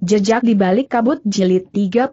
Jejak di balik kabut jilid 30.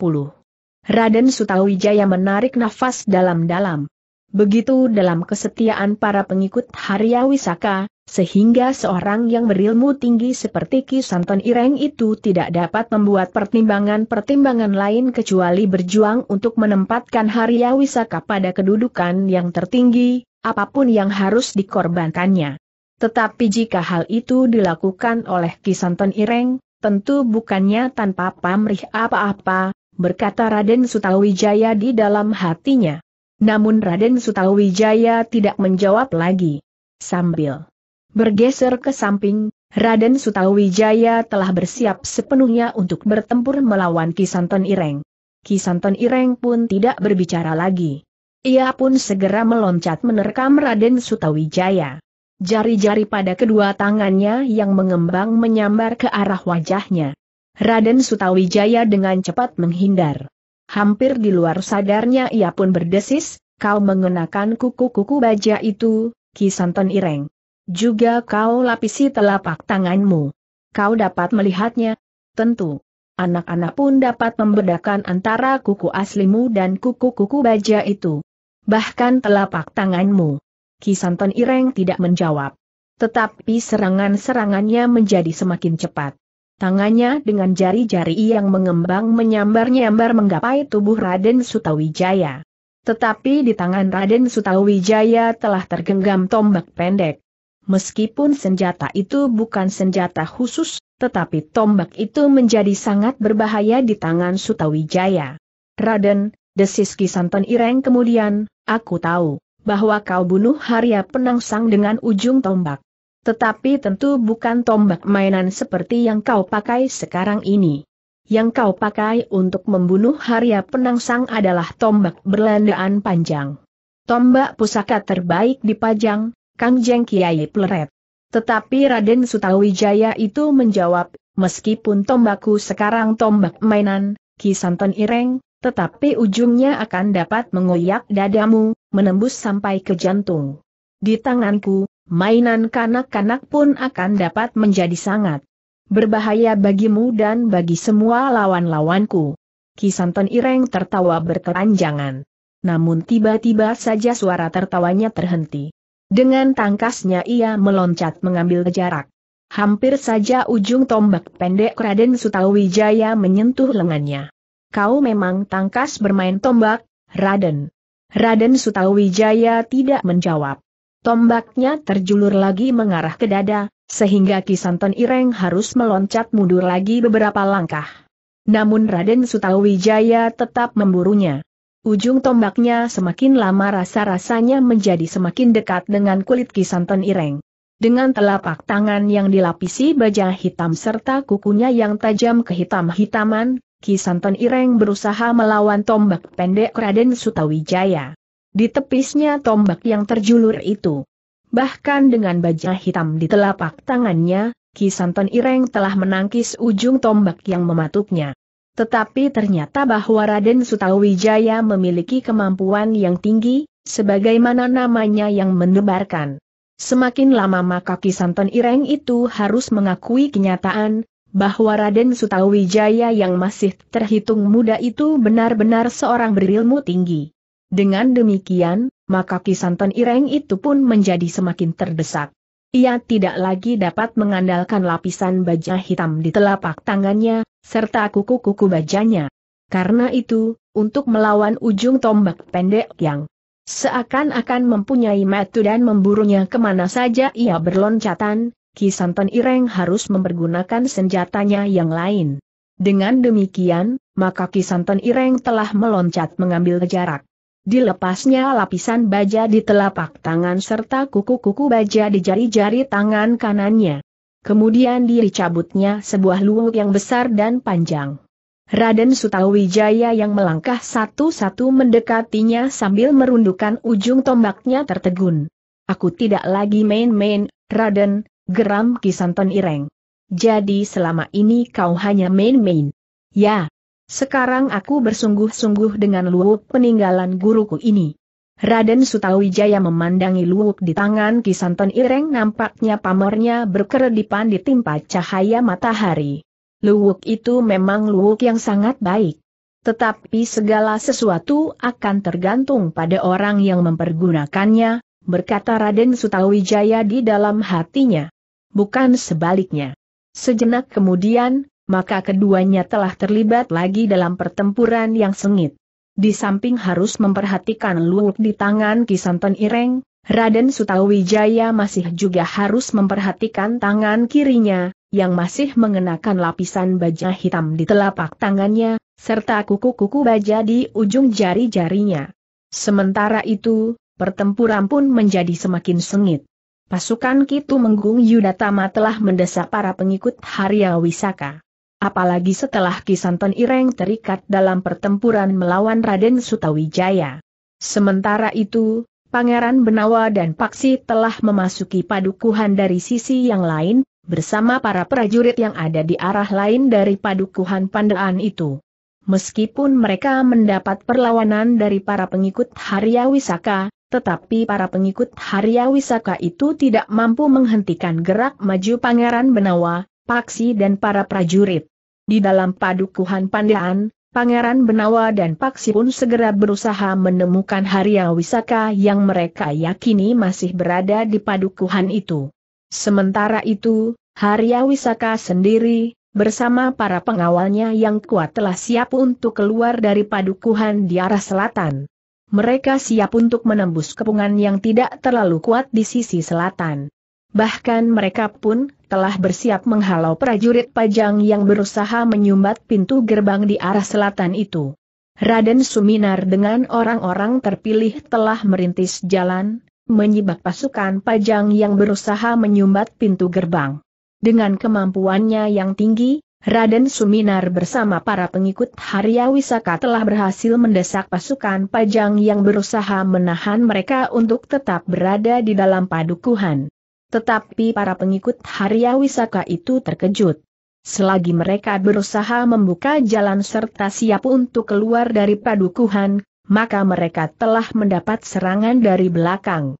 Raden Sutawijaya menarik nafas dalam-dalam. Begitu dalam kesetiaan para pengikut Harya Wisaka, sehingga seorang yang berilmu tinggi seperti Ki Santon Ireng itu tidak dapat membuat pertimbangan-pertimbangan lain kecuali berjuang untuk menempatkan Harya Wisaka pada kedudukan yang tertinggi, apapun yang harus dikorbankannya. Tetapi jika hal itu dilakukan oleh Ki Santon Ireng, Tentu bukannya tanpa pamrih apa-apa, berkata Raden Sutawijaya di dalam hatinya. Namun Raden Sutawijaya tidak menjawab lagi. Sambil bergeser ke samping, Raden Sutawijaya telah bersiap sepenuhnya untuk bertempur melawan Kisanton Ireng. Kisanton Ireng pun tidak berbicara lagi. Ia pun segera meloncat menerkam Raden Sutawijaya. Jari-jari pada kedua tangannya yang mengembang menyambar ke arah wajahnya. Raden Sutawijaya dengan cepat menghindar. Hampir di luar sadarnya ia pun berdesis, kau mengenakan kuku-kuku baja itu, Kisanton Ireng. Juga kau lapisi telapak tanganmu. Kau dapat melihatnya? Tentu. Anak-anak pun dapat membedakan antara kuku aslimu dan kuku-kuku baja itu. Bahkan telapak tanganmu. Kisanton Ireng tidak menjawab. Tetapi serangan-serangannya menjadi semakin cepat. Tangannya dengan jari-jari yang mengembang menyambar-nyambar menggapai tubuh Raden Sutawijaya. Tetapi di tangan Raden Sutawijaya telah tergenggam tombak pendek. Meskipun senjata itu bukan senjata khusus, tetapi tombak itu menjadi sangat berbahaya di tangan Sutawijaya. Raden, desis Kisanton Ireng kemudian, aku tahu bahwa kau bunuh Harya Penangsang dengan ujung tombak. Tetapi tentu bukan tombak mainan seperti yang kau pakai sekarang ini. Yang kau pakai untuk membunuh Harya Penangsang adalah tombak berlandaan panjang. Tombak pusaka terbaik di Pajang, Kang Jeng Kiai Pleret. Tetapi Raden Sutawijaya itu menjawab, meskipun tombakku sekarang tombak mainan, Kisanten Ireng, tetapi ujungnya akan dapat mengoyak dadamu, menembus sampai ke jantung. Di tanganku, mainan kanak-kanak pun akan dapat menjadi sangat berbahaya bagimu dan bagi semua lawan-lawanku. Kisanton Ireng tertawa berkeranjangan. Namun tiba-tiba saja suara tertawanya terhenti. Dengan tangkasnya ia meloncat mengambil jarak. Hampir saja ujung tombak pendek Raden Sutawijaya menyentuh lengannya. Kau memang tangkas bermain tombak, Raden. Raden Sutawijaya tidak menjawab. Tombaknya terjulur lagi mengarah ke dada, sehingga Kisanten Ireng harus meloncat mundur lagi beberapa langkah. Namun Raden Sutawijaya tetap memburunya. Ujung tombaknya semakin lama rasa-rasanya menjadi semakin dekat dengan kulit Kisanten Ireng. Dengan telapak tangan yang dilapisi baja hitam serta kukunya yang tajam kehitam-hitaman, Ki Ireng berusaha melawan tombak pendek Raden Sutawijaya. Di tepisnya tombak yang terjulur itu. Bahkan dengan baja hitam di telapak tangannya, Ki Ireng telah menangkis ujung tombak yang mematuknya. Tetapi ternyata bahwa Raden Sutawijaya memiliki kemampuan yang tinggi, sebagaimana namanya yang menebarkan. Semakin lama maka Ki Ireng itu harus mengakui kenyataan, bahwa Raden Sutawijaya yang masih terhitung muda itu benar-benar seorang berilmu tinggi. Dengan demikian, maka Kisanten Ireng itu pun menjadi semakin terdesak. Ia tidak lagi dapat mengandalkan lapisan baja hitam di telapak tangannya, serta kuku-kuku bajanya. Karena itu, untuk melawan ujung tombak pendek yang seakan-akan mempunyai metu dan memburunya kemana saja ia berloncatan, Kisantan Ireng harus mempergunakan senjatanya yang lain. Dengan demikian, maka Kisantan Ireng telah meloncat mengambil jarak. Dilepasnya lapisan baja di telapak tangan serta kuku-kuku baja di jari-jari tangan kanannya. Kemudian dicabutnya sebuah luwuk yang besar dan panjang. Raden Sutawijaya yang melangkah satu-satu mendekatinya sambil merundukkan ujung tombaknya tertegun. Aku tidak lagi main-main, Raden, Geram kisanten Ireng. Jadi selama ini kau hanya main-main. Ya. Sekarang aku bersungguh-sungguh dengan luwuk peninggalan guruku ini. Raden Sutawijaya memandangi luwuk di tangan kisanten Ireng nampaknya pamornya berkeredipan ditimpa cahaya matahari. Luwuk itu memang luwuk yang sangat baik. Tetapi segala sesuatu akan tergantung pada orang yang mempergunakannya, berkata Raden Sutawijaya di dalam hatinya bukan sebaliknya. Sejenak kemudian, maka keduanya telah terlibat lagi dalam pertempuran yang sengit. Di samping harus memperhatikan luwuk di tangan kisanten Ireng, Raden Sutawijaya masih juga harus memperhatikan tangan kirinya, yang masih mengenakan lapisan baja hitam di telapak tangannya, serta kuku-kuku baja di ujung jari-jarinya. Sementara itu, pertempuran pun menjadi semakin sengit pasukan Kitu Menggung Yudatama telah mendesak para pengikut Harya Wisaka. Apalagi setelah Kisanten Ireng terikat dalam pertempuran melawan Raden Sutawijaya. Sementara itu, Pangeran Benawa dan Paksi telah memasuki padukuhan dari sisi yang lain, bersama para prajurit yang ada di arah lain dari padukuhan pandaan itu. Meskipun mereka mendapat perlawanan dari para pengikut Harya Wisaka, tetapi para pengikut Harya Wisaka itu tidak mampu menghentikan gerak maju Pangeran Benawa, Paksi dan para prajurit. Di dalam padukuhan Pandaan, Pangeran Benawa dan Paksi pun segera berusaha menemukan Harya Wisaka yang mereka yakini masih berada di padukuhan itu. Sementara itu, Harya Wisaka sendiri, bersama para pengawalnya yang kuat telah siap untuk keluar dari padukuhan di arah selatan mereka siap untuk menembus kepungan yang tidak terlalu kuat di sisi selatan. Bahkan mereka pun telah bersiap menghalau prajurit pajang yang berusaha menyumbat pintu gerbang di arah selatan itu. Raden Suminar dengan orang-orang terpilih telah merintis jalan, menyibak pasukan pajang yang berusaha menyumbat pintu gerbang. Dengan kemampuannya yang tinggi, Raden Suminar bersama para pengikut Harya Wisaka telah berhasil mendesak pasukan Pajang yang berusaha menahan mereka untuk tetap berada di dalam padukuhan. Tetapi para pengikut Harya Wisaka itu terkejut. Selagi mereka berusaha membuka jalan serta siap untuk keluar dari padukuhan, maka mereka telah mendapat serangan dari belakang.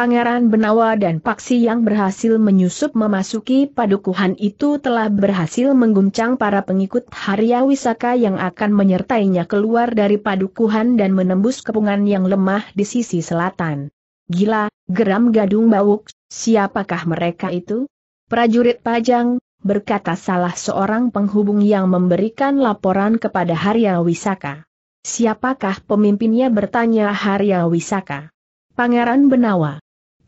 Pangeran Benawa dan Paksi yang berhasil menyusup memasuki padukuhan itu telah berhasil mengguncang para pengikut Harya Wisaka yang akan menyertainya keluar dari padukuhan dan menembus kepungan yang lemah di sisi selatan. Gila, geram gadung bauk, siapakah mereka itu? Prajurit Pajang, berkata salah seorang penghubung yang memberikan laporan kepada Harya Wisaka. Siapakah pemimpinnya bertanya Harya Wisaka? Pangeran Benawa.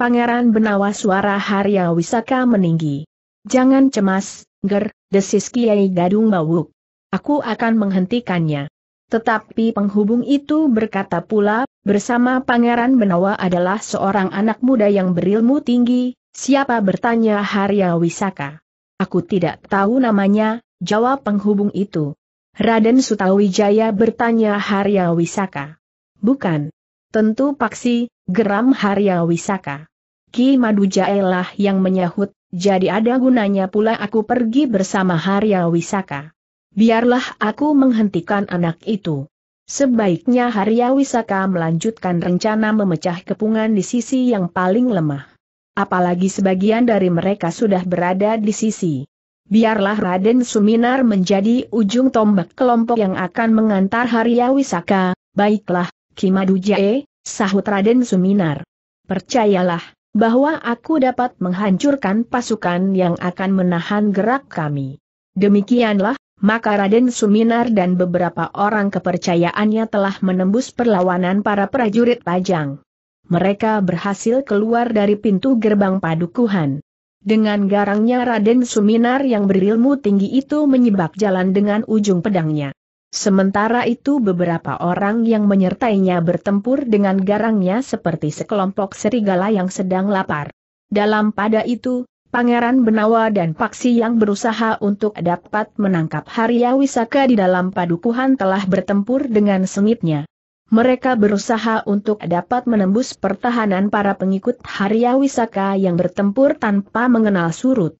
Pangeran Benawa suara Harya Wisaka meninggi. Jangan cemas, Ger, desis Kiai Gadung Bawuk. Aku akan menghentikannya. Tetapi penghubung itu berkata pula, bersama Pangeran Benawa adalah seorang anak muda yang berilmu tinggi, siapa bertanya Harya Wisaka. Aku tidak tahu namanya, jawab penghubung itu. Raden Sutawijaya bertanya Harya Wisaka. Bukan. Tentu paksi, geram Harya Wisaka. Ki Madujaelah yang menyahut, jadi ada gunanya pula aku pergi bersama Harya Wisaka. Biarlah aku menghentikan anak itu. Sebaiknya Harya Wisaka melanjutkan rencana memecah kepungan di sisi yang paling lemah. Apalagi sebagian dari mereka sudah berada di sisi. Biarlah Raden Suminar menjadi ujung tombak kelompok yang akan mengantar Harya Wisaka, baiklah, Kimadujae, sahut Raden Suminar. Percayalah, bahwa aku dapat menghancurkan pasukan yang akan menahan gerak kami. Demikianlah, maka Raden Suminar dan beberapa orang kepercayaannya telah menembus perlawanan para prajurit Pajang. Mereka berhasil keluar dari pintu gerbang padukuhan. Dengan garangnya Raden Suminar yang berilmu tinggi itu menyebak jalan dengan ujung pedangnya. Sementara itu beberapa orang yang menyertainya bertempur dengan garangnya seperti sekelompok serigala yang sedang lapar. Dalam pada itu, Pangeran Benawa dan Paksi yang berusaha untuk dapat menangkap Harya Wisaka di dalam padukuhan telah bertempur dengan sengitnya. Mereka berusaha untuk dapat menembus pertahanan para pengikut Harya Wisaka yang bertempur tanpa mengenal surut.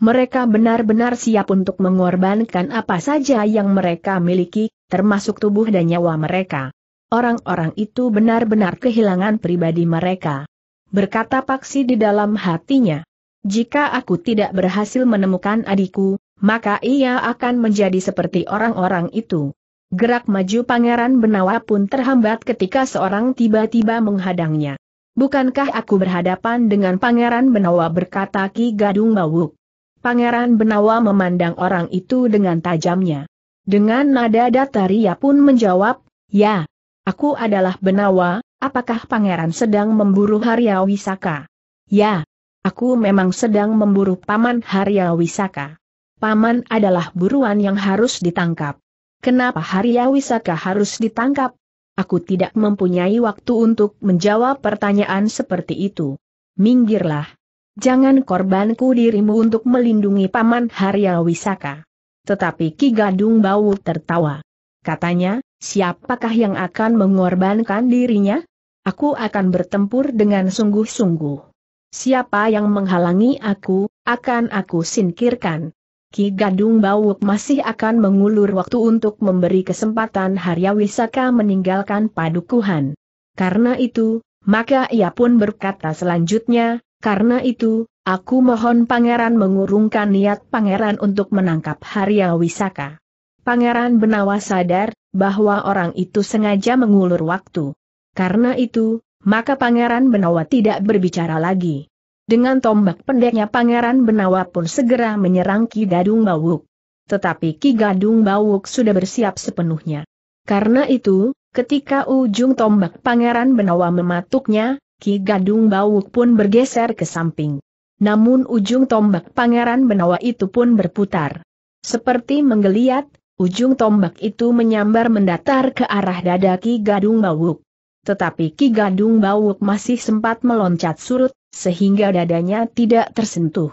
Mereka benar-benar siap untuk mengorbankan apa saja yang mereka miliki, termasuk tubuh dan nyawa mereka. Orang-orang itu benar-benar kehilangan pribadi mereka. Berkata Paksi di dalam hatinya. Jika aku tidak berhasil menemukan adikku, maka ia akan menjadi seperti orang-orang itu. Gerak maju Pangeran Benawa pun terhambat ketika seorang tiba-tiba menghadangnya. Bukankah aku berhadapan dengan Pangeran Benawa berkata Ki Gadung Bawuk? Pangeran Benawa memandang orang itu dengan tajamnya. Dengan nada datar ia pun menjawab, Ya, aku adalah Benawa, apakah pangeran sedang memburu Harya Wisaka? Ya, aku memang sedang memburu Paman Harya Wisaka. Paman adalah buruan yang harus ditangkap. Kenapa Harya Wisaka harus ditangkap? Aku tidak mempunyai waktu untuk menjawab pertanyaan seperti itu. Minggirlah. Jangan korbanku dirimu untuk melindungi Paman Harya Wisaka. Tetapi Ki Gadung Bau tertawa. Katanya, siapakah yang akan mengorbankan dirinya? Aku akan bertempur dengan sungguh-sungguh. Siapa yang menghalangi aku, akan aku singkirkan. Ki Gadung Bawuk masih akan mengulur waktu untuk memberi kesempatan Harya Wisaka meninggalkan padukuhan. Karena itu, maka ia pun berkata selanjutnya, karena itu, aku mohon pangeran mengurungkan niat pangeran untuk menangkap Harya Wisaka. Pangeran Benawa sadar, bahwa orang itu sengaja mengulur waktu. Karena itu, maka pangeran Benawa tidak berbicara lagi. Dengan tombak pendeknya pangeran Benawa pun segera menyerang Ki Gadung Bawuk. Tetapi Ki Gadung Bawuk sudah bersiap sepenuhnya. Karena itu, ketika ujung tombak pangeran Benawa mematuknya, Ki Gadung Bawuk pun bergeser ke samping. Namun ujung tombak Pangeran Benawa itu pun berputar. Seperti menggeliat, ujung tombak itu menyambar mendatar ke arah dada Ki Gadung Bawuk. Tetapi Ki Gadung Bawuk masih sempat meloncat surut, sehingga dadanya tidak tersentuh.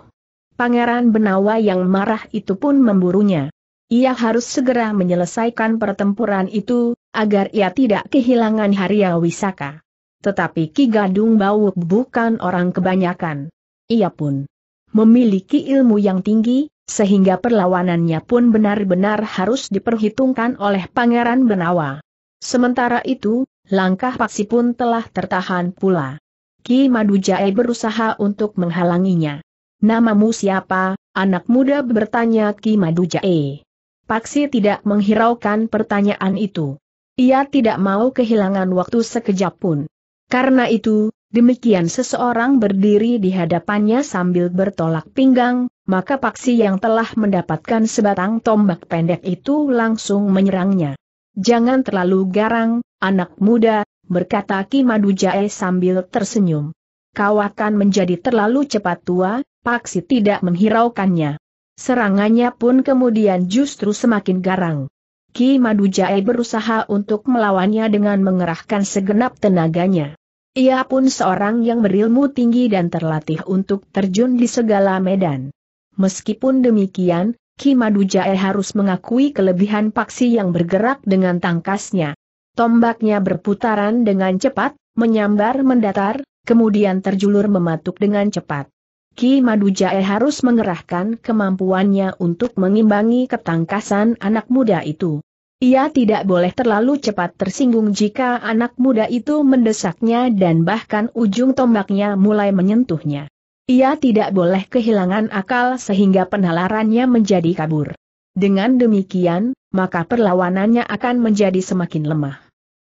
Pangeran Benawa yang marah itu pun memburunya. Ia harus segera menyelesaikan pertempuran itu, agar ia tidak kehilangan Haria Wisaka. Tetapi Ki Gadung Bawuk bukan orang kebanyakan. Ia pun memiliki ilmu yang tinggi, sehingga perlawanannya pun benar-benar harus diperhitungkan oleh Pangeran Benawa. Sementara itu, langkah Paksi pun telah tertahan pula. Ki Madujae berusaha untuk menghalanginya. Namamu siapa? Anak muda bertanya Ki Madujae. Paksi tidak menghiraukan pertanyaan itu. Ia tidak mau kehilangan waktu sekejap pun. Karena itu, demikian seseorang berdiri di hadapannya sambil bertolak pinggang, maka paksi yang telah mendapatkan sebatang tombak pendek itu langsung menyerangnya. Jangan terlalu garang, anak muda, berkata Kimadu Jae sambil tersenyum. Kau akan menjadi terlalu cepat tua, Paksi tidak menghiraukannya. Serangannya pun kemudian justru semakin garang. Ki Madu Jae berusaha untuk melawannya dengan mengerahkan segenap tenaganya. Ia pun seorang yang berilmu tinggi dan terlatih untuk terjun di segala medan. Meskipun demikian, Ki Madu Jae harus mengakui kelebihan paksi yang bergerak dengan tangkasnya. Tombaknya berputaran dengan cepat, menyambar mendatar, kemudian terjulur mematuk dengan cepat. Ki Madu Jae harus mengerahkan kemampuannya untuk mengimbangi ketangkasan anak muda itu. Ia tidak boleh terlalu cepat tersinggung jika anak muda itu mendesaknya dan bahkan ujung tombaknya mulai menyentuhnya. Ia tidak boleh kehilangan akal sehingga penalarannya menjadi kabur. Dengan demikian, maka perlawanannya akan menjadi semakin lemah.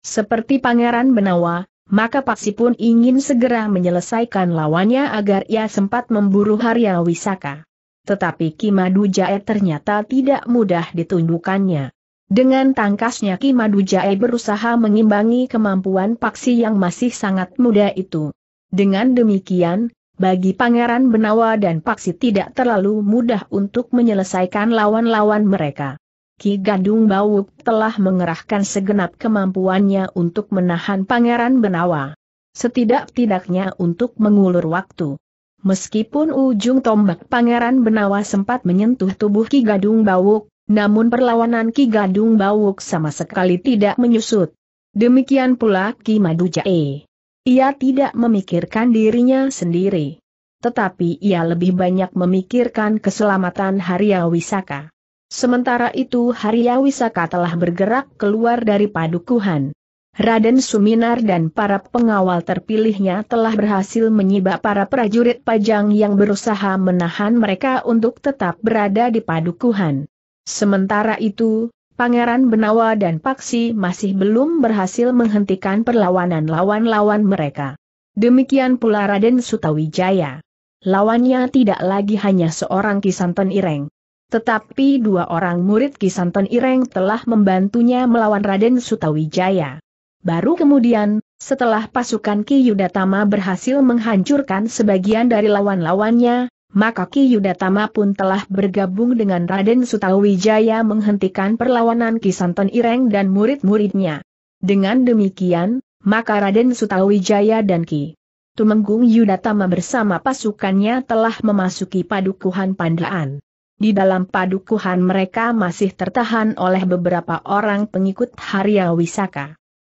Seperti Pangeran Benawa, maka Paksi pun ingin segera menyelesaikan lawannya agar ia sempat memburu Harya Wisaka. Tetapi Kimadu Jae ternyata tidak mudah ditundukannya. Dengan tangkasnya Ki Madujae berusaha mengimbangi kemampuan Paksi yang masih sangat muda itu. Dengan demikian, bagi Pangeran Benawa dan Paksi tidak terlalu mudah untuk menyelesaikan lawan-lawan mereka. Ki Gandung Bawuk telah mengerahkan segenap kemampuannya untuk menahan Pangeran Benawa. Setidak-tidaknya untuk mengulur waktu. Meskipun ujung tombak Pangeran Benawa sempat menyentuh tubuh Ki Gadung Bawuk, namun perlawanan Ki Gadung Bawuk sama sekali tidak menyusut. Demikian pula Ki Madu Jae. Ia tidak memikirkan dirinya sendiri. Tetapi ia lebih banyak memikirkan keselamatan Harya Wisaka. Sementara itu Harya Wisaka telah bergerak keluar dari padukuhan. Raden Suminar dan para pengawal terpilihnya telah berhasil menyibak para prajurit pajang yang berusaha menahan mereka untuk tetap berada di padukuhan. Sementara itu, Pangeran Benawa dan Paksi masih belum berhasil menghentikan perlawanan lawan-lawan mereka. Demikian pula Raden Sutawijaya. Lawannya tidak lagi hanya seorang Kisanten Ireng. Tetapi dua orang murid Kisanten Ireng telah membantunya melawan Raden Sutawijaya. Baru kemudian, setelah pasukan Ki Yudatama berhasil menghancurkan sebagian dari lawan-lawannya, maka Ki Yudatama pun telah bergabung dengan Raden Sutawijaya menghentikan perlawanan Ki Santan Ireng dan murid-muridnya. Dengan demikian, maka Raden Sutawijaya dan Ki Tumenggung Yudatama bersama pasukannya telah memasuki padukuhan Pandaan. Di dalam padukuhan mereka masih tertahan oleh beberapa orang pengikut Harya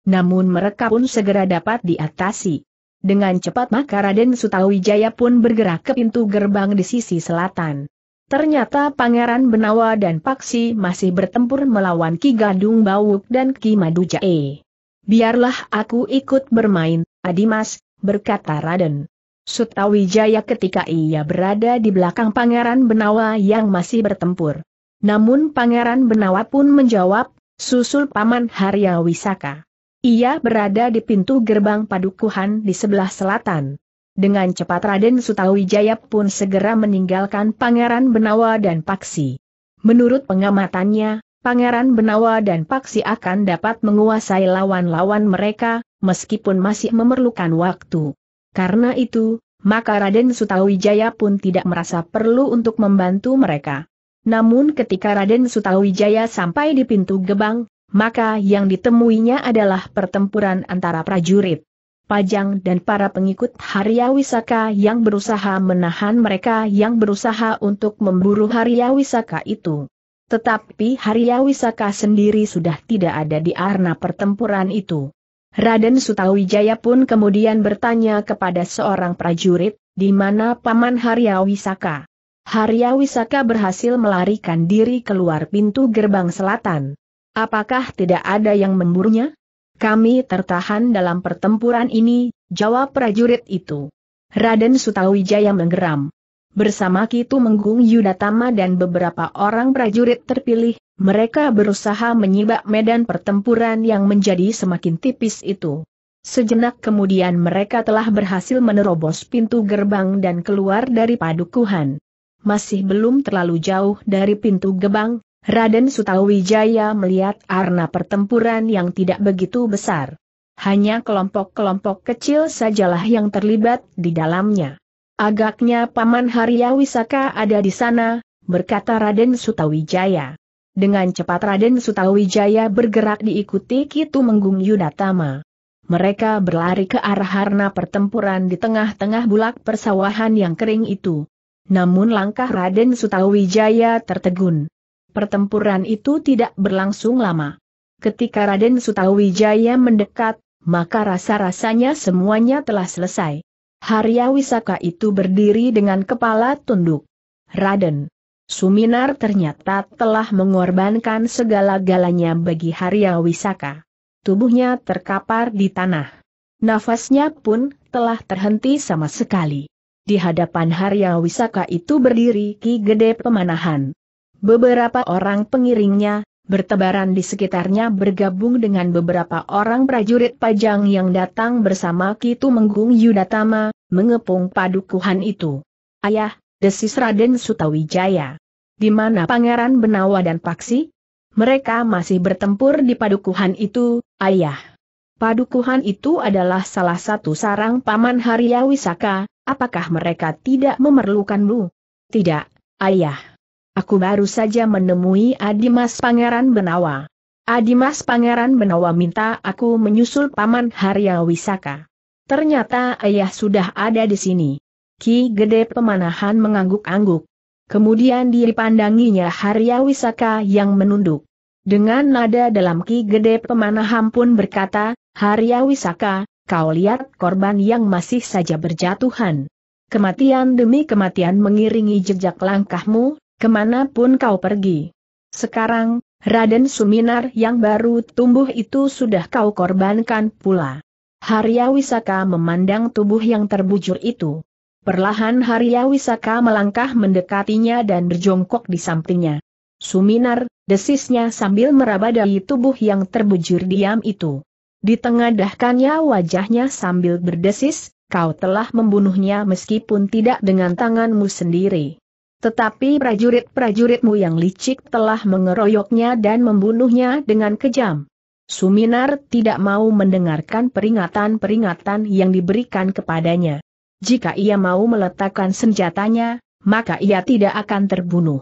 Namun mereka pun segera dapat diatasi. Dengan cepat maka Raden Sutawijaya pun bergerak ke pintu gerbang di sisi selatan. Ternyata Pangeran Benawa dan Paksi masih bertempur melawan Ki Gadung Bawuk dan Ki Madujae. Biarlah aku ikut bermain, Adimas, berkata Raden. Sutawijaya ketika ia berada di belakang Pangeran Benawa yang masih bertempur. Namun Pangeran Benawa pun menjawab, susul Paman Haryawisaka. Ia berada di pintu gerbang padukuhan di sebelah selatan. Dengan cepat Raden Sutawijaya pun segera meninggalkan Pangeran Benawa dan Paksi. Menurut pengamatannya, Pangeran Benawa dan Paksi akan dapat menguasai lawan-lawan mereka, meskipun masih memerlukan waktu. Karena itu, maka Raden Sutawijaya pun tidak merasa perlu untuk membantu mereka. Namun ketika Raden Sutawijaya sampai di pintu gebang, maka yang ditemuinya adalah pertempuran antara prajurit. Pajang dan para pengikut Harya yang berusaha menahan mereka yang berusaha untuk memburu Harya itu. Tetapi Harya sendiri sudah tidak ada di arena pertempuran itu. Raden Sutawijaya pun kemudian bertanya kepada seorang prajurit, di mana Paman Harya Wisaka? berhasil melarikan diri keluar pintu gerbang selatan. Apakah tidak ada yang memburunya? Kami tertahan dalam pertempuran ini, jawab prajurit itu. Raden Sutawijaya menggeram. Bersama Kitu Menggung Yudatama dan beberapa orang prajurit terpilih, mereka berusaha menyibak medan pertempuran yang menjadi semakin tipis itu. Sejenak kemudian mereka telah berhasil menerobos pintu gerbang dan keluar dari padukuhan. Masih belum terlalu jauh dari pintu gerbang. Raden Sutawijaya melihat arna pertempuran yang tidak begitu besar. Hanya kelompok-kelompok kecil sajalah yang terlibat di dalamnya. Agaknya Paman Harya ada di sana, berkata Raden Sutawijaya. Dengan cepat Raden Sutawijaya bergerak diikuti Kitu Menggung Yudatama. Mereka berlari ke arah harna pertempuran di tengah-tengah bulak persawahan yang kering itu. Namun langkah Raden Sutawijaya tertegun. Pertempuran itu tidak berlangsung lama. Ketika Raden Sutawijaya mendekat, maka rasa-rasanya semuanya telah selesai. Harya Wisaka itu berdiri dengan kepala tunduk. Raden Suminar ternyata telah mengorbankan segala-galanya bagi Harya Wisaka. Tubuhnya terkapar di tanah. Nafasnya pun telah terhenti sama sekali. Di hadapan Harya Wisaka itu berdiri Ki Gede Pemanahan. Beberapa orang pengiringnya, bertebaran di sekitarnya bergabung dengan beberapa orang prajurit pajang yang datang bersama Kitu Menggung Yudatama, mengepung padukuhan itu. Ayah, desis Raden Sutawijaya. Di mana Pangeran Benawa dan Paksi? Mereka masih bertempur di padukuhan itu, ayah. Padukuhan itu adalah salah satu sarang paman Haryawisaka, apakah mereka tidak memerlukanmu? Tidak, ayah. Aku baru saja menemui Adimas Pangeran Benawa. Adimas Pangeran Benawa minta aku menyusul Paman Harya Wisaka. Ternyata ayah sudah ada di sini. Ki Gede Pemanahan mengangguk-angguk. Kemudian dipandanginya Harya Wisaka yang menunduk. Dengan nada dalam Ki Gede Pemanahan pun berkata, Harya Wisaka, kau lihat korban yang masih saja berjatuhan. Kematian demi kematian mengiringi jejak langkahmu, Kemanapun kau pergi. Sekarang, Raden Suminar yang baru tumbuh itu sudah kau korbankan pula. Harya Wisaka memandang tubuh yang terbujur itu. Perlahan Harya Wisaka melangkah mendekatinya dan berjongkok di sampingnya. Suminar, desisnya sambil meraba dari tubuh yang terbujur diam itu. Ditengadahkannya wajahnya sambil berdesis, kau telah membunuhnya meskipun tidak dengan tanganmu sendiri. Tetapi prajurit-prajuritmu yang licik telah mengeroyoknya dan membunuhnya dengan kejam. Suminar tidak mau mendengarkan peringatan-peringatan yang diberikan kepadanya. Jika ia mau meletakkan senjatanya, maka ia tidak akan terbunuh.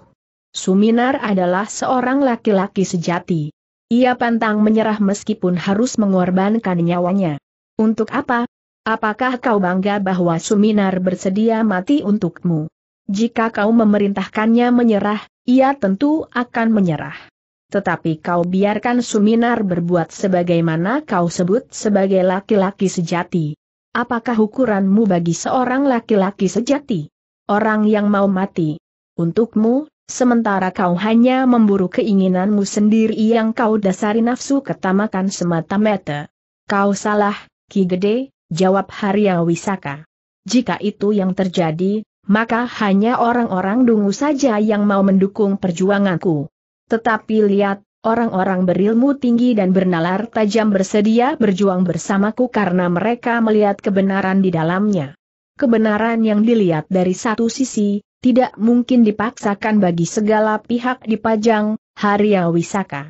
Suminar adalah seorang laki-laki sejati. Ia pantang menyerah meskipun harus mengorbankan nyawanya. Untuk apa? Apakah kau bangga bahwa Suminar bersedia mati untukmu? Jika kau memerintahkannya menyerah, ia tentu akan menyerah. Tetapi kau biarkan Suminar berbuat sebagaimana kau sebut sebagai laki-laki sejati. Apakah ukuranmu bagi seorang laki-laki sejati? Orang yang mau mati. Untukmu, sementara kau hanya memburu keinginanmu sendiri yang kau dasari nafsu ketamakan semata-mata. Kau salah, Ki Gede, jawab Haryawisaka. Wisaka. Jika itu yang terjadi, maka hanya orang-orang dungu saja yang mau mendukung perjuanganku. Tetapi lihat, orang-orang berilmu tinggi dan bernalar tajam bersedia berjuang bersamaku karena mereka melihat kebenaran di dalamnya. Kebenaran yang dilihat dari satu sisi, tidak mungkin dipaksakan bagi segala pihak dipajang, Harya Wisaka.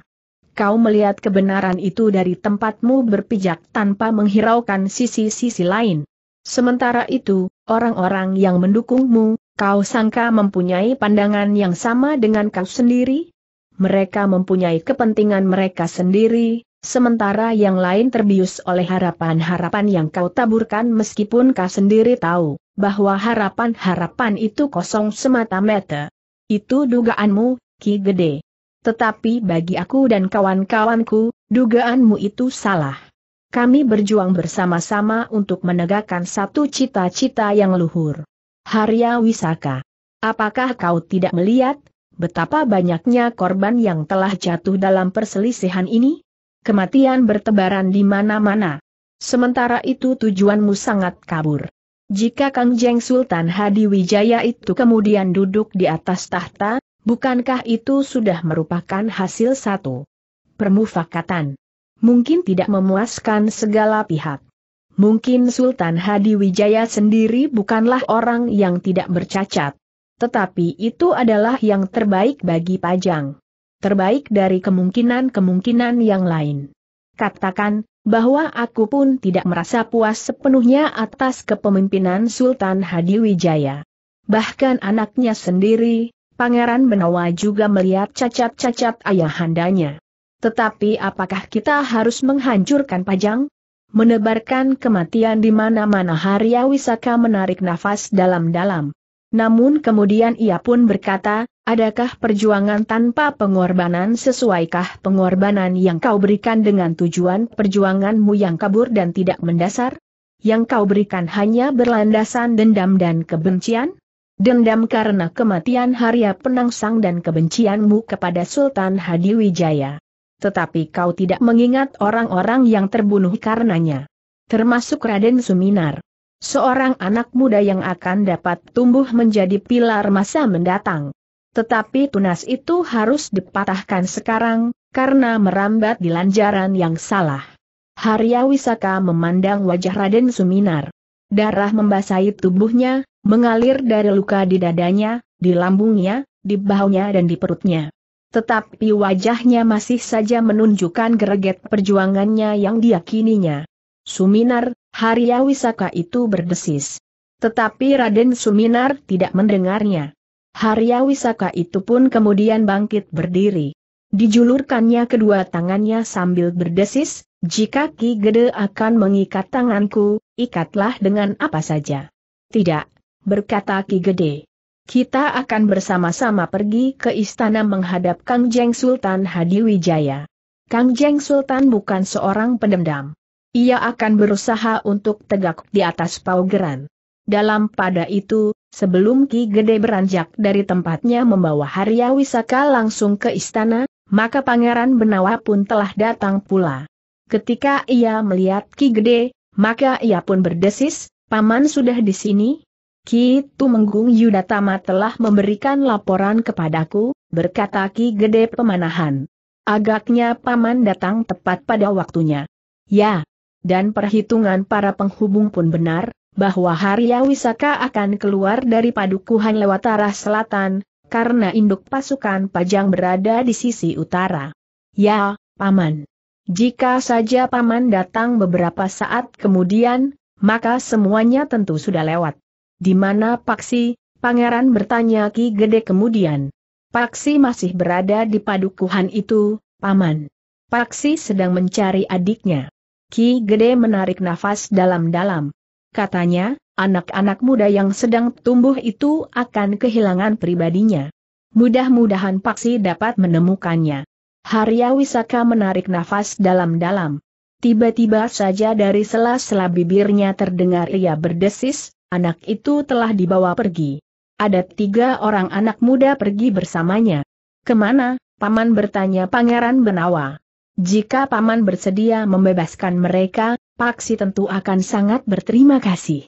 Kau melihat kebenaran itu dari tempatmu berpijak tanpa menghiraukan sisi-sisi lain. Sementara itu, orang-orang yang mendukungmu, kau sangka mempunyai pandangan yang sama dengan kau sendiri? Mereka mempunyai kepentingan mereka sendiri, sementara yang lain terbius oleh harapan-harapan yang kau taburkan meskipun kau sendiri tahu bahwa harapan-harapan itu kosong semata-mata. Itu dugaanmu, Ki Gede. Tetapi bagi aku dan kawan-kawanku, dugaanmu itu salah kami berjuang bersama-sama untuk menegakkan satu cita-cita yang luhur. Harya Wisaka. Apakah kau tidak melihat, betapa banyaknya korban yang telah jatuh dalam perselisihan ini? Kematian bertebaran di mana-mana. Sementara itu tujuanmu sangat kabur. Jika Kang Jeng Sultan Hadi Wijaya itu kemudian duduk di atas tahta, bukankah itu sudah merupakan hasil satu permufakatan? mungkin tidak memuaskan segala pihak. Mungkin Sultan Hadi Wijaya sendiri bukanlah orang yang tidak bercacat. Tetapi itu adalah yang terbaik bagi Pajang. Terbaik dari kemungkinan-kemungkinan yang lain. Katakan, bahwa aku pun tidak merasa puas sepenuhnya atas kepemimpinan Sultan Hadi Wijaya. Bahkan anaknya sendiri, Pangeran Benawa juga melihat cacat-cacat ayahandanya. Tetapi apakah kita harus menghancurkan pajang? Menebarkan kematian di mana-mana Harya Wisaka menarik nafas dalam-dalam. Namun kemudian ia pun berkata, adakah perjuangan tanpa pengorbanan sesuaikah pengorbanan yang kau berikan dengan tujuan perjuanganmu yang kabur dan tidak mendasar? Yang kau berikan hanya berlandasan dendam dan kebencian? Dendam karena kematian Harya Penangsang dan kebencianmu kepada Sultan Hadiwijaya tetapi kau tidak mengingat orang-orang yang terbunuh karenanya. Termasuk Raden Suminar. Seorang anak muda yang akan dapat tumbuh menjadi pilar masa mendatang. Tetapi tunas itu harus dipatahkan sekarang, karena merambat di lanjaran yang salah. Harya Wisaka memandang wajah Raden Suminar. Darah membasahi tubuhnya, mengalir dari luka di dadanya, di lambungnya, di bahunya dan di perutnya. Tetapi wajahnya masih saja menunjukkan gereget perjuangannya yang diyakininya. Suminar, Harya Wisaka itu berdesis. Tetapi Raden Suminar tidak mendengarnya. Harya Wisaka itu pun kemudian bangkit berdiri. Dijulurkannya kedua tangannya sambil berdesis, jika Ki Gede akan mengikat tanganku, ikatlah dengan apa saja. Tidak, berkata Ki Gede kita akan bersama-sama pergi ke istana menghadap Kang Jeng Sultan Hadiwijaya. Kang Jeng Sultan bukan seorang pendendam. Ia akan berusaha untuk tegak di atas paugeran. Dalam pada itu, sebelum Ki Gede beranjak dari tempatnya membawa Harya Wisaka langsung ke istana, maka Pangeran Benawa pun telah datang pula. Ketika ia melihat Ki Gede, maka ia pun berdesis, Paman sudah di sini, Ki Tumenggung Yudatama telah memberikan laporan kepadaku, berkata Ki Gede Pemanahan. Agaknya paman datang tepat pada waktunya. Ya. Dan perhitungan para penghubung pun benar, bahwa Harya Wisaka akan keluar dari padukuhan lewat arah selatan, karena induk pasukan Pajang berada di sisi utara. Ya, Paman. Jika saja Paman datang beberapa saat kemudian, maka semuanya tentu sudah lewat. Di mana Paksi? Pangeran bertanya Ki Gede kemudian. Paksi masih berada di padukuhan itu, Paman. Paksi sedang mencari adiknya. Ki Gede menarik nafas dalam-dalam. Katanya, anak-anak muda yang sedang tumbuh itu akan kehilangan pribadinya. Mudah-mudahan Paksi dapat menemukannya. Harya Wisaka menarik nafas dalam-dalam. Tiba-tiba saja dari sela-sela bibirnya terdengar ia berdesis, Anak itu telah dibawa pergi. Ada tiga orang anak muda pergi bersamanya. Kemana? Paman bertanya Pangeran Benawa. Jika Paman bersedia membebaskan mereka, Paksi tentu akan sangat berterima kasih.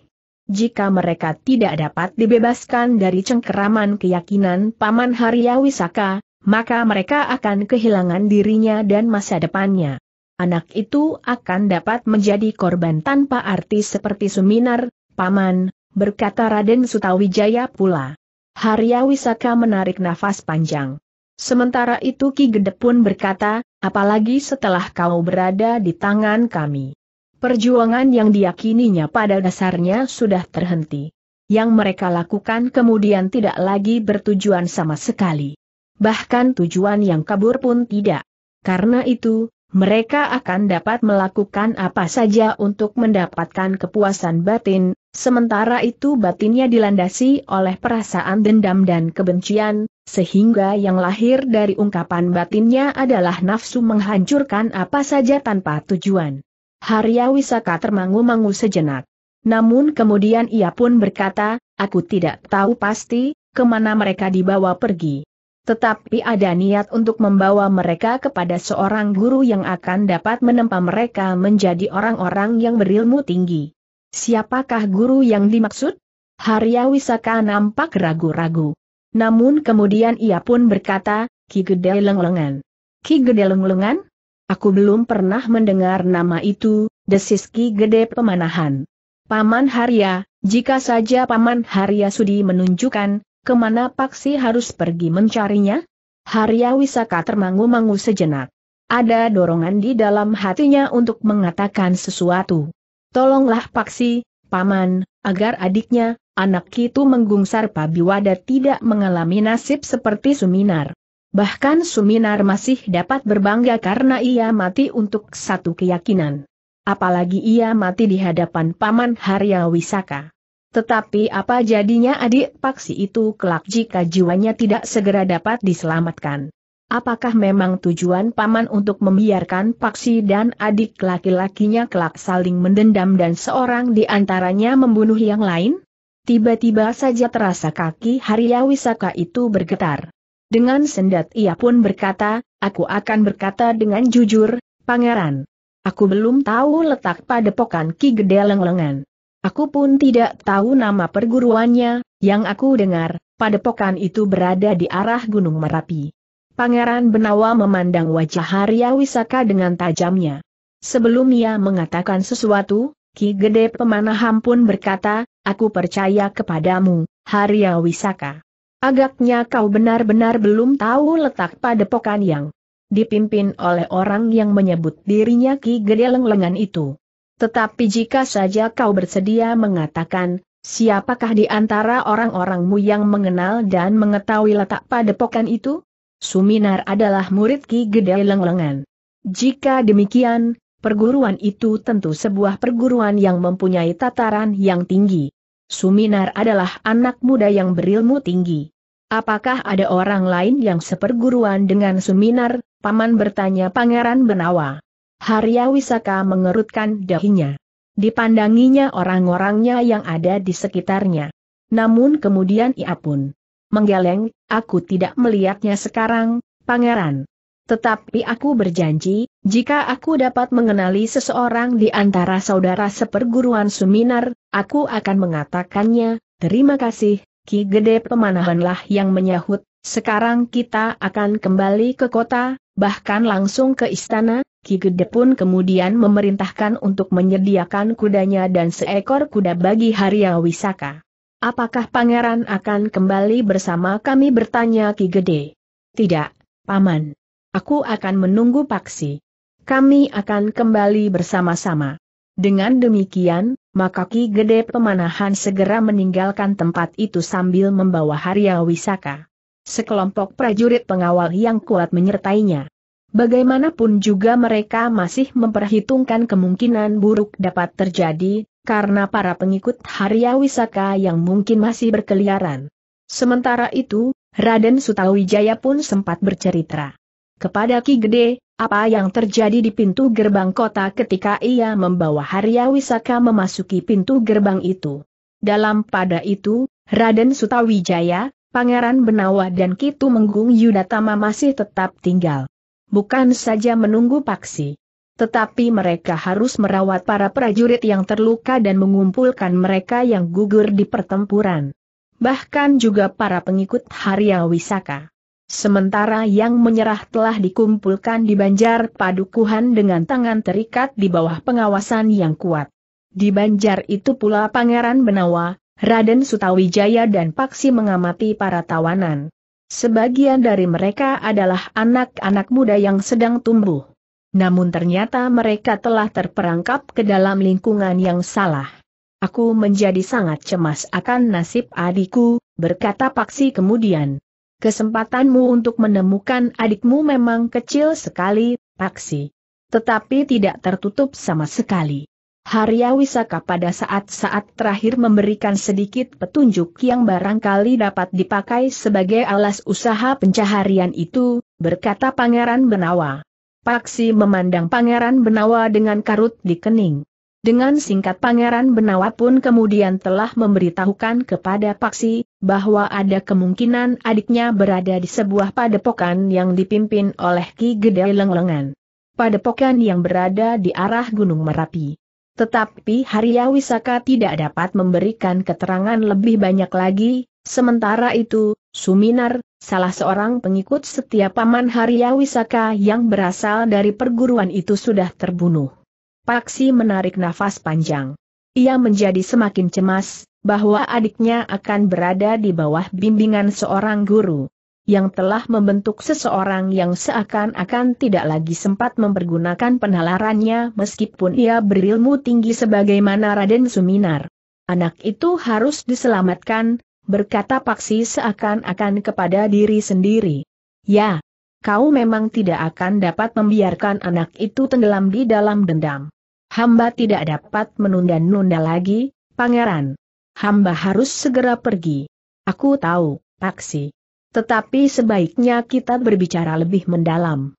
Jika mereka tidak dapat dibebaskan dari cengkeraman keyakinan Paman Haryawisaka, maka mereka akan kehilangan dirinya dan masa depannya. Anak itu akan dapat menjadi korban tanpa arti seperti Suminar, Paman, berkata Raden Sutawijaya pula. Harya Wisaka menarik nafas panjang. Sementara itu Ki Gede pun berkata, apalagi setelah kau berada di tangan kami. Perjuangan yang diyakininya pada dasarnya sudah terhenti. Yang mereka lakukan kemudian tidak lagi bertujuan sama sekali. Bahkan tujuan yang kabur pun tidak. Karena itu, mereka akan dapat melakukan apa saja untuk mendapatkan kepuasan batin, Sementara itu batinnya dilandasi oleh perasaan dendam dan kebencian, sehingga yang lahir dari ungkapan batinnya adalah nafsu menghancurkan apa saja tanpa tujuan. Harya Wisaka termangu-mangu sejenak. Namun kemudian ia pun berkata, aku tidak tahu pasti, kemana mereka dibawa pergi. Tetapi ada niat untuk membawa mereka kepada seorang guru yang akan dapat menempa mereka menjadi orang-orang yang berilmu tinggi. Siapakah guru yang dimaksud? Harya Wisaka nampak ragu-ragu. Namun kemudian ia pun berkata, Ki Gede Lenglengan. Ki Gede Lenglengan? Aku belum pernah mendengar nama itu, desis Ki Gede Pemanahan. Paman Harya, jika saja Paman Harya Sudi menunjukkan, kemana Paksi harus pergi mencarinya? Harya Wisaka termangu-mangu sejenak. Ada dorongan di dalam hatinya untuk mengatakan sesuatu. Tolonglah Paksi, Paman, agar adiknya, anak itu menggungsar Pabiwada tidak mengalami nasib seperti Suminar. Bahkan Suminar masih dapat berbangga karena ia mati untuk satu keyakinan. Apalagi ia mati di hadapan Paman Harya Wisaka. Tetapi apa jadinya adik Paksi itu kelak jika jiwanya tidak segera dapat diselamatkan? Apakah memang tujuan paman untuk membiarkan paksi dan adik laki-lakinya kelak saling mendendam dan seorang di antaranya membunuh yang lain? Tiba-tiba saja terasa kaki Haria Wisaka itu bergetar. Dengan sendat ia pun berkata, aku akan berkata dengan jujur, pangeran. Aku belum tahu letak pada padepokan Ki Gede Lenglengan. Aku pun tidak tahu nama perguruannya, yang aku dengar, padepokan itu berada di arah Gunung Merapi. Pangeran Benawa memandang wajah Harya Wisaka dengan tajamnya. Sebelum ia mengatakan sesuatu, Ki Gede Pemanah pun berkata, aku percaya kepadamu, Harya Wisaka. Agaknya kau benar-benar belum tahu letak padepokan yang dipimpin oleh orang yang menyebut dirinya Ki Gede Lenglengan itu. Tetapi jika saja kau bersedia mengatakan, siapakah di antara orang-orangmu yang mengenal dan mengetahui letak padepokan itu? Suminar adalah murid Ki Gede Lenglengan. Jika demikian, perguruan itu tentu sebuah perguruan yang mempunyai tataran yang tinggi. Suminar adalah anak muda yang berilmu tinggi. Apakah ada orang lain yang seperguruan dengan Suminar? Paman bertanya Pangeran Benawa. Harya Wisaka mengerutkan dahinya. Dipandanginya orang-orangnya yang ada di sekitarnya. Namun kemudian ia pun menggeleng, aku tidak melihatnya sekarang, pangeran. Tetapi aku berjanji, jika aku dapat mengenali seseorang di antara saudara seperguruan seminar, aku akan mengatakannya, terima kasih, Ki Gede Pemanahanlah yang menyahut, sekarang kita akan kembali ke kota, bahkan langsung ke istana, Ki Gede pun kemudian memerintahkan untuk menyediakan kudanya dan seekor kuda bagi Harya Wisaka. Apakah pangeran akan kembali bersama kami bertanya Ki Gede? Tidak, Paman. Aku akan menunggu paksi. Kami akan kembali bersama-sama. Dengan demikian, maka Ki Gede Pemanahan segera meninggalkan tempat itu sambil membawa Harya Wisaka. Sekelompok prajurit pengawal yang kuat menyertainya. Bagaimanapun juga mereka masih memperhitungkan kemungkinan buruk dapat terjadi, karena para pengikut Harya Wisaka yang mungkin masih berkeliaran. Sementara itu, Raden Sutawijaya pun sempat bercerita kepada Ki Gede, apa yang terjadi di pintu gerbang kota ketika ia membawa Harya Wisaka memasuki pintu gerbang itu. Dalam pada itu, Raden Sutawijaya, Pangeran Benawa dan Kitu Menggung Yudatama masih tetap tinggal. Bukan saja menunggu paksi. Tetapi mereka harus merawat para prajurit yang terluka dan mengumpulkan mereka yang gugur di pertempuran. Bahkan juga para pengikut Harya Wisaka. Sementara yang menyerah telah dikumpulkan di Banjar Padukuhan dengan tangan terikat di bawah pengawasan yang kuat. Di Banjar itu pula Pangeran Benawa, Raden Sutawijaya dan Paksi mengamati para tawanan. Sebagian dari mereka adalah anak-anak muda yang sedang tumbuh. Namun ternyata mereka telah terperangkap ke dalam lingkungan yang salah. Aku menjadi sangat cemas akan nasib adikku, berkata Paksi kemudian. Kesempatanmu untuk menemukan adikmu memang kecil sekali, Paksi. Tetapi tidak tertutup sama sekali. Harya Wisaka pada saat-saat terakhir memberikan sedikit petunjuk yang barangkali dapat dipakai sebagai alas usaha pencaharian itu, berkata Pangeran Benawa. Paksi memandang Pangeran Benawa dengan karut di kening. Dengan singkat Pangeran Benawa pun kemudian telah memberitahukan kepada Paksi, bahwa ada kemungkinan adiknya berada di sebuah padepokan yang dipimpin oleh Ki Gede Lenglengan. Padepokan yang berada di arah Gunung Merapi. Tetapi Haryawisaka tidak dapat memberikan keterangan lebih banyak lagi, Sementara itu, Suminar, salah seorang pengikut setiap Paman Harya Wisaka yang berasal dari perguruan itu sudah terbunuh. Paksi menarik nafas panjang. Ia menjadi semakin cemas, bahwa adiknya akan berada di bawah bimbingan seorang guru yang telah membentuk seseorang yang seakan-akan tidak lagi sempat mempergunakan penalarannya meskipun ia berilmu tinggi sebagaimana Raden Suminar. Anak itu harus diselamatkan, berkata Paksi seakan-akan kepada diri sendiri. Ya, kau memang tidak akan dapat membiarkan anak itu tenggelam di dalam dendam. Hamba tidak dapat menunda-nunda lagi, pangeran. Hamba harus segera pergi. Aku tahu, Paksi. Tetapi sebaiknya kita berbicara lebih mendalam.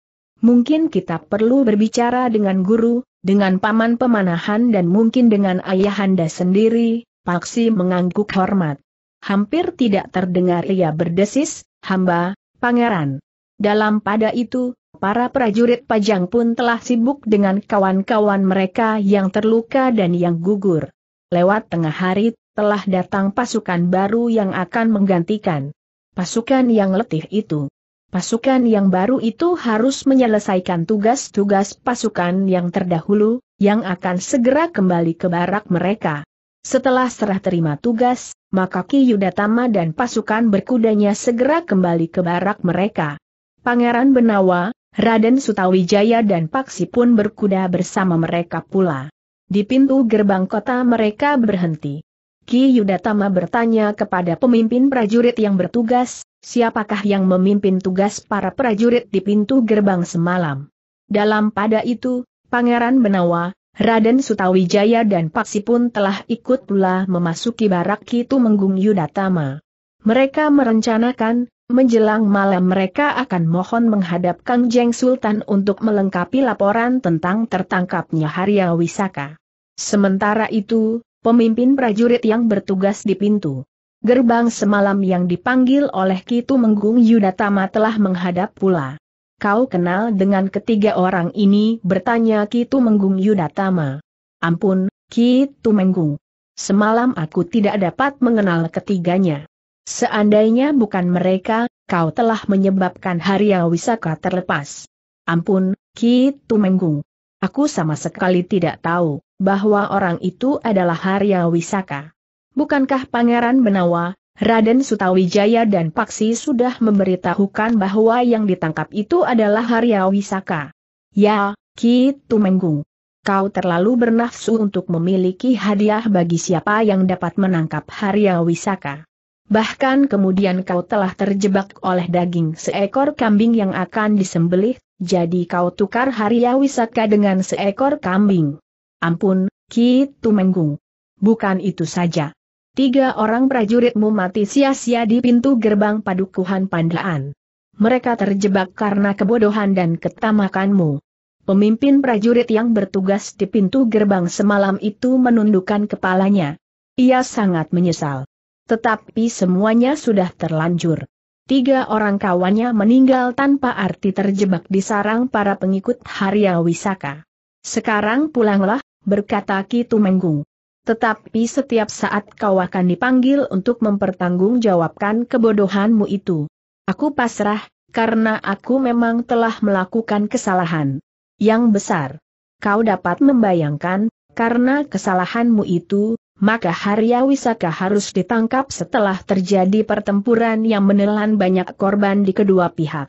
Mungkin kita perlu berbicara dengan guru, dengan paman pemanahan dan mungkin dengan ayahanda sendiri, Paksi mengangguk hormat hampir tidak terdengar ia berdesis, hamba, pangeran. Dalam pada itu, para prajurit pajang pun telah sibuk dengan kawan-kawan mereka yang terluka dan yang gugur. Lewat tengah hari, telah datang pasukan baru yang akan menggantikan. Pasukan yang letih itu. Pasukan yang baru itu harus menyelesaikan tugas-tugas pasukan yang terdahulu, yang akan segera kembali ke barak mereka. Setelah serah terima tugas, maka Ki Yudatama dan pasukan berkudanya segera kembali ke barak mereka. Pangeran Benawa, Raden Sutawijaya dan Paksi pun berkuda bersama mereka pula. Di pintu gerbang kota mereka berhenti. Ki Yudatama bertanya kepada pemimpin prajurit yang bertugas, siapakah yang memimpin tugas para prajurit di pintu gerbang semalam. Dalam pada itu, Pangeran Benawa, Raden Sutawijaya dan Paksi pun telah ikut pula memasuki barak itu Menggung Yudatama. Mereka merencanakan, menjelang malam mereka akan mohon menghadap Kang Jeng Sultan untuk melengkapi laporan tentang tertangkapnya Harya Wisaka. Sementara itu, pemimpin prajurit yang bertugas di pintu gerbang semalam yang dipanggil oleh Kitu Menggung Yudatama telah menghadap pula. Kau kenal dengan ketiga orang ini? bertanya Ki Tumenggung Yudatama. Ampun, Ki Tumenggung. Semalam aku tidak dapat mengenal ketiganya. Seandainya bukan mereka, kau telah menyebabkan Harya Wisaka terlepas. Ampun, Ki Tumenggung. Aku sama sekali tidak tahu bahwa orang itu adalah Harya Wisaka. Bukankah Pangeran Benawa, Raden Sutawijaya dan Paksi sudah memberitahukan bahwa yang ditangkap itu adalah Harya Wisaka. Ya, Ki Tumenggung. Kau terlalu bernafsu untuk memiliki hadiah bagi siapa yang dapat menangkap Harya Wisaka. Bahkan kemudian kau telah terjebak oleh daging seekor kambing yang akan disembelih, jadi kau tukar Harya Wisaka dengan seekor kambing. Ampun, Ki Tumenggung. Bukan itu saja. Tiga orang prajuritmu mati sia-sia di pintu gerbang padukuhan pandaan. Mereka terjebak karena kebodohan dan ketamakanmu. Pemimpin prajurit yang bertugas di pintu gerbang semalam itu menundukkan kepalanya. Ia sangat menyesal. Tetapi semuanya sudah terlanjur. Tiga orang kawannya meninggal tanpa arti terjebak di sarang para pengikut Harya Sekarang pulanglah, berkata Ki Tumenggung. Tetapi setiap saat kau akan dipanggil untuk mempertanggungjawabkan kebodohanmu itu. Aku pasrah, karena aku memang telah melakukan kesalahan yang besar. Kau dapat membayangkan, karena kesalahanmu itu, maka Harya Wisaka harus ditangkap setelah terjadi pertempuran yang menelan banyak korban di kedua pihak.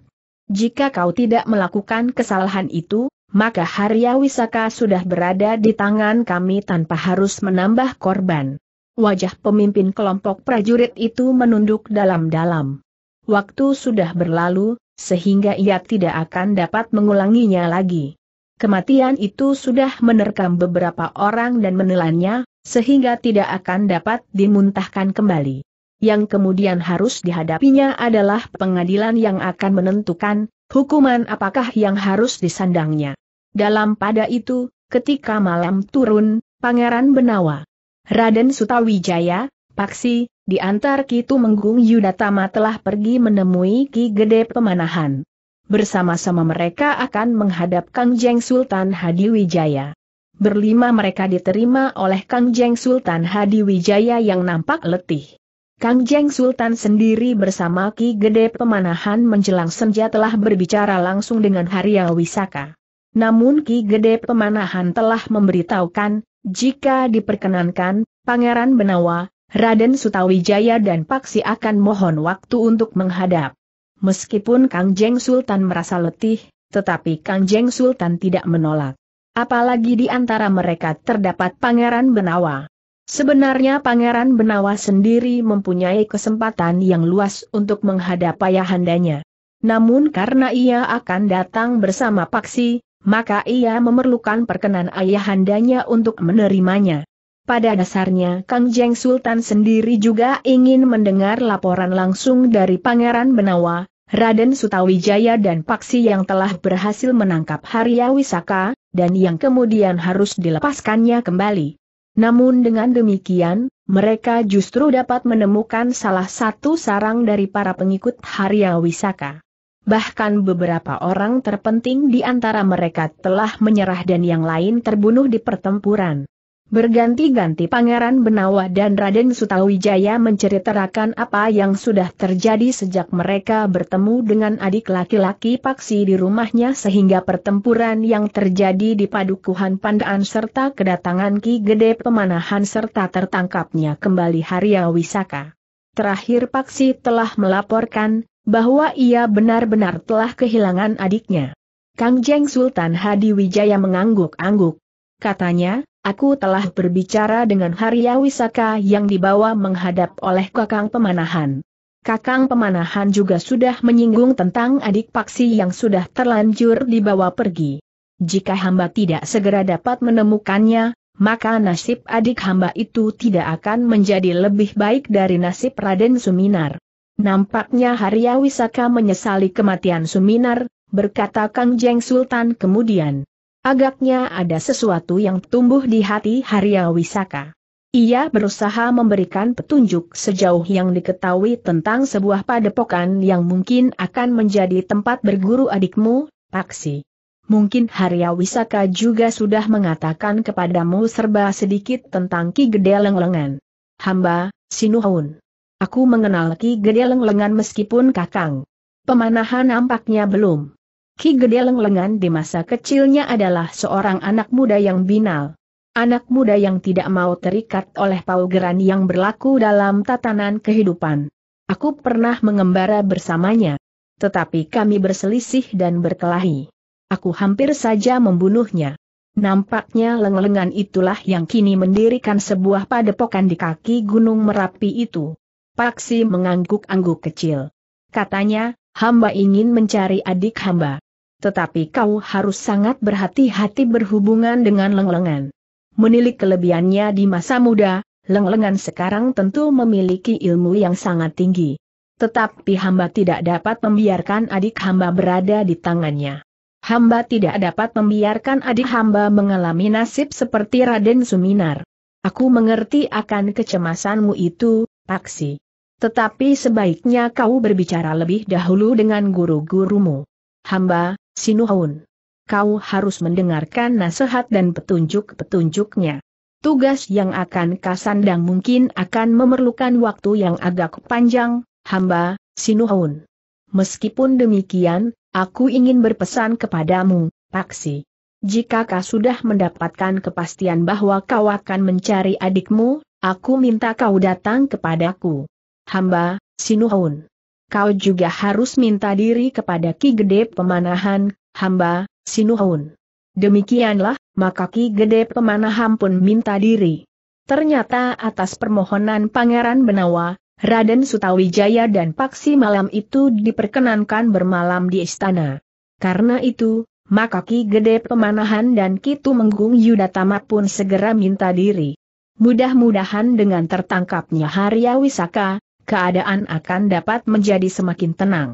Jika kau tidak melakukan kesalahan itu, maka Harya Wisaka sudah berada di tangan kami tanpa harus menambah korban. Wajah pemimpin kelompok prajurit itu menunduk dalam-dalam. Waktu sudah berlalu, sehingga ia tidak akan dapat mengulanginya lagi. Kematian itu sudah menerkam beberapa orang dan menelannya, sehingga tidak akan dapat dimuntahkan kembali. Yang kemudian harus dihadapinya adalah pengadilan yang akan menentukan hukuman apakah yang harus disandangnya. Dalam pada itu, ketika malam turun, Pangeran Benawa, Raden Sutawijaya, Paksi, diantar antar Kitu Menggung Yudatama telah pergi menemui Ki Gede Pemanahan. Bersama-sama mereka akan menghadap Kangjeng Sultan Hadiwijaya. Berlima mereka diterima oleh Kangjeng Sultan Hadiwijaya yang nampak letih. Kangjeng Sultan sendiri bersama Ki Gede Pemanahan menjelang senja telah berbicara langsung dengan Harya Wisaka. Namun Ki Gede Pemanahan telah memberitahukan, jika diperkenankan, Pangeran Benawa, Raden Sutawijaya dan Paksi akan mohon waktu untuk menghadap. Meskipun Kang Jeng Sultan merasa letih, tetapi Kang Jeng Sultan tidak menolak. Apalagi di antara mereka terdapat Pangeran Benawa. Sebenarnya Pangeran Benawa sendiri mempunyai kesempatan yang luas untuk menghadap ayahandanya. Namun karena ia akan datang bersama Paksi, maka ia memerlukan perkenan ayahandanya untuk menerimanya. Pada dasarnya Kang Jeng Sultan sendiri juga ingin mendengar laporan langsung dari Pangeran Benawa, Raden Sutawijaya dan Paksi yang telah berhasil menangkap Harya Wisaka, dan yang kemudian harus dilepaskannya kembali. Namun dengan demikian, mereka justru dapat menemukan salah satu sarang dari para pengikut Harya Wisaka. Bahkan beberapa orang terpenting di antara mereka telah menyerah dan yang lain terbunuh di pertempuran. Berganti-ganti Pangeran Benawa dan Raden Sutawijaya menceritakan apa yang sudah terjadi sejak mereka bertemu dengan adik laki-laki Paksi di rumahnya sehingga pertempuran yang terjadi di Padukuhan Pandaan serta kedatangan Ki Gede Pemanahan serta tertangkapnya kembali Harya Wisaka. Terakhir Paksi telah melaporkan, bahwa ia benar-benar telah kehilangan adiknya. Kang Jeng Sultan Hadi Wijaya mengangguk-angguk. Katanya, aku telah berbicara dengan Harya Wisaka yang dibawa menghadap oleh Kakang Pemanahan. Kakang Pemanahan juga sudah menyinggung tentang adik paksi yang sudah terlanjur dibawa pergi. Jika hamba tidak segera dapat menemukannya, maka nasib adik hamba itu tidak akan menjadi lebih baik dari nasib Raden Suminar. Nampaknya Harya Wisaka menyesali kematian Suminar, berkata Kang Jeng Sultan kemudian. Agaknya ada sesuatu yang tumbuh di hati Harya Wisaka. Ia berusaha memberikan petunjuk sejauh yang diketahui tentang sebuah padepokan yang mungkin akan menjadi tempat berguru adikmu, Paksi. Mungkin Harya Wisaka juga sudah mengatakan kepadamu serba sedikit tentang Ki Gede Lenglengan. Hamba, Sinuhun. Aku mengenal Ki Gede Leng Lengan meskipun kakang. Pemanahan nampaknya belum. Ki Gede Leng Lengan di masa kecilnya adalah seorang anak muda yang binal. Anak muda yang tidak mau terikat oleh paugeran yang berlaku dalam tatanan kehidupan. Aku pernah mengembara bersamanya. Tetapi kami berselisih dan berkelahi. Aku hampir saja membunuhnya. Nampaknya leng-lengan itulah yang kini mendirikan sebuah padepokan di kaki Gunung Merapi itu. Paksi mengangguk-angguk kecil. Katanya, hamba ingin mencari adik hamba. Tetapi kau harus sangat berhati-hati berhubungan dengan lenglengan. Menilik kelebihannya di masa muda, lenglengan sekarang tentu memiliki ilmu yang sangat tinggi. Tetapi hamba tidak dapat membiarkan adik hamba berada di tangannya. Hamba tidak dapat membiarkan adik hamba mengalami nasib seperti Raden Suminar. Aku mengerti akan kecemasanmu itu, Paksi. Tetapi sebaiknya kau berbicara lebih dahulu dengan guru-gurumu. Hamba, Sinuhun. Kau harus mendengarkan nasihat dan petunjuk-petunjuknya. Tugas yang akan kasandang mungkin akan memerlukan waktu yang agak panjang, hamba, Sinuhun. Meskipun demikian, aku ingin berpesan kepadamu, Paksi. Jika kau sudah mendapatkan kepastian bahwa kau akan mencari adikmu, Aku minta kau datang kepadaku. Hamba, Sinuhun. Kau juga harus minta diri kepada Ki Gede Pemanahan, hamba, Sinuhun. Demikianlah, maka Ki Gede Pemanahan pun minta diri. Ternyata atas permohonan Pangeran Benawa, Raden Sutawijaya dan Paksi malam itu diperkenankan bermalam di istana. Karena itu, maka Ki Gede Pemanahan dan Kitu Menggung Yudatama pun segera minta diri. Mudah-mudahan dengan tertangkapnya Harya Wisaka, keadaan akan dapat menjadi semakin tenang.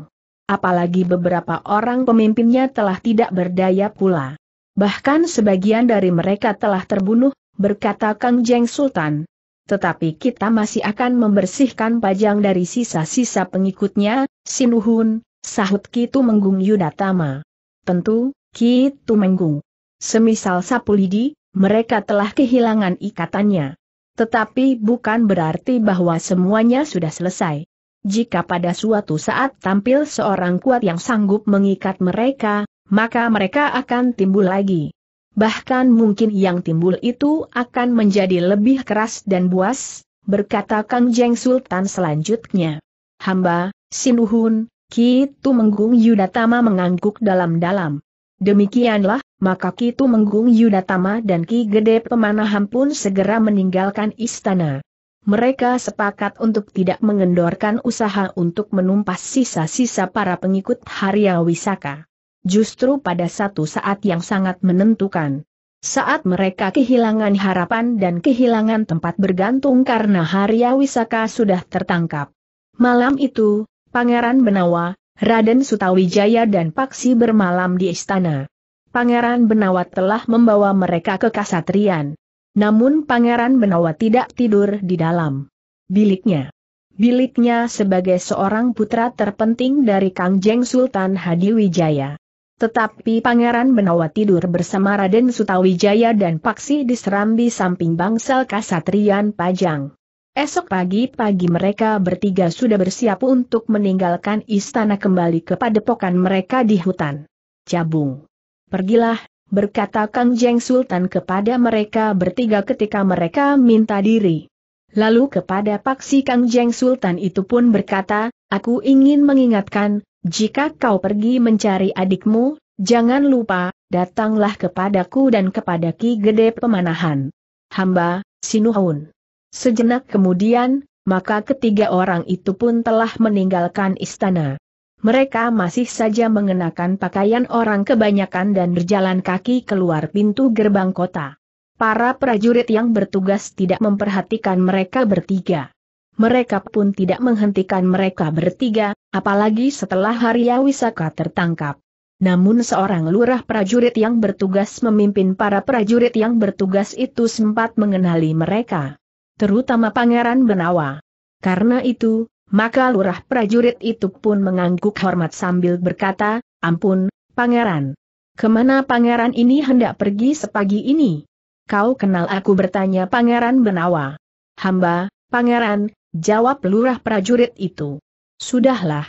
Apalagi beberapa orang pemimpinnya telah tidak berdaya pula. Bahkan sebagian dari mereka telah terbunuh, berkata Kang Jeng Sultan. Tetapi kita masih akan membersihkan pajang dari sisa-sisa pengikutnya, Sinuhun, sahut Kitu Menggung Yudatama. Tentu, Kitu Menggung. Semisal Sapulidi? mereka telah kehilangan ikatannya. Tetapi bukan berarti bahwa semuanya sudah selesai. Jika pada suatu saat tampil seorang kuat yang sanggup mengikat mereka, maka mereka akan timbul lagi. Bahkan mungkin yang timbul itu akan menjadi lebih keras dan buas, berkata Kang Jeng Sultan selanjutnya. Hamba, Sinuhun, Ki Tumenggung Yudatama mengangguk dalam-dalam. Demikianlah, maka Kitu Menggung Yudatama dan Ki Gede Pemanahan pun segera meninggalkan istana. Mereka sepakat untuk tidak mengendorkan usaha untuk menumpas sisa-sisa para pengikut Harya Wisaka. Justru pada satu saat yang sangat menentukan. Saat mereka kehilangan harapan dan kehilangan tempat bergantung karena Harya Wisaka sudah tertangkap. Malam itu, Pangeran Benawa, Raden Sutawijaya dan Paksi bermalam di istana. Pangeran Benawa telah membawa mereka ke kasatrian. Namun Pangeran Benawa tidak tidur di dalam biliknya. Biliknya sebagai seorang putra terpenting dari Kangjeng Sultan Hadiwijaya. Tetapi Pangeran Benawa tidur bersama Raden Sutawijaya dan Paksi di serambi samping bangsal kasatrian Pajang. Esok pagi-pagi mereka bertiga sudah bersiap untuk meninggalkan istana kembali ke padepokan mereka di hutan. Cabung. Pergilah, berkata Kang Jeng Sultan kepada mereka bertiga ketika mereka minta diri. Lalu kepada paksi Kang Jeng Sultan itu pun berkata, aku ingin mengingatkan, jika kau pergi mencari adikmu, jangan lupa, datanglah kepadaku dan kepada Ki Gede Pemanahan. Hamba, Sinuhun. Sejenak kemudian, maka ketiga orang itu pun telah meninggalkan istana. Mereka masih saja mengenakan pakaian orang kebanyakan dan berjalan kaki keluar pintu gerbang kota. Para prajurit yang bertugas tidak memperhatikan mereka bertiga. Mereka pun tidak menghentikan mereka bertiga, apalagi setelah Harya Wisaka tertangkap. Namun seorang lurah prajurit yang bertugas memimpin para prajurit yang bertugas itu sempat mengenali mereka terutama Pangeran Benawa. Karena itu, maka lurah prajurit itu pun mengangguk hormat sambil berkata, ampun, Pangeran. Kemana Pangeran ini hendak pergi sepagi ini? Kau kenal aku bertanya Pangeran Benawa. Hamba, Pangeran, jawab lurah prajurit itu. Sudahlah.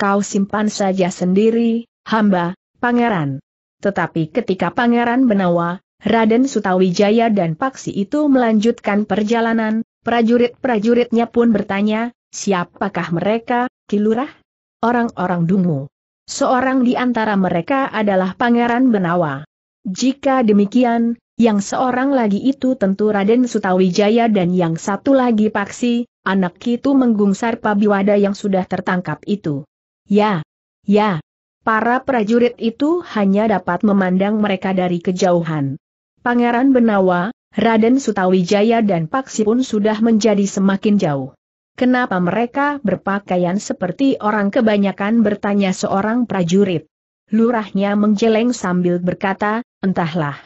Kau simpan saja sendiri, hamba, Pangeran. Tetapi ketika Pangeran Benawa, Raden Sutawijaya dan Paksi itu melanjutkan perjalanan, prajurit-prajuritnya pun bertanya, siapakah mereka, Kilurah? Orang-orang dungu. Seorang di antara mereka adalah Pangeran Benawa. Jika demikian, yang seorang lagi itu tentu Raden Sutawijaya dan yang satu lagi Paksi, anak itu menggungsar Pabiwada yang sudah tertangkap itu. Ya, ya, para prajurit itu hanya dapat memandang mereka dari kejauhan. Pangeran Benawa, Raden Sutawijaya dan Paksi pun sudah menjadi semakin jauh. Kenapa mereka berpakaian seperti orang kebanyakan bertanya seorang prajurit. Lurahnya menjeleng sambil berkata, entahlah.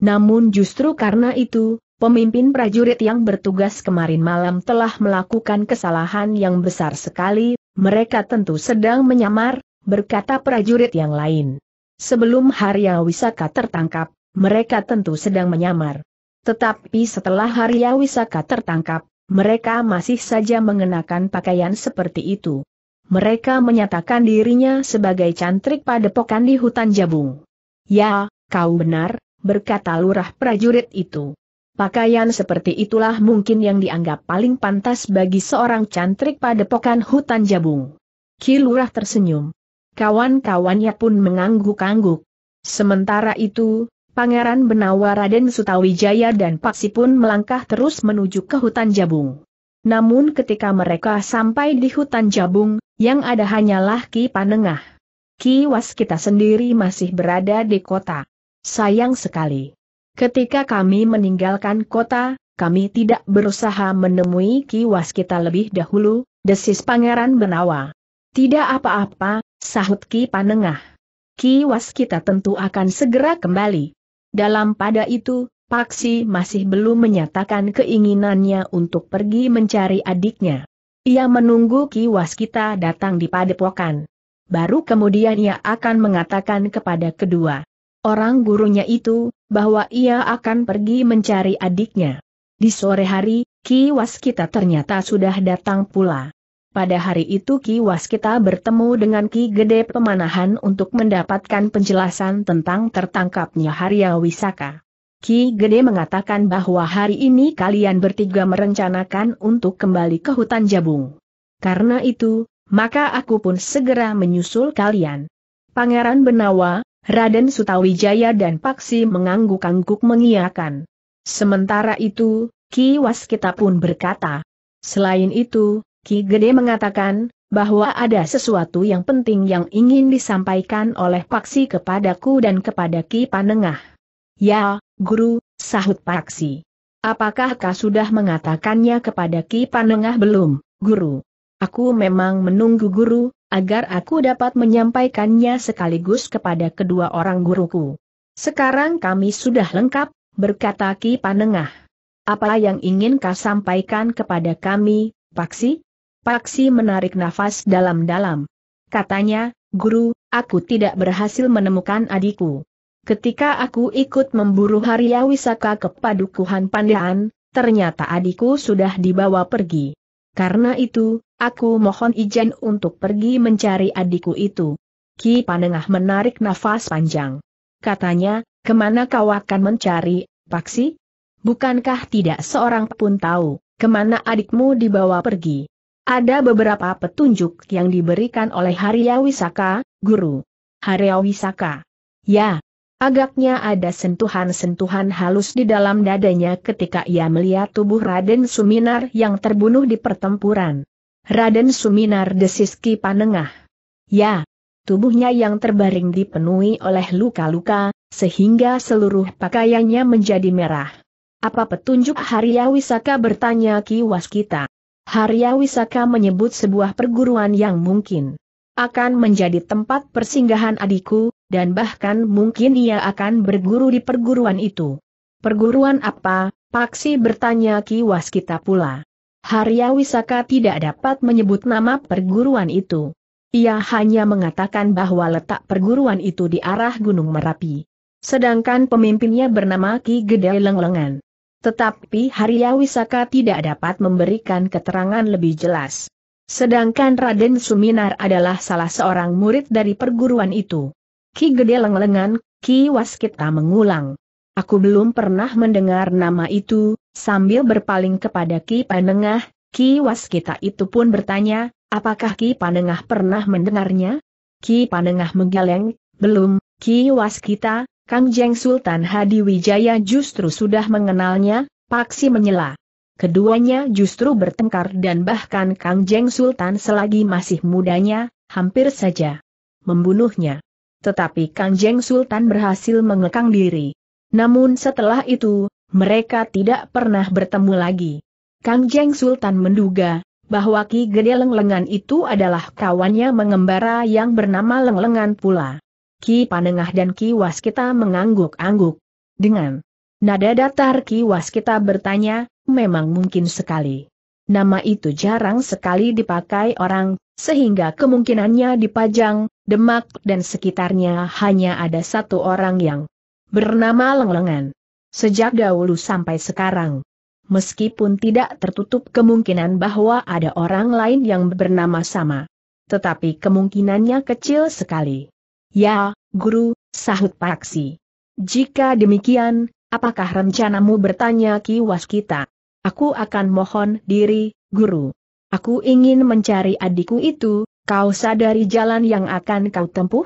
Namun justru karena itu, pemimpin prajurit yang bertugas kemarin malam telah melakukan kesalahan yang besar sekali, mereka tentu sedang menyamar, berkata prajurit yang lain. Sebelum Haryawisaka tertangkap, mereka tentu sedang menyamar. Tetapi setelah Harya Wisaka tertangkap, mereka masih saja mengenakan pakaian seperti itu. Mereka menyatakan dirinya sebagai cantrik padepokan di hutan jabung. Ya, kau benar, berkata lurah prajurit itu. Pakaian seperti itulah mungkin yang dianggap paling pantas bagi seorang cantrik padepokan hutan jabung. Kilurah tersenyum. Kawan-kawannya pun mengangguk-angguk. Sementara itu, Pangeran Benawa Raden Sutawijaya dan Paksi pun melangkah terus menuju ke hutan jabung. Namun ketika mereka sampai di hutan jabung, yang ada hanyalah Ki Panengah. Ki Waskita sendiri masih berada di kota. Sayang sekali. Ketika kami meninggalkan kota, kami tidak berusaha menemui Ki Waskita lebih dahulu, desis Pangeran Benawa. Tidak apa-apa, sahut Ki Panengah. Ki Waskita tentu akan segera kembali. Dalam pada itu, Paksi masih belum menyatakan keinginannya untuk pergi mencari adiknya. Ia menunggu Ki Waskita datang di padepokan. Baru kemudian ia akan mengatakan kepada kedua orang gurunya itu, bahwa ia akan pergi mencari adiknya. Di sore hari, Ki Waskita ternyata sudah datang pula. Pada hari itu Ki Waskita bertemu dengan Ki Gede Pemanahan untuk mendapatkan penjelasan tentang tertangkapnya Harya Wisaka. Ki Gede mengatakan bahwa hari ini kalian bertiga merencanakan untuk kembali ke hutan Jabung. Karena itu, maka aku pun segera menyusul kalian. Pangeran Benawa, Raden Sutawijaya dan Paksi mengangguk-angguk mengiakan. Sementara itu, Ki Waskita pun berkata, Selain itu, Ki Gede mengatakan, bahwa ada sesuatu yang penting yang ingin disampaikan oleh Paksi kepadaku dan kepada Ki Panengah. Ya, Guru, sahut Paksi. Apakah kau sudah mengatakannya kepada Ki Panengah belum, Guru? Aku memang menunggu Guru, agar aku dapat menyampaikannya sekaligus kepada kedua orang guruku. Sekarang kami sudah lengkap, berkata Ki Panengah. Apa yang ingin kau sampaikan kepada kami, Paksi? Paksi menarik nafas dalam-dalam. Katanya, Guru, aku tidak berhasil menemukan adikku. Ketika aku ikut memburu Harya Wisaka ke Padukuhan Pandaan, ternyata adikku sudah dibawa pergi. Karena itu, aku mohon izin untuk pergi mencari adikku itu. Ki Panengah menarik nafas panjang. Katanya, kemana kau akan mencari, Paksi? Bukankah tidak seorang pun tahu, kemana adikmu dibawa pergi? Ada beberapa petunjuk yang diberikan oleh Harya Wisaka, guru. Harya Wisaka. Ya. Agaknya ada sentuhan-sentuhan halus di dalam dadanya ketika ia melihat tubuh Raden Suminar yang terbunuh di pertempuran. Raden Suminar desiski panengah. Ya, tubuhnya yang terbaring dipenuhi oleh luka-luka, sehingga seluruh pakaiannya menjadi merah. Apa petunjuk Harya Wisaka bertanya Ki Waskita? Harya Wisaka menyebut sebuah perguruan yang mungkin akan menjadi tempat persinggahan adikku, dan bahkan mungkin ia akan berguru di perguruan itu. Perguruan apa? Paksi bertanya Ki Waskita pula. Harya Wisaka tidak dapat menyebut nama perguruan itu. Ia hanya mengatakan bahwa letak perguruan itu di arah Gunung Merapi. Sedangkan pemimpinnya bernama Ki Gede Lenglengan. Tetapi Harya Wisaka tidak dapat memberikan keterangan lebih jelas. Sedangkan Raden Suminar adalah salah seorang murid dari perguruan itu. Ki Gede Lenglengan, Ki Waskita mengulang. Aku belum pernah mendengar nama itu, sambil berpaling kepada Ki Panengah, Ki Waskita itu pun bertanya, apakah Ki Panengah pernah mendengarnya? Ki Panengah menggeleng, belum, Ki Waskita, Kang Jeng Sultan Hadi Wijaya justru sudah mengenalnya, Paksi menyela. Keduanya justru bertengkar dan bahkan Kang Jeng Sultan selagi masih mudanya, hampir saja membunuhnya. Tetapi Kang Jeng Sultan berhasil mengekang diri. Namun setelah itu, mereka tidak pernah bertemu lagi. Kang Jeng Sultan menduga, bahwa Ki Gede Lenglengan itu adalah kawannya mengembara yang bernama Lenglengan pula. Ki Panengah dan Ki Waskita mengangguk-angguk. Dengan nada datar Ki Waskita bertanya, memang mungkin sekali. Nama itu jarang sekali dipakai orang, sehingga kemungkinannya dipajang, Demak dan sekitarnya hanya ada satu orang yang bernama Lenglengan. Sejak dahulu sampai sekarang. Meskipun tidak tertutup kemungkinan bahwa ada orang lain yang bernama sama. Tetapi kemungkinannya kecil sekali. Ya, guru, sahut Paksi. Jika demikian, apakah rencanamu bertanya Ki Waskita? Aku akan mohon diri, guru. Aku ingin mencari adikku itu, kau sadari jalan yang akan kau tempuh?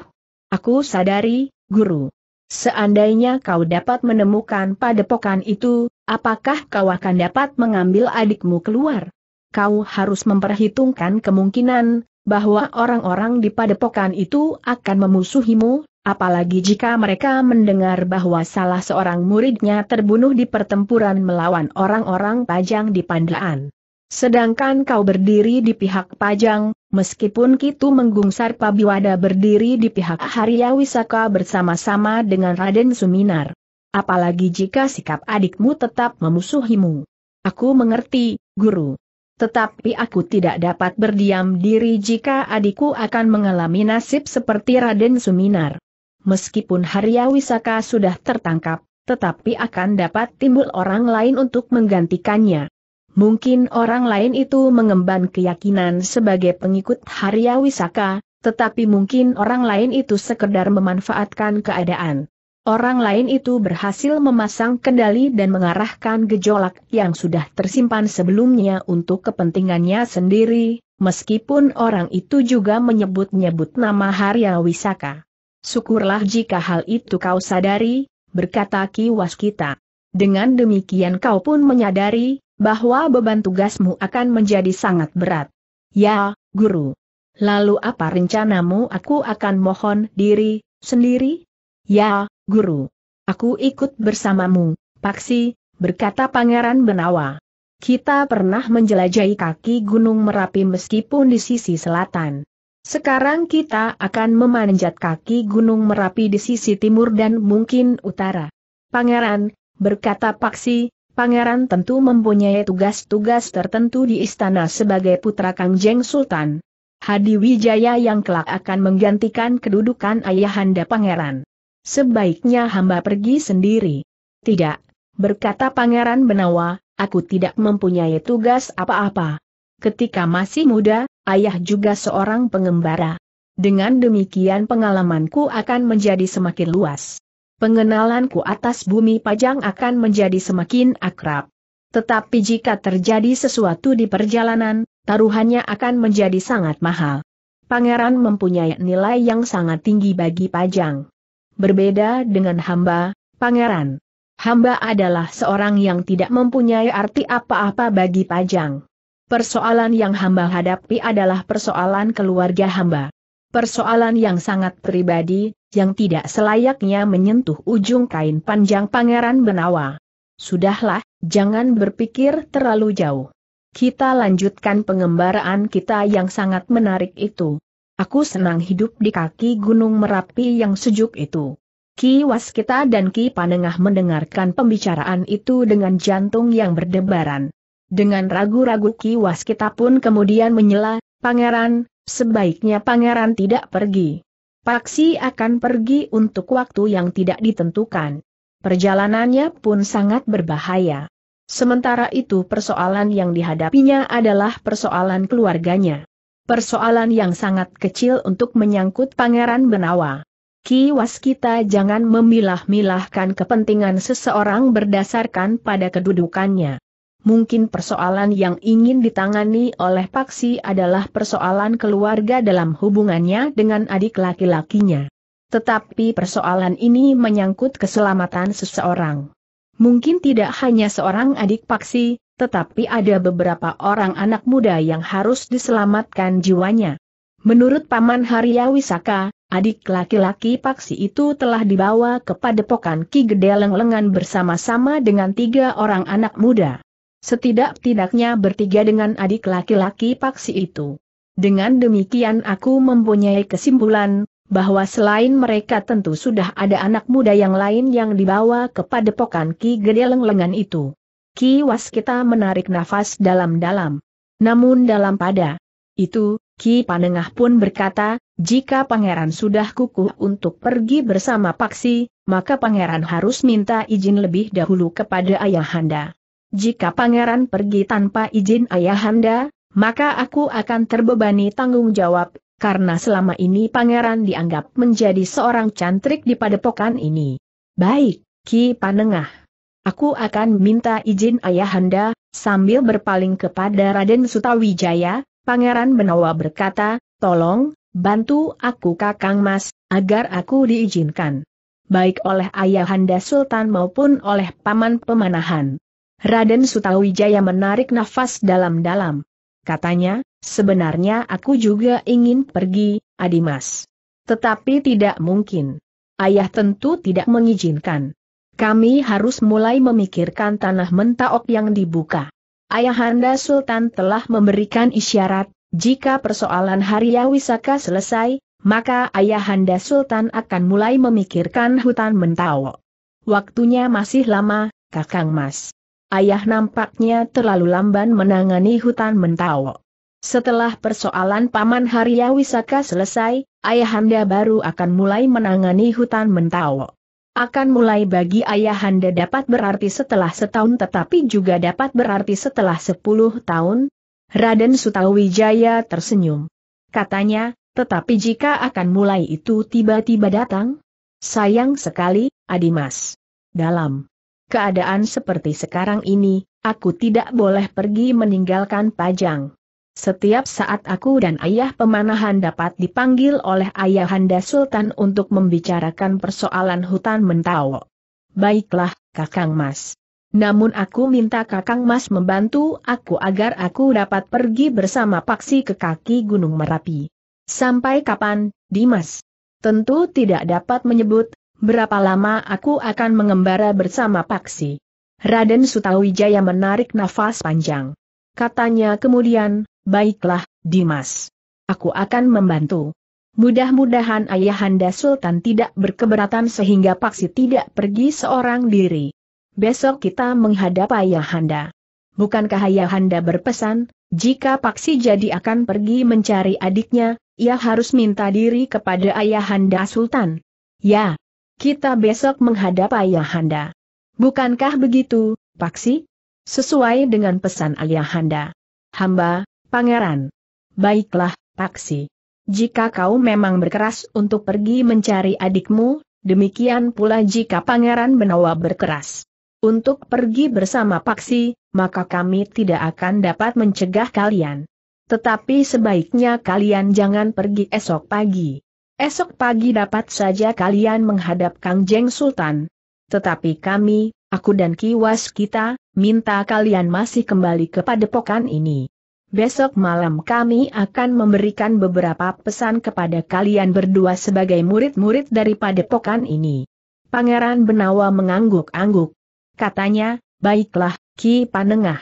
Aku sadari, guru. Seandainya kau dapat menemukan padepokan itu, apakah kau akan dapat mengambil adikmu keluar? Kau harus memperhitungkan kemungkinan, bahwa orang-orang di padepokan itu akan memusuhimu, apalagi jika mereka mendengar bahwa salah seorang muridnya terbunuh di pertempuran melawan orang-orang Pajang di Pandaan. Sedangkan kau berdiri di pihak Pajang, meskipun kita Menggungsar Pabiwada berdiri di pihak Harya Wisaka bersama-sama dengan Raden Suminar. Apalagi jika sikap adikmu tetap memusuhimu. Aku mengerti, Guru. Tetapi aku tidak dapat berdiam diri jika adikku akan mengalami nasib seperti Raden Suminar. Meskipun Harya Wisaka sudah tertangkap, tetapi akan dapat timbul orang lain untuk menggantikannya. Mungkin orang lain itu mengemban keyakinan sebagai pengikut Harya Wisaka, tetapi mungkin orang lain itu sekedar memanfaatkan keadaan. Orang lain itu berhasil memasang kendali dan mengarahkan gejolak yang sudah tersimpan sebelumnya untuk kepentingannya sendiri, meskipun orang itu juga menyebut-nyebut nama Harya Wisaka. Syukurlah jika hal itu kau sadari, berkata Ki Waskita. Dengan demikian kau pun menyadari, bahwa beban tugasmu akan menjadi sangat berat. Ya, Guru. Lalu apa rencanamu aku akan mohon diri, sendiri? Ya, Guru. Aku ikut bersamamu, Paksi, berkata Pangeran Benawa. Kita pernah menjelajahi kaki Gunung Merapi meskipun di sisi selatan. Sekarang kita akan memanjat kaki Gunung Merapi di sisi timur dan mungkin utara. Pangeran, berkata Paksi, Pangeran tentu mempunyai tugas-tugas tertentu di istana sebagai putra Kangjeng Sultan. Hadi Wijaya yang kelak akan menggantikan kedudukan ayahanda Pangeran. Sebaiknya hamba pergi sendiri. Tidak, berkata Pangeran Benawa, aku tidak mempunyai tugas apa-apa. Ketika masih muda, ayah juga seorang pengembara. Dengan demikian pengalamanku akan menjadi semakin luas. Pengenalanku atas bumi pajang akan menjadi semakin akrab. Tetapi jika terjadi sesuatu di perjalanan, taruhannya akan menjadi sangat mahal. Pangeran mempunyai nilai yang sangat tinggi bagi Pajang. Berbeda dengan hamba, pangeran. Hamba adalah seorang yang tidak mempunyai arti apa-apa bagi Pajang. Persoalan yang hamba hadapi adalah persoalan keluarga hamba. Persoalan yang sangat pribadi, yang tidak selayaknya menyentuh ujung kain panjang Pangeran Benawa. Sudahlah, jangan berpikir terlalu jauh. Kita lanjutkan pengembaraan kita yang sangat menarik itu. Aku senang hidup di kaki Gunung Merapi yang sejuk itu. Ki Waskita dan Ki Panengah mendengarkan pembicaraan itu dengan jantung yang berdebaran. Dengan ragu-ragu Ki Waskita pun kemudian menyela, Pangeran, sebaiknya Pangeran tidak pergi. Paksi akan pergi untuk waktu yang tidak ditentukan. Perjalanannya pun sangat berbahaya. Sementara itu persoalan yang dihadapinya adalah persoalan keluarganya. Persoalan yang sangat kecil untuk menyangkut Pangeran Benawa. Ki Waskita, jangan memilah-milahkan kepentingan seseorang berdasarkan pada kedudukannya. Mungkin persoalan yang ingin ditangani oleh Paksi adalah persoalan keluarga dalam hubungannya dengan adik laki-lakinya. Tetapi persoalan ini menyangkut keselamatan seseorang. Mungkin tidak hanya seorang adik Paksi, tetapi ada beberapa orang anak muda yang harus diselamatkan jiwanya. Menurut Paman Harya Wisaka, adik laki-laki Paksi itu telah dibawa ke padepokan Ki Gede Lenglengan bersama-sama dengan tiga orang anak muda. Setidak-tidaknya bertiga dengan adik laki-laki Paksi itu. Dengan demikian aku mempunyai kesimpulan, bahwa selain mereka tentu sudah ada anak muda yang lain yang dibawa kepada padepokan Ki Gede Lenglengan itu. Ki kita menarik nafas dalam-dalam. Namun dalam pada itu, Ki Panengah pun berkata, jika pangeran sudah kukuh untuk pergi bersama Paksi, maka pangeran harus minta izin lebih dahulu kepada ayahanda. Jika pangeran pergi tanpa izin ayahanda, maka aku akan terbebani tanggung jawab, karena selama ini pangeran dianggap menjadi seorang cantrik di padepokan ini. Baik, Ki Panengah. Aku akan minta izin ayahanda, sambil berpaling kepada Raden Sutawijaya, Pangeran Benawa berkata, tolong, bantu aku kakang mas, agar aku diizinkan. Baik oleh ayahanda sultan maupun oleh paman pemanahan. Raden Sutawijaya menarik nafas dalam-dalam. Katanya, sebenarnya aku juga ingin pergi, Adimas. Tetapi tidak mungkin. Ayah tentu tidak mengizinkan. Kami harus mulai memikirkan tanah mentaok yang dibuka. Ayahanda Sultan telah memberikan isyarat, jika persoalan Haria Wisaka selesai, maka Ayahanda Sultan akan mulai memikirkan hutan mentaok. Waktunya masih lama, Kakang Mas. Ayah nampaknya terlalu lamban menangani hutan mentaok. Setelah persoalan Paman Haria Wisaka selesai, Ayahanda baru akan mulai menangani hutan mentaok. Akan mulai bagi ayahanda dapat berarti setelah setahun tetapi juga dapat berarti setelah sepuluh tahun? Raden Sutawijaya tersenyum. Katanya, tetapi jika akan mulai itu tiba-tiba datang? Sayang sekali, Adimas. Dalam keadaan seperti sekarang ini, aku tidak boleh pergi meninggalkan Pajang. Setiap saat aku dan ayah pemanahan dapat dipanggil oleh ayahanda sultan untuk membicarakan persoalan hutan mentawo. Baiklah, kakang mas. Namun aku minta kakang mas membantu aku agar aku dapat pergi bersama paksi ke kaki Gunung Merapi. Sampai kapan, Dimas? Tentu tidak dapat menyebut, berapa lama aku akan mengembara bersama paksi. Raden Sutawijaya menarik nafas panjang. Katanya kemudian, Baiklah, Dimas. Aku akan membantu. Mudah-mudahan Ayahanda Sultan tidak berkeberatan sehingga Paksi tidak pergi seorang diri. Besok kita menghadap Ayahanda. Bukankah Ayahanda berpesan, jika Paksi jadi akan pergi mencari adiknya, ia harus minta diri kepada Ayahanda Sultan? Ya, kita besok menghadap Ayahanda. Bukankah begitu, Paksi? Sesuai dengan pesan Ayahanda. Hamba, Pangeran. Baiklah, Paksi. Jika kau memang berkeras untuk pergi mencari adikmu, demikian pula jika Pangeran Benawa berkeras untuk pergi bersama Paksi, maka kami tidak akan dapat mencegah kalian. Tetapi sebaiknya kalian jangan pergi esok pagi. Esok pagi dapat saja kalian menghadap Kang Jeng Sultan. Tetapi kami, aku dan Kiwas kita, minta kalian masih kembali ke padepokan ini. Besok malam kami akan memberikan beberapa pesan kepada kalian berdua sebagai murid-murid dari padepokan ini. Pangeran Benawa mengangguk-angguk. Katanya, baiklah, Ki Panengah.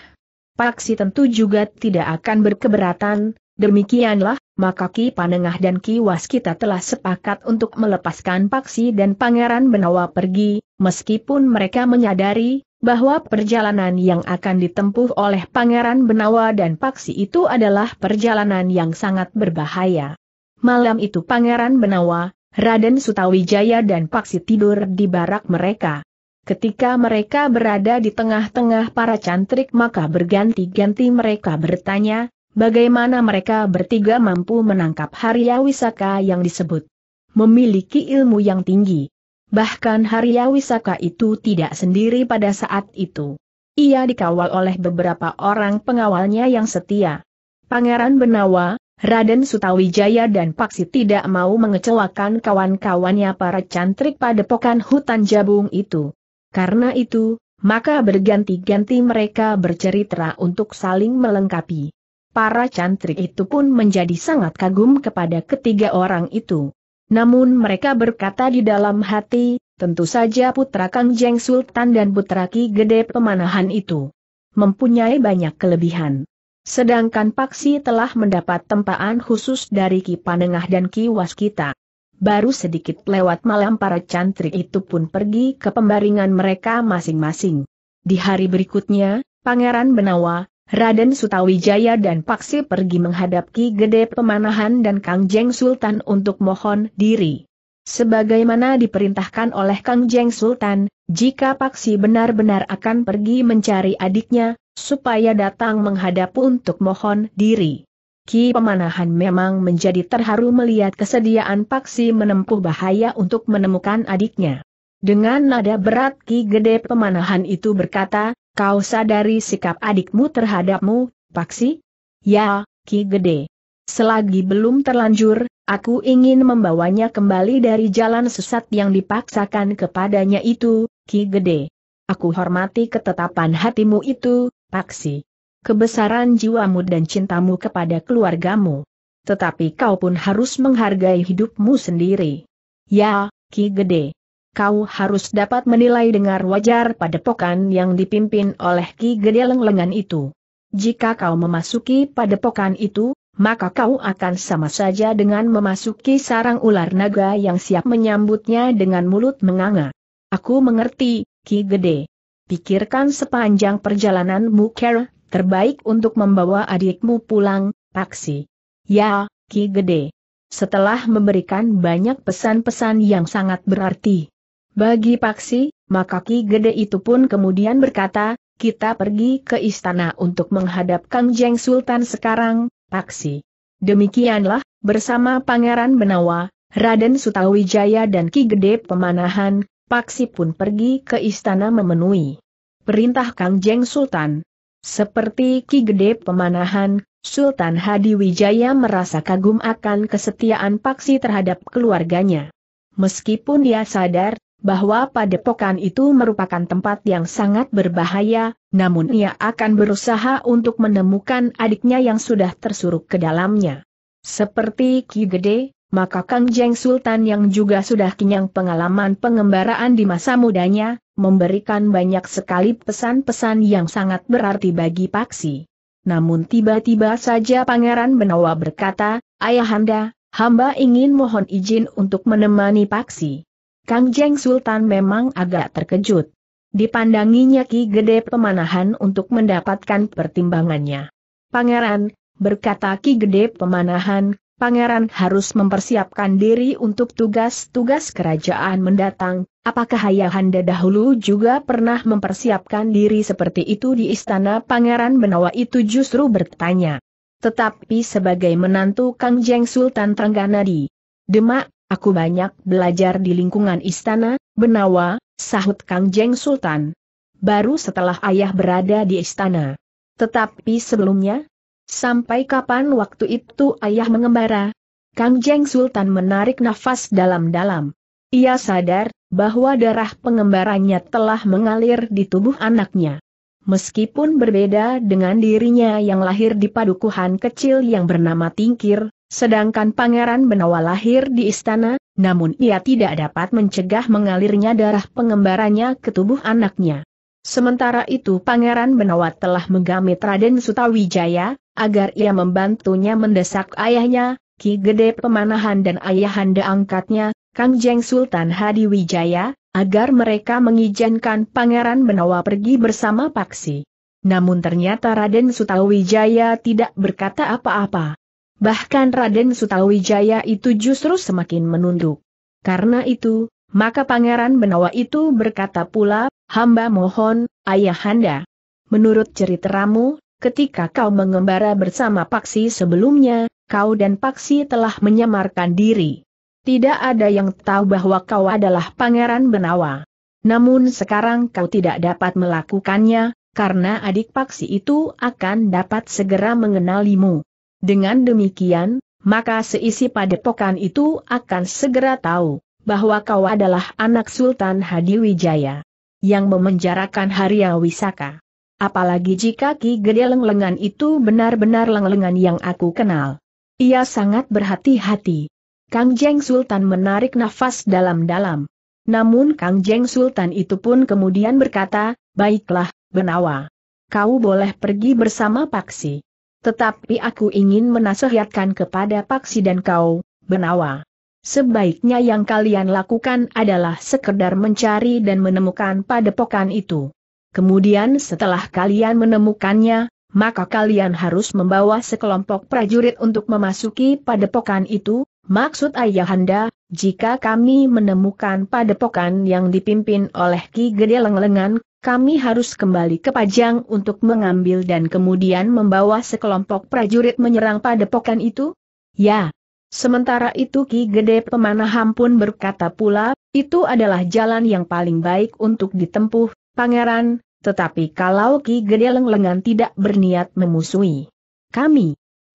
Paksi tentu juga tidak akan berkeberatan, demikianlah, maka Ki Panengah dan Ki Waskita telah sepakat untuk melepaskan Paksi dan Pangeran Benawa pergi, meskipun mereka menyadari bahwa perjalanan yang akan ditempuh oleh Pangeran Benawa dan Paksi itu adalah perjalanan yang sangat berbahaya. Malam itu Pangeran Benawa, Raden Sutawijaya dan Paksi tidur di barak mereka. Ketika mereka berada di tengah-tengah para cantrik maka berganti-ganti mereka bertanya, bagaimana mereka bertiga mampu menangkap Harya Wisaka yang disebut memiliki ilmu yang tinggi. Bahkan Harya Wisaka itu tidak sendiri pada saat itu. Ia dikawal oleh beberapa orang pengawalnya yang setia. Pangeran Benawa, Raden Sutawijaya dan Paksi tidak mau mengecewakan kawan-kawannya para cantrik padepokan hutan jabung itu. Karena itu, maka berganti-ganti mereka bercerita untuk saling melengkapi. Para cantrik itu pun menjadi sangat kagum kepada ketiga orang itu. Namun mereka berkata di dalam hati, tentu saja putra Kang Jeng Sultan dan putra Ki Gede Pemanahan itu mempunyai banyak kelebihan. Sedangkan Paksi telah mendapat tempaan khusus dari Ki Panengah dan Ki Waskita. Baru sedikit lewat malam para cantrik itu pun pergi ke pembaringan mereka masing-masing. Di hari berikutnya, Pangeran Benawa, Raden Sutawijaya dan Paksi pergi menghadap Ki Gede Pemanahan dan Kang Jeng Sultan untuk mohon diri. Sebagaimana diperintahkan oleh Kang Jeng Sultan, jika Paksi benar-benar akan pergi mencari adiknya, supaya datang menghadap untuk mohon diri. Ki Pemanahan memang menjadi terharu melihat kesediaan Paksi menempuh bahaya untuk menemukan adiknya. Dengan nada berat Ki Gede Pemanahan itu berkata, Kau sadari sikap adikmu terhadapmu, Paksi? Ya, Ki Gede. Selagi belum terlanjur, aku ingin membawanya kembali dari jalan sesat yang dipaksakan kepadanya itu, Ki Gede. Aku hormati ketetapan hatimu itu, Paksi. Kebesaran jiwamu dan cintamu kepada keluargamu. Tetapi kau pun harus menghargai hidupmu sendiri. Ya, Ki Gede kau harus dapat menilai dengar wajar pada padepokan yang dipimpin oleh Ki Gede Leng Lengan itu. Jika kau memasuki pada padepokan itu, maka kau akan sama saja dengan memasuki sarang ular naga yang siap menyambutnya dengan mulut menganga. Aku mengerti, Ki Gede. Pikirkan sepanjang perjalananmu care, terbaik untuk membawa adikmu pulang, Paksi. Ya, Ki Gede. Setelah memberikan banyak pesan-pesan yang sangat berarti, bagi Paksi, maka Ki Gede itu pun kemudian berkata, kita pergi ke istana untuk menghadap Kang Jeng Sultan sekarang, Paksi. Demikianlah, bersama Pangeran Benawa, Raden Sutawijaya dan Ki Gede Pemanahan, Paksi pun pergi ke istana memenuhi perintah Kang Jeng Sultan. Seperti Ki Gede Pemanahan, Sultan Hadiwijaya merasa kagum akan kesetiaan Paksi terhadap keluarganya. Meskipun dia sadar bahwa padepokan itu merupakan tempat yang sangat berbahaya, namun ia akan berusaha untuk menemukan adiknya yang sudah tersuruk ke dalamnya. Seperti Ki Gede, maka Kang Jeng Sultan yang juga sudah kenyang pengalaman pengembaraan di masa mudanya, memberikan banyak sekali pesan-pesan yang sangat berarti bagi Paksi. Namun tiba-tiba saja Pangeran Benawa berkata, Ayahanda, hamba ingin mohon izin untuk menemani Paksi. Kang Jeng Sultan memang agak terkejut. Dipandanginya Ki Gede Pemanahan untuk mendapatkan pertimbangannya. Pangeran, berkata Ki Gede Pemanahan, Pangeran harus mempersiapkan diri untuk tugas-tugas kerajaan mendatang, apakah Ayahanda dahulu juga pernah mempersiapkan diri seperti itu di istana Pangeran Benawa itu justru bertanya. Tetapi sebagai menantu Kang Jeng Sultan Trengganadi, Demak, Aku banyak belajar di lingkungan istana, Benawa, sahut Kang Jeng Sultan. Baru setelah ayah berada di istana. Tetapi sebelumnya, sampai kapan waktu itu ayah mengembara? Kang Jeng Sultan menarik nafas dalam-dalam. Ia sadar bahwa darah pengembarannya telah mengalir di tubuh anaknya. Meskipun berbeda dengan dirinya yang lahir di padukuhan kecil yang bernama Tingkir, Sedangkan Pangeran Benawa lahir di istana, namun ia tidak dapat mencegah mengalirnya darah pengembarannya ke tubuh anaknya. Sementara itu Pangeran Benawa telah menggamit Raden Sutawijaya, agar ia membantunya mendesak ayahnya, Ki Gede Pemanahan dan ayahanda angkatnya, Kang Jeng Sultan Hadi Wijaya, agar mereka mengizinkan Pangeran Benawa pergi bersama Paksi. Namun ternyata Raden Sutawijaya tidak berkata apa-apa. Bahkan Raden Sutawijaya itu justru semakin menunduk. Karena itu, maka Pangeran Benawa itu berkata pula, hamba mohon, ayahanda. Menurut ceritamu, ketika kau mengembara bersama Paksi sebelumnya, kau dan Paksi telah menyamarkan diri. Tidak ada yang tahu bahwa kau adalah Pangeran Benawa. Namun sekarang kau tidak dapat melakukannya, karena adik Paksi itu akan dapat segera mengenalimu. Dengan demikian, maka seisi padepokan itu akan segera tahu bahwa kau adalah anak Sultan Hadiwijaya yang memenjarakan Harya Wisaka. Apalagi jika Ki Gede Lenglengan itu benar-benar Lenglengan yang aku kenal. Ia sangat berhati-hati. Kang Jeng Sultan menarik nafas dalam-dalam. Namun Kang Jeng Sultan itu pun kemudian berkata, baiklah, Benawa. Kau boleh pergi bersama Paksi. Tetapi aku ingin menasihatkan kepada Paksi dan kau, Benawa. Sebaiknya yang kalian lakukan adalah sekedar mencari dan menemukan padepokan itu. Kemudian setelah kalian menemukannya, maka kalian harus membawa sekelompok prajurit untuk memasuki padepokan itu, maksud ayahanda, jika kami menemukan padepokan yang dipimpin oleh Ki Gede Lengan kami harus kembali ke Pajang untuk mengambil dan kemudian membawa sekelompok prajurit menyerang padepokan itu? Ya. Sementara itu Ki Gede Pemanaham pun berkata pula, itu adalah jalan yang paling baik untuk ditempuh, pangeran, tetapi kalau Ki Gede Lenglengan tidak berniat memusuhi kami,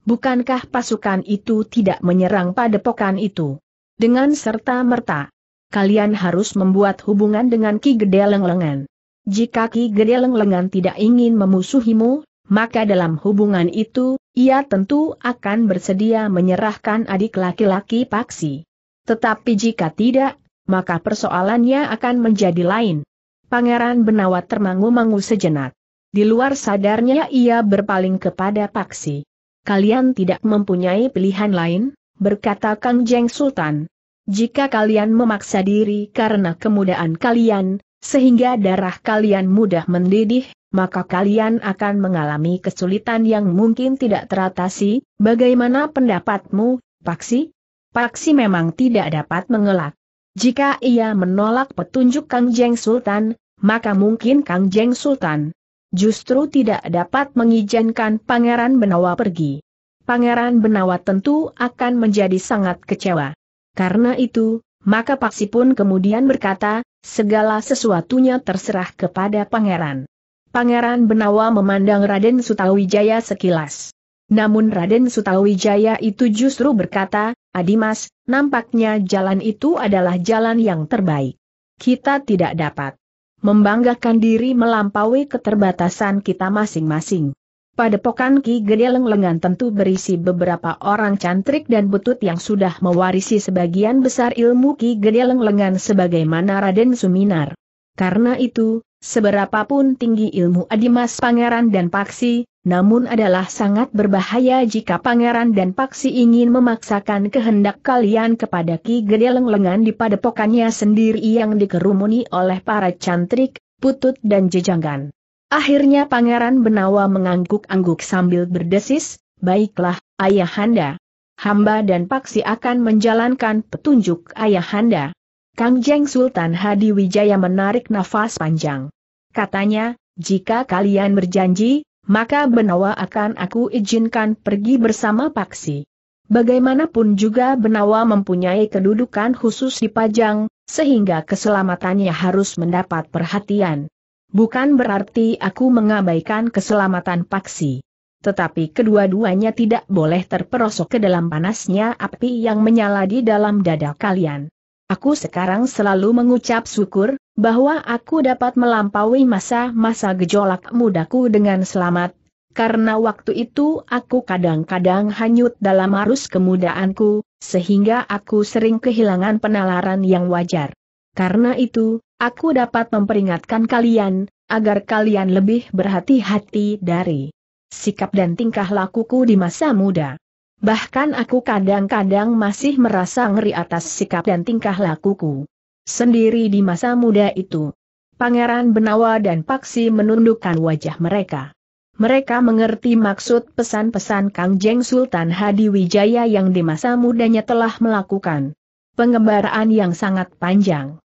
bukankah pasukan itu tidak menyerang padepokan itu? Dengan serta merta, kalian harus membuat hubungan dengan Ki Gede Lenglengan. Jika Ki Gede Lenglengan tidak ingin memusuhimu, maka dalam hubungan itu, ia tentu akan bersedia menyerahkan adik laki-laki Paksi. Tetapi jika tidak, maka persoalannya akan menjadi lain. Pangeran Benawa termangu-mangu sejenak. Di luar sadarnya ia berpaling kepada Paksi. Kalian tidak mempunyai pilihan lain, berkata Kang Jeng Sultan. Jika kalian memaksa diri karena kemudahan kalian, sehingga darah kalian mudah mendidih, maka kalian akan mengalami kesulitan yang mungkin tidak teratasi, bagaimana pendapatmu, Paksi? Paksi memang tidak dapat mengelak. Jika ia menolak petunjuk Kang Jeng Sultan, maka mungkin Kang Jeng Sultan justru tidak dapat mengizinkan Pangeran Benawa pergi. Pangeran Benawa tentu akan menjadi sangat kecewa. Karena itu, maka Paksi pun kemudian berkata, Segala sesuatunya terserah kepada pangeran. Pangeran Benawa memandang Raden Sutawijaya sekilas. Namun Raden Sutawijaya itu justru berkata, Adimas, nampaknya jalan itu adalah jalan yang terbaik. Kita tidak dapat membanggakan diri melampaui keterbatasan kita masing-masing. Padepokan Ki Gede Lenglengan tentu berisi beberapa orang cantrik dan butut yang sudah mewarisi sebagian besar ilmu Ki Gede Lenglengan sebagaimana Raden Suminar. Karena itu, seberapapun tinggi ilmu Adimas Pangeran dan Paksi, namun adalah sangat berbahaya jika Pangeran dan Paksi ingin memaksakan kehendak kalian kepada Ki Gede Lenglengan di padepokannya sendiri yang dikerumuni oleh para cantrik, putut dan jejanggan. Akhirnya Pangeran Benawa mengangguk-angguk sambil berdesis, Baiklah, Ayahanda. Hamba dan Paksi akan menjalankan petunjuk Ayahanda. Kang Jeng Sultan Hadi Wijaya menarik nafas panjang. Katanya, jika kalian berjanji, maka Benawa akan aku izinkan pergi bersama Paksi. Bagaimanapun juga Benawa mempunyai kedudukan khusus di Pajang, sehingga keselamatannya harus mendapat perhatian. Bukan berarti aku mengabaikan keselamatan Paksi. Tetapi kedua-duanya tidak boleh terperosok ke dalam panasnya api yang menyala di dalam dada kalian. Aku sekarang selalu mengucap syukur, bahwa aku dapat melampaui masa-masa gejolak mudaku dengan selamat, karena waktu itu aku kadang-kadang hanyut dalam arus kemudaanku, sehingga aku sering kehilangan penalaran yang wajar. Karena itu, Aku dapat memperingatkan kalian, agar kalian lebih berhati-hati dari sikap dan tingkah lakuku di masa muda. Bahkan aku kadang-kadang masih merasa ngeri atas sikap dan tingkah lakuku sendiri di masa muda itu. Pangeran Benawa dan Paksi menundukkan wajah mereka. Mereka mengerti maksud pesan-pesan Kang Jeng Sultan Hadi Wijaya yang di masa mudanya telah melakukan pengembaraan yang sangat panjang.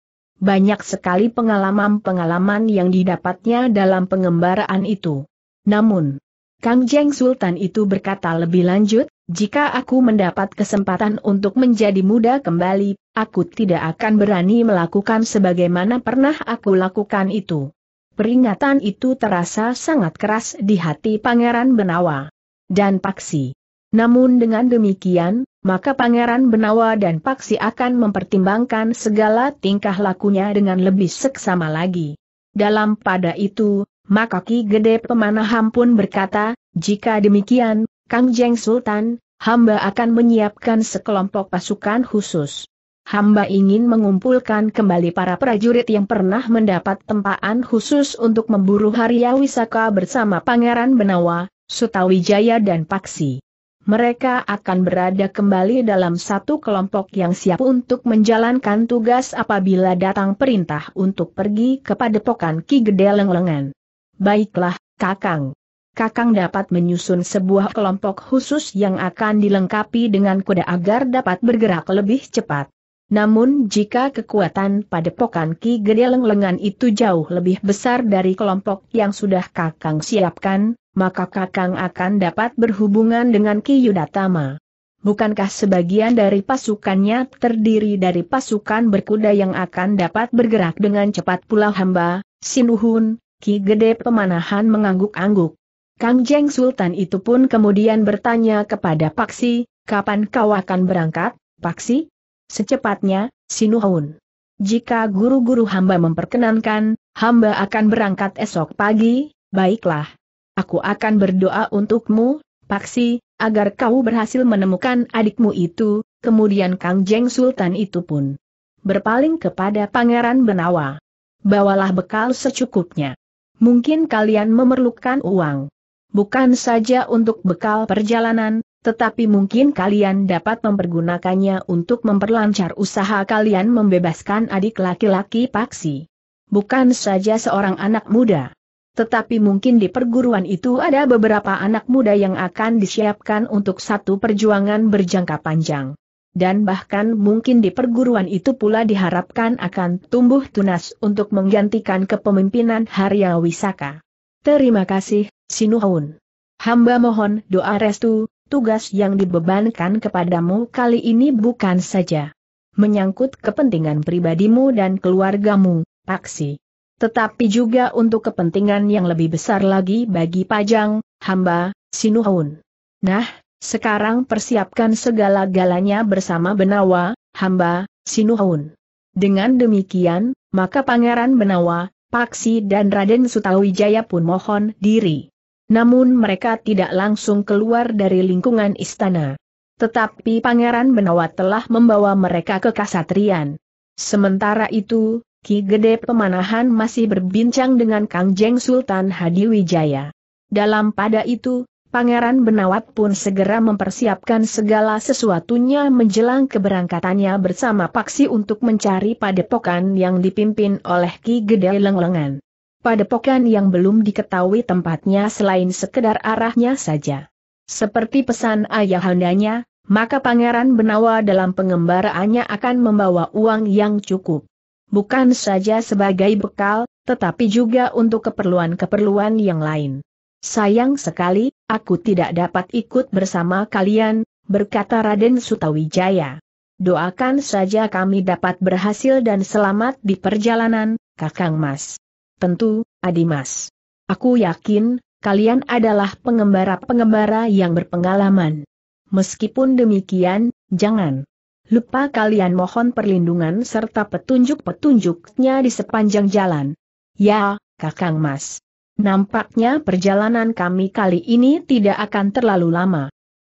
Banyak sekali pengalaman-pengalaman yang didapatnya dalam pengembaraan itu. Namun, Kang Jeng Sultan itu berkata lebih lanjut, jika aku mendapat kesempatan untuk menjadi muda kembali, aku tidak akan berani melakukan sebagaimana pernah aku lakukan itu. Peringatan itu terasa sangat keras di hati Pangeran Benawa dan Paksi. Namun dengan demikian, maka Pangeran Benawa dan Paksi akan mempertimbangkan segala tingkah lakunya dengan lebih seksama lagi. Dalam pada itu, maka Ki Gede Pemanaham pun berkata, jika demikian, Kang Jeng Sultan, hamba akan menyiapkan sekelompok pasukan khusus. Hamba ingin mengumpulkan kembali para prajurit yang pernah mendapat tempaan khusus untuk memburu Haryawisaka bersama Pangeran Benawa, Sutawijaya dan Paksi mereka akan berada kembali dalam satu kelompok yang siap untuk menjalankan tugas apabila datang perintah untuk pergi ke padepokan Ki Gede Lenglengan. Baiklah, Kakang. Kakang dapat menyusun sebuah kelompok khusus yang akan dilengkapi dengan kuda agar dapat bergerak lebih cepat. Namun jika kekuatan pada padepokan Ki Gede Lenglengan itu jauh lebih besar dari kelompok yang sudah Kakang siapkan, maka Kakang akan dapat berhubungan dengan Ki Yudatama. Bukankah sebagian dari pasukannya terdiri dari pasukan berkuda yang akan dapat bergerak dengan cepat pula hamba, Sinuhun, Ki Gede Pemanahan mengangguk-angguk. Kang Jeng Sultan itu pun kemudian bertanya kepada Paksi, kapan kau akan berangkat, Paksi? Secepatnya, Sinuhun. Jika guru-guru hamba memperkenankan, hamba akan berangkat esok pagi, baiklah. Aku akan berdoa untukmu, Paksi, agar kau berhasil menemukan adikmu itu, kemudian Kang Jeng Sultan itu pun berpaling kepada Pangeran Benawa. Bawalah bekal secukupnya. Mungkin kalian memerlukan uang. Bukan saja untuk bekal perjalanan, tetapi mungkin kalian dapat mempergunakannya untuk memperlancar usaha kalian membebaskan adik laki-laki Paksi. Bukan saja seorang anak muda. Tetapi mungkin di perguruan itu ada beberapa anak muda yang akan disiapkan untuk satu perjuangan berjangka panjang. Dan bahkan mungkin di perguruan itu pula diharapkan akan tumbuh tunas untuk menggantikan kepemimpinan Harya Wisaka. Terima kasih, Sinuhun. Hamba mohon doa restu, tugas yang dibebankan kepadamu kali ini bukan saja menyangkut kepentingan pribadimu dan keluargamu, Aksi tetapi juga untuk kepentingan yang lebih besar lagi bagi Pajang, hamba, Sinuhun. Nah, sekarang persiapkan segala-galanya bersama Benawa, hamba, Sinuhun. Dengan demikian, maka Pangeran Benawa, Paksi dan Raden Sutawijaya pun mohon diri. Namun mereka tidak langsung keluar dari lingkungan istana. Tetapi Pangeran Benawa telah membawa mereka ke Kasatrian. Sementara itu, Ki Gede Pemanahan masih berbincang dengan Kang Jeng Sultan Hadi Wijaya. Dalam pada itu, Pangeran Benawat pun segera mempersiapkan segala sesuatunya menjelang keberangkatannya bersama Paksi untuk mencari padepokan yang dipimpin oleh Ki Gede Lenglengan. Padepokan yang belum diketahui tempatnya selain sekedar arahnya saja. Seperti pesan ayahandanya, maka Pangeran Benawa dalam pengembaraannya akan membawa uang yang cukup bukan saja sebagai bekal, tetapi juga untuk keperluan-keperluan yang lain. Sayang sekali, aku tidak dapat ikut bersama kalian, berkata Raden Sutawijaya. Doakan saja kami dapat berhasil dan selamat di perjalanan, Kakang Mas. Tentu, Adi Mas. Aku yakin, kalian adalah pengembara-pengembara yang berpengalaman. Meskipun demikian, jangan lupa kalian mohon perlindungan serta petunjuk-petunjuknya di sepanjang jalan. Ya, Kakang Mas. Nampaknya perjalanan kami kali ini tidak akan terlalu lama.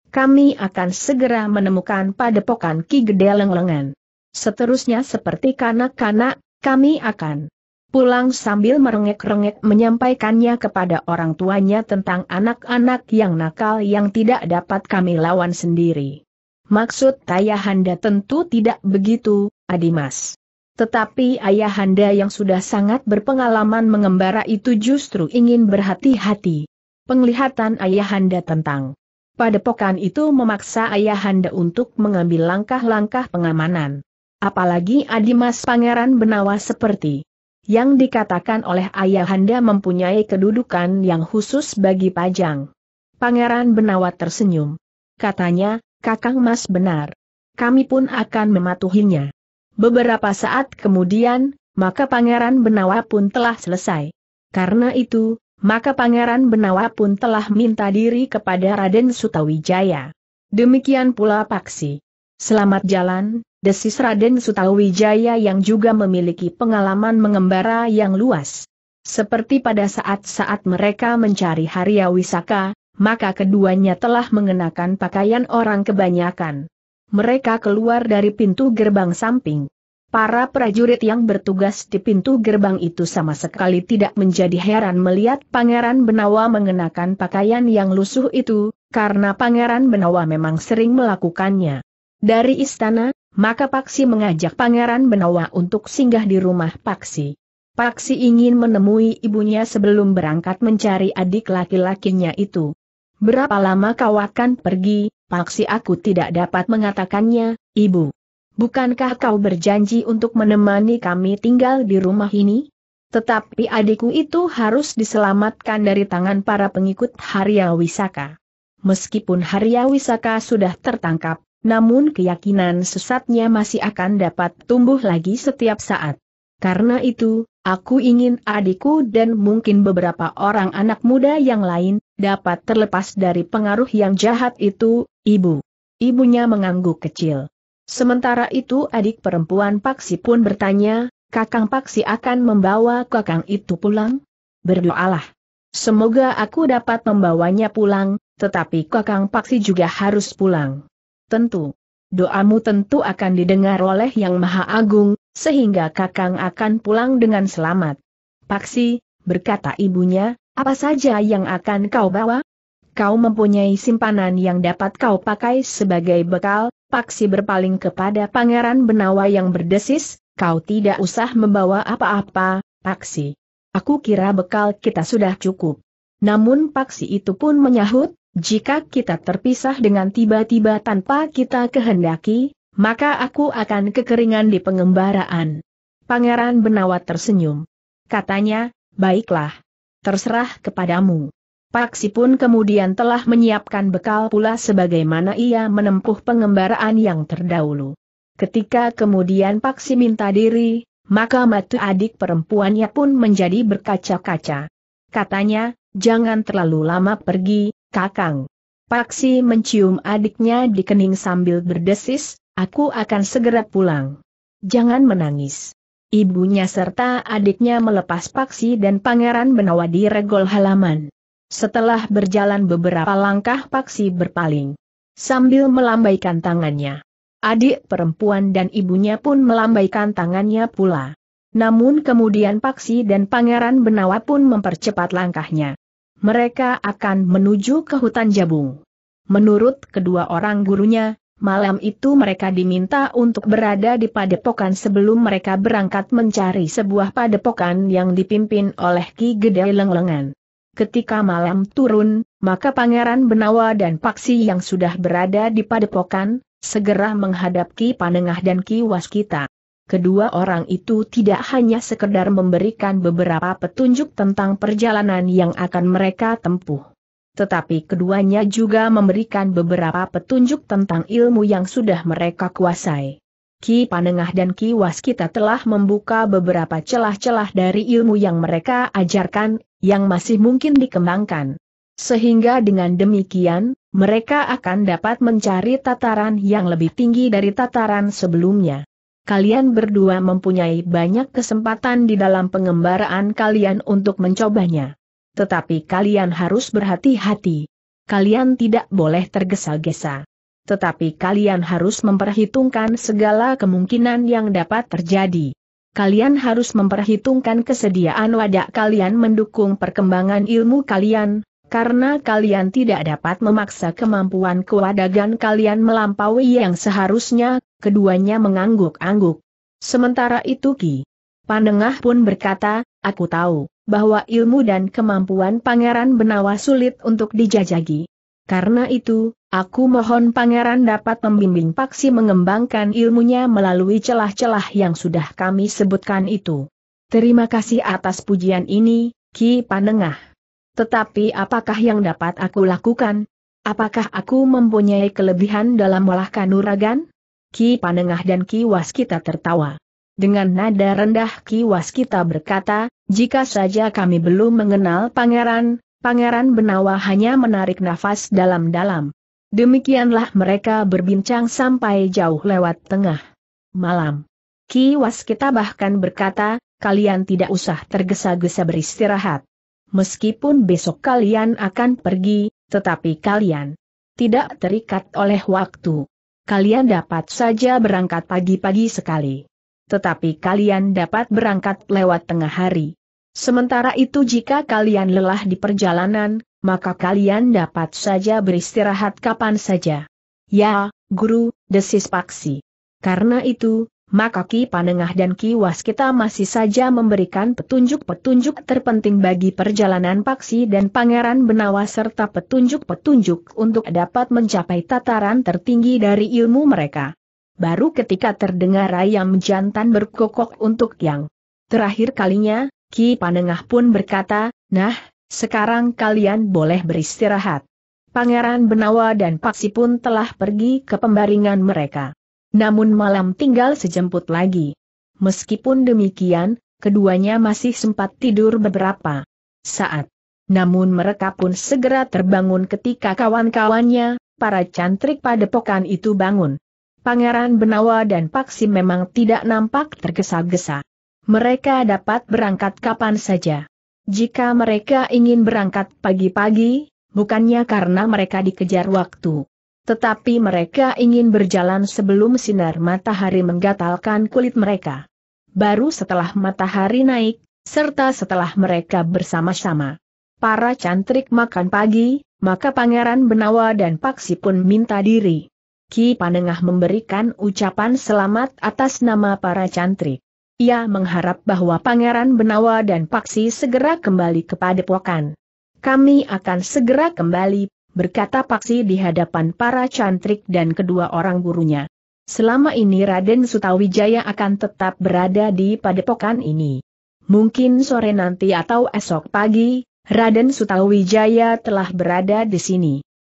Kami akan segera menemukan padepokan Ki Gede Lenglengan. Seterusnya seperti kanak-kanak, kami akan pulang sambil merengek-rengek menyampaikannya kepada orang tuanya tentang anak-anak yang nakal yang tidak dapat kami lawan sendiri. Maksud Ayahanda tentu tidak begitu, Adimas. Tetapi Ayahanda yang sudah sangat berpengalaman mengembara itu justru ingin berhati-hati. Penglihatan Ayahanda tentang padepokan itu memaksa Ayahanda untuk mengambil langkah-langkah pengamanan. Apalagi Adimas Pangeran Benawa seperti yang dikatakan oleh Ayahanda mempunyai kedudukan yang khusus bagi Pajang. Pangeran Benawa tersenyum. Katanya, Kakang Mas benar. Kami pun akan mematuhinya. Beberapa saat kemudian, maka Pangeran Benawa pun telah selesai. Karena itu, maka Pangeran Benawa pun telah minta diri kepada Raden Sutawijaya. Demikian pula Paksi. Selamat jalan, desis Raden Sutawijaya yang juga memiliki pengalaman mengembara yang luas. Seperti pada saat-saat mereka mencari Haria Wisaka, maka keduanya telah mengenakan pakaian orang kebanyakan. Mereka keluar dari pintu gerbang samping. Para prajurit yang bertugas di pintu gerbang itu sama sekali tidak menjadi heran melihat Pangeran Benawa mengenakan pakaian yang lusuh itu, karena Pangeran Benawa memang sering melakukannya. Dari istana, maka Paksi mengajak Pangeran Benawa untuk singgah di rumah Paksi. Paksi ingin menemui ibunya sebelum berangkat mencari adik laki-lakinya itu. Berapa lama kau akan pergi, paksi aku tidak dapat mengatakannya, ibu. Bukankah kau berjanji untuk menemani kami tinggal di rumah ini? Tetapi adikku itu harus diselamatkan dari tangan para pengikut Harya Wisaka. Meskipun Harya Wisaka sudah tertangkap, namun keyakinan sesatnya masih akan dapat tumbuh lagi setiap saat. Karena itu, aku ingin adikku dan mungkin beberapa orang anak muda yang lain, dapat terlepas dari pengaruh yang jahat itu, ibu. Ibunya mengangguk kecil. Sementara itu adik perempuan Paksi pun bertanya, Kakang Paksi akan membawa kakang itu pulang? Berdoalah. Semoga aku dapat membawanya pulang, tetapi kakang Paksi juga harus pulang. Tentu. Doamu tentu akan didengar oleh Yang Maha Agung, sehingga kakang akan pulang dengan selamat. Paksi, berkata ibunya, apa saja yang akan kau bawa? Kau mempunyai simpanan yang dapat kau pakai sebagai bekal, Paksi berpaling kepada Pangeran Benawa yang berdesis, kau tidak usah membawa apa-apa, Paksi. Aku kira bekal kita sudah cukup. Namun Paksi itu pun menyahut, jika kita terpisah dengan tiba-tiba tanpa kita kehendaki, maka aku akan kekeringan di pengembaraan. Pangeran Benawa tersenyum. Katanya, baiklah terserah kepadamu. Paksi pun kemudian telah menyiapkan bekal pula sebagaimana ia menempuh pengembaraan yang terdahulu. Ketika kemudian Paksi minta diri, maka matu adik perempuannya pun menjadi berkaca-kaca. Katanya, jangan terlalu lama pergi, kakang. Paksi mencium adiknya di kening sambil berdesis, aku akan segera pulang. Jangan menangis ibunya serta adiknya melepas Paksi dan Pangeran Benawa di regol halaman. Setelah berjalan beberapa langkah Paksi berpaling. Sambil melambaikan tangannya. Adik perempuan dan ibunya pun melambaikan tangannya pula. Namun kemudian Paksi dan Pangeran Benawa pun mempercepat langkahnya. Mereka akan menuju ke hutan jabung. Menurut kedua orang gurunya, Malam itu mereka diminta untuk berada di padepokan sebelum mereka berangkat mencari sebuah padepokan yang dipimpin oleh Ki Gede Lenglengan. Ketika malam turun, maka Pangeran Benawa dan Paksi yang sudah berada di padepokan, segera menghadap Ki Panengah dan Ki Waskita. Kedua orang itu tidak hanya sekedar memberikan beberapa petunjuk tentang perjalanan yang akan mereka tempuh tetapi keduanya juga memberikan beberapa petunjuk tentang ilmu yang sudah mereka kuasai. Ki Panengah dan Ki Waskita telah membuka beberapa celah-celah dari ilmu yang mereka ajarkan, yang masih mungkin dikembangkan. Sehingga dengan demikian, mereka akan dapat mencari tataran yang lebih tinggi dari tataran sebelumnya. Kalian berdua mempunyai banyak kesempatan di dalam pengembaraan kalian untuk mencobanya. Tetapi kalian harus berhati-hati. Kalian tidak boleh tergesa-gesa. Tetapi kalian harus memperhitungkan segala kemungkinan yang dapat terjadi. Kalian harus memperhitungkan kesediaan wadah kalian mendukung perkembangan ilmu kalian, karena kalian tidak dapat memaksa kemampuan kewadagan kalian melampaui yang seharusnya, keduanya mengangguk-angguk. Sementara itu Ki Pandengah pun berkata, aku tahu bahwa ilmu dan kemampuan Pangeran Benawa sulit untuk dijajagi. Karena itu, aku mohon Pangeran dapat membimbing Paksi mengembangkan ilmunya melalui celah-celah yang sudah kami sebutkan itu. Terima kasih atas pujian ini, Ki Panengah. Tetapi apakah yang dapat aku lakukan? Apakah aku mempunyai kelebihan dalam olah kanuragan? Ki Panengah dan Ki Waskita tertawa. Dengan nada rendah Ki Waskita berkata, jika saja kami belum mengenal pangeran, pangeran Benawa hanya menarik nafas dalam-dalam. Demikianlah mereka berbincang sampai jauh lewat tengah malam. Ki Waskita bahkan berkata, kalian tidak usah tergesa-gesa beristirahat. Meskipun besok kalian akan pergi, tetapi kalian tidak terikat oleh waktu. Kalian dapat saja berangkat pagi-pagi sekali tetapi kalian dapat berangkat lewat tengah hari. Sementara itu jika kalian lelah di perjalanan, maka kalian dapat saja beristirahat kapan saja. Ya, guru, desis paksi. Karena itu, maka Ki Panengah dan Ki Waskita masih saja memberikan petunjuk-petunjuk terpenting bagi perjalanan Paksi dan Pangeran Benawa serta petunjuk-petunjuk untuk dapat mencapai tataran tertinggi dari ilmu mereka baru ketika terdengar ayam jantan berkokok untuk yang terakhir kalinya, Ki Panengah pun berkata, nah, sekarang kalian boleh beristirahat. Pangeran Benawa dan Paksi pun telah pergi ke pembaringan mereka. Namun malam tinggal sejemput lagi. Meskipun demikian, keduanya masih sempat tidur beberapa saat. Namun mereka pun segera terbangun ketika kawan-kawannya, para cantrik padepokan itu bangun. Pangeran Benawa dan Paksi memang tidak nampak tergesa-gesa. Mereka dapat berangkat kapan saja. Jika mereka ingin berangkat pagi-pagi, bukannya karena mereka dikejar waktu. Tetapi mereka ingin berjalan sebelum sinar matahari menggatalkan kulit mereka. Baru setelah matahari naik, serta setelah mereka bersama-sama para cantrik makan pagi, maka Pangeran Benawa dan Paksi pun minta diri. Ki Panengah memberikan ucapan selamat atas nama para cantrik. Ia mengharap bahwa Pangeran Benawa dan Paksi segera kembali kepada Pokan. Kami akan segera kembali, berkata Paksi di hadapan para cantrik dan kedua orang gurunya. Selama ini Raden Sutawijaya akan tetap berada di padepokan ini. Mungkin sore nanti atau esok pagi, Raden Sutawijaya telah berada di sini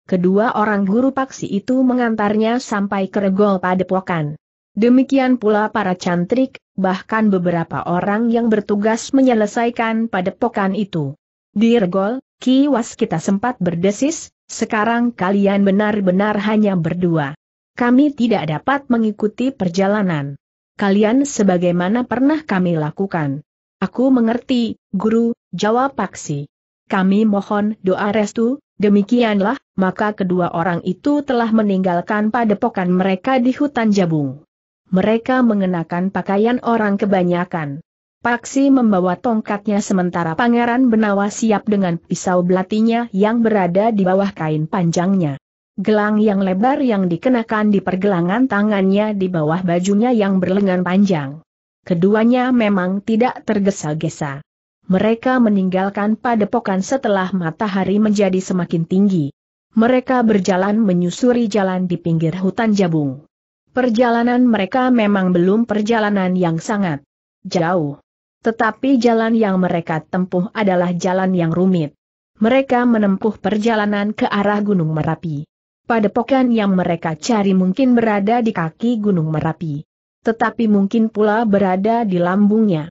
kedua orang guru paksi itu mengantarnya sampai ke regol padepokan. Demikian pula para cantrik, bahkan beberapa orang yang bertugas menyelesaikan padepokan itu. Di regol, kiwas kita sempat berdesis, sekarang kalian benar-benar hanya berdua. Kami tidak dapat mengikuti perjalanan. Kalian sebagaimana pernah kami lakukan. Aku mengerti, guru, jawab Paksi. Kami mohon doa restu, demikianlah, maka kedua orang itu telah meninggalkan padepokan mereka di hutan jabung. Mereka mengenakan pakaian orang kebanyakan. Paksi membawa tongkatnya sementara Pangeran Benawa siap dengan pisau belatinya yang berada di bawah kain panjangnya. Gelang yang lebar yang dikenakan di pergelangan tangannya di bawah bajunya yang berlengan panjang. Keduanya memang tidak tergesa-gesa. Mereka meninggalkan padepokan setelah matahari menjadi semakin tinggi mereka berjalan menyusuri jalan di pinggir hutan jabung. Perjalanan mereka memang belum perjalanan yang sangat jauh. Tetapi jalan yang mereka tempuh adalah jalan yang rumit. Mereka menempuh perjalanan ke arah Gunung Merapi. Padepokan yang mereka cari mungkin berada di kaki Gunung Merapi. Tetapi mungkin pula berada di lambungnya.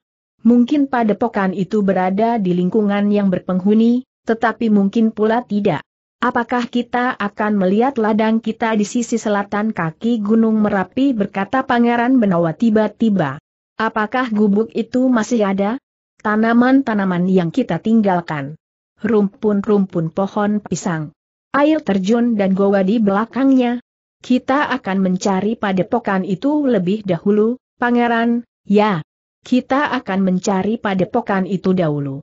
Mungkin padepokan itu berada di lingkungan yang berpenghuni, tetapi mungkin pula tidak. Apakah kita akan melihat ladang kita di sisi selatan kaki Gunung Merapi berkata Pangeran Benawa tiba-tiba. Apakah gubuk itu masih ada? Tanaman-tanaman yang kita tinggalkan. Rumpun-rumpun pohon pisang. Air terjun dan goa di belakangnya. Kita akan mencari padepokan itu lebih dahulu, Pangeran, ya. Kita akan mencari padepokan itu dahulu.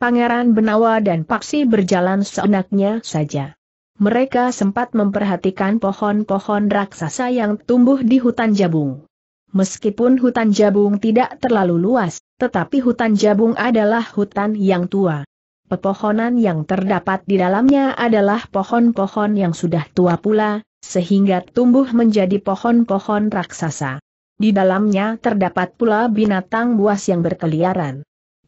Pangeran Benawa dan Paksi berjalan seenaknya saja. Mereka sempat memperhatikan pohon-pohon raksasa yang tumbuh di hutan jabung. Meskipun hutan jabung tidak terlalu luas, tetapi hutan jabung adalah hutan yang tua. Pepohonan yang terdapat di dalamnya adalah pohon-pohon yang sudah tua pula, sehingga tumbuh menjadi pohon-pohon raksasa. Di dalamnya terdapat pula binatang buas yang berkeliaran.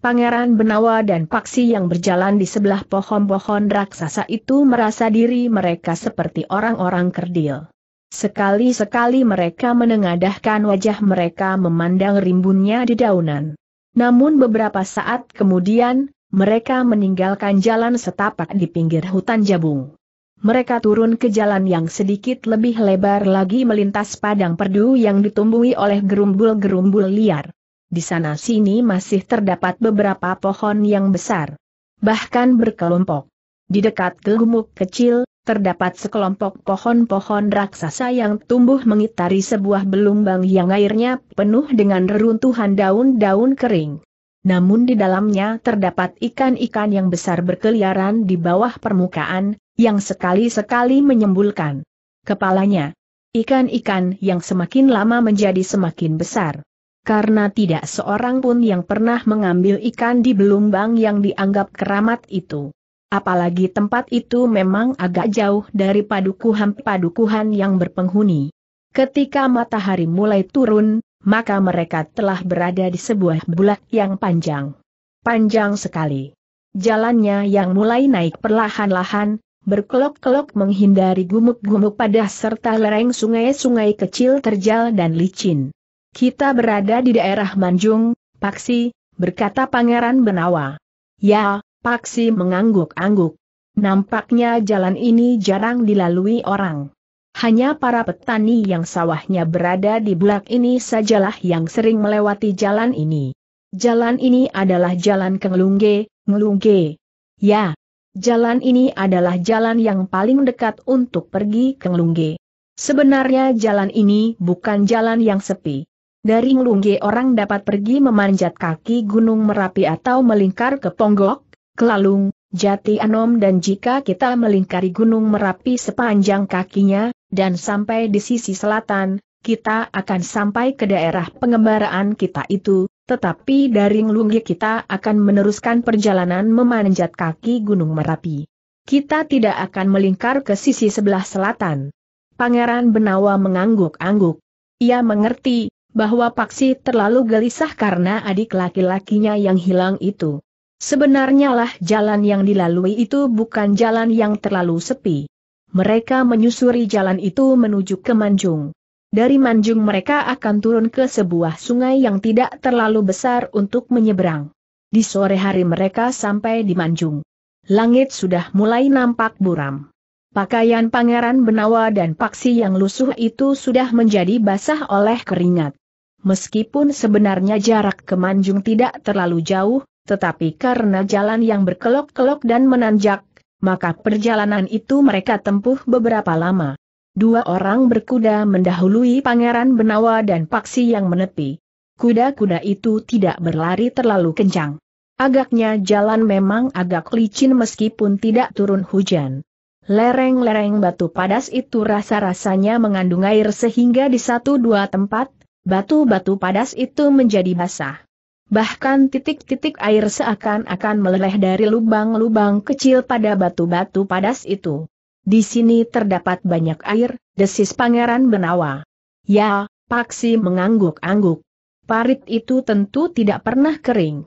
Pangeran Benawa dan Paksi yang berjalan di sebelah pohon-pohon raksasa itu merasa diri mereka seperti orang-orang kerdil. Sekali-sekali mereka menengadahkan wajah mereka memandang rimbunnya di daunan. Namun beberapa saat kemudian, mereka meninggalkan jalan setapak di pinggir hutan jabung. Mereka turun ke jalan yang sedikit lebih lebar lagi melintas padang perdu yang ditumbuhi oleh gerumbul-gerumbul liar di sana-sini masih terdapat beberapa pohon yang besar. Bahkan berkelompok. Di dekat gemuk kecil, terdapat sekelompok pohon-pohon raksasa yang tumbuh mengitari sebuah belumbang yang airnya penuh dengan reruntuhan daun-daun kering. Namun di dalamnya terdapat ikan-ikan yang besar berkeliaran di bawah permukaan, yang sekali-sekali menyembulkan kepalanya. Ikan-ikan yang semakin lama menjadi semakin besar karena tidak seorang pun yang pernah mengambil ikan di belumbang yang dianggap keramat itu. Apalagi tempat itu memang agak jauh dari padukuhan-padukuhan yang berpenghuni. Ketika matahari mulai turun, maka mereka telah berada di sebuah bulat yang panjang. Panjang sekali. Jalannya yang mulai naik perlahan-lahan, berkelok-kelok menghindari gumuk-gumuk padah serta lereng sungai-sungai kecil terjal dan licin. Kita berada di daerah Manjung, Paksi, berkata Pangeran Benawa. Ya, Paksi mengangguk-angguk. Nampaknya jalan ini jarang dilalui orang. Hanya para petani yang sawahnya berada di belak ini sajalah yang sering melewati jalan ini. Jalan ini adalah jalan ke Ngelungge, Ngelungge. Ya, jalan ini adalah jalan yang paling dekat untuk pergi ke Ngelungge. Sebenarnya jalan ini bukan jalan yang sepi. Dari Ngelungge orang dapat pergi memanjat kaki Gunung Merapi atau melingkar ke Ponggok, Kelalung, Jati Anom dan jika kita melingkari Gunung Merapi sepanjang kakinya, dan sampai di sisi selatan, kita akan sampai ke daerah pengembaraan kita itu, tetapi dari Ngelungge kita akan meneruskan perjalanan memanjat kaki Gunung Merapi. Kita tidak akan melingkar ke sisi sebelah selatan. Pangeran Benawa mengangguk-angguk. Ia mengerti, bahwa Paksi terlalu gelisah karena adik laki-lakinya yang hilang itu. Sebenarnya lah jalan yang dilalui itu bukan jalan yang terlalu sepi. Mereka menyusuri jalan itu menuju ke Manjung. Dari Manjung mereka akan turun ke sebuah sungai yang tidak terlalu besar untuk menyeberang. Di sore hari mereka sampai di Manjung. Langit sudah mulai nampak buram. Pakaian Pangeran Benawa dan Paksi yang lusuh itu sudah menjadi basah oleh keringat. Meskipun sebenarnya jarak ke Manjung tidak terlalu jauh, tetapi karena jalan yang berkelok-kelok dan menanjak, maka perjalanan itu mereka tempuh beberapa lama. Dua orang berkuda mendahului Pangeran Benawa dan Paksi yang menepi. Kuda-kuda itu tidak berlari terlalu kencang. Agaknya jalan memang agak licin meskipun tidak turun hujan. Lereng-lereng batu padas itu rasa-rasanya mengandung air sehingga di satu dua tempat batu-batu padas itu menjadi basah. Bahkan titik-titik air seakan-akan meleleh dari lubang-lubang kecil pada batu-batu padas itu. Di sini terdapat banyak air, desis Pangeran Benawa. Ya, Paksi mengangguk-angguk. Parit itu tentu tidak pernah kering.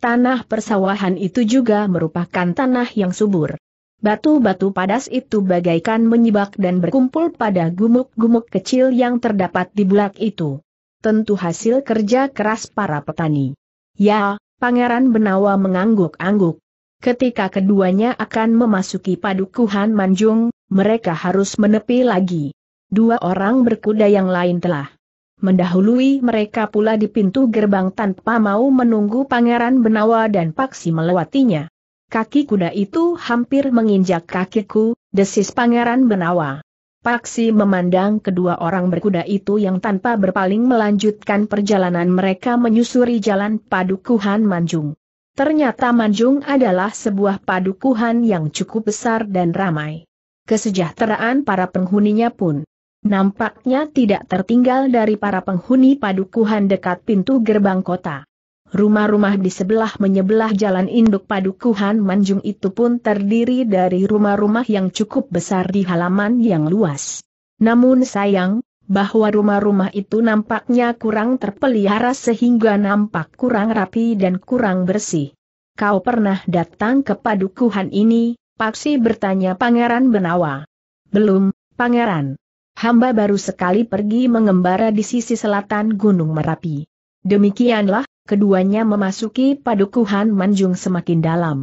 Tanah persawahan itu juga merupakan tanah yang subur. Batu-batu padas itu bagaikan menyibak dan berkumpul pada gumuk-gumuk kecil yang terdapat di bulak itu tentu hasil kerja keras para petani. Ya, Pangeran Benawa mengangguk-angguk. Ketika keduanya akan memasuki padukuhan Manjung, mereka harus menepi lagi. Dua orang berkuda yang lain telah mendahului mereka pula di pintu gerbang tanpa mau menunggu Pangeran Benawa dan Paksi melewatinya. Kaki kuda itu hampir menginjak kakiku, desis Pangeran Benawa. Paksi memandang kedua orang berkuda itu yang tanpa berpaling melanjutkan perjalanan mereka menyusuri jalan padukuhan Manjung. Ternyata Manjung adalah sebuah padukuhan yang cukup besar dan ramai. Kesejahteraan para penghuninya pun nampaknya tidak tertinggal dari para penghuni padukuhan dekat pintu gerbang kota. Rumah-rumah di sebelah menyebelah jalan induk padukuhan Manjung itu pun terdiri dari rumah-rumah yang cukup besar di halaman yang luas. Namun sayang, bahwa rumah-rumah itu nampaknya kurang terpelihara sehingga nampak kurang rapi dan kurang bersih. Kau pernah datang ke padukuhan ini? Paksi bertanya Pangeran Benawa. Belum, Pangeran. Hamba baru sekali pergi mengembara di sisi selatan Gunung Merapi. Demikianlah keduanya memasuki padukuhan Manjung semakin dalam.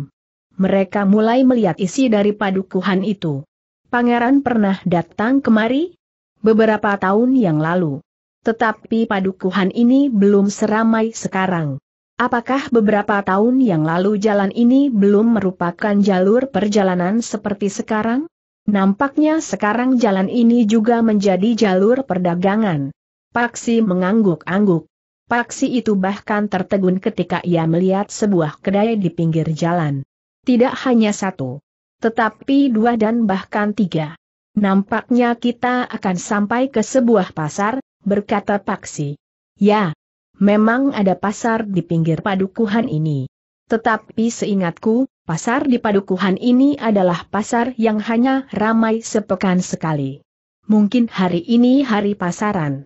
Mereka mulai melihat isi dari padukuhan itu. Pangeran pernah datang kemari beberapa tahun yang lalu. Tetapi padukuhan ini belum seramai sekarang. Apakah beberapa tahun yang lalu jalan ini belum merupakan jalur perjalanan seperti sekarang? Nampaknya sekarang jalan ini juga menjadi jalur perdagangan. Paksi mengangguk-angguk. Paksi itu bahkan tertegun ketika ia melihat sebuah kedai di pinggir jalan. Tidak hanya satu, tetapi dua dan bahkan tiga. Nampaknya kita akan sampai ke sebuah pasar, berkata Paksi. Ya, memang ada pasar di pinggir padukuhan ini. Tetapi seingatku, pasar di padukuhan ini adalah pasar yang hanya ramai sepekan sekali. Mungkin hari ini hari pasaran.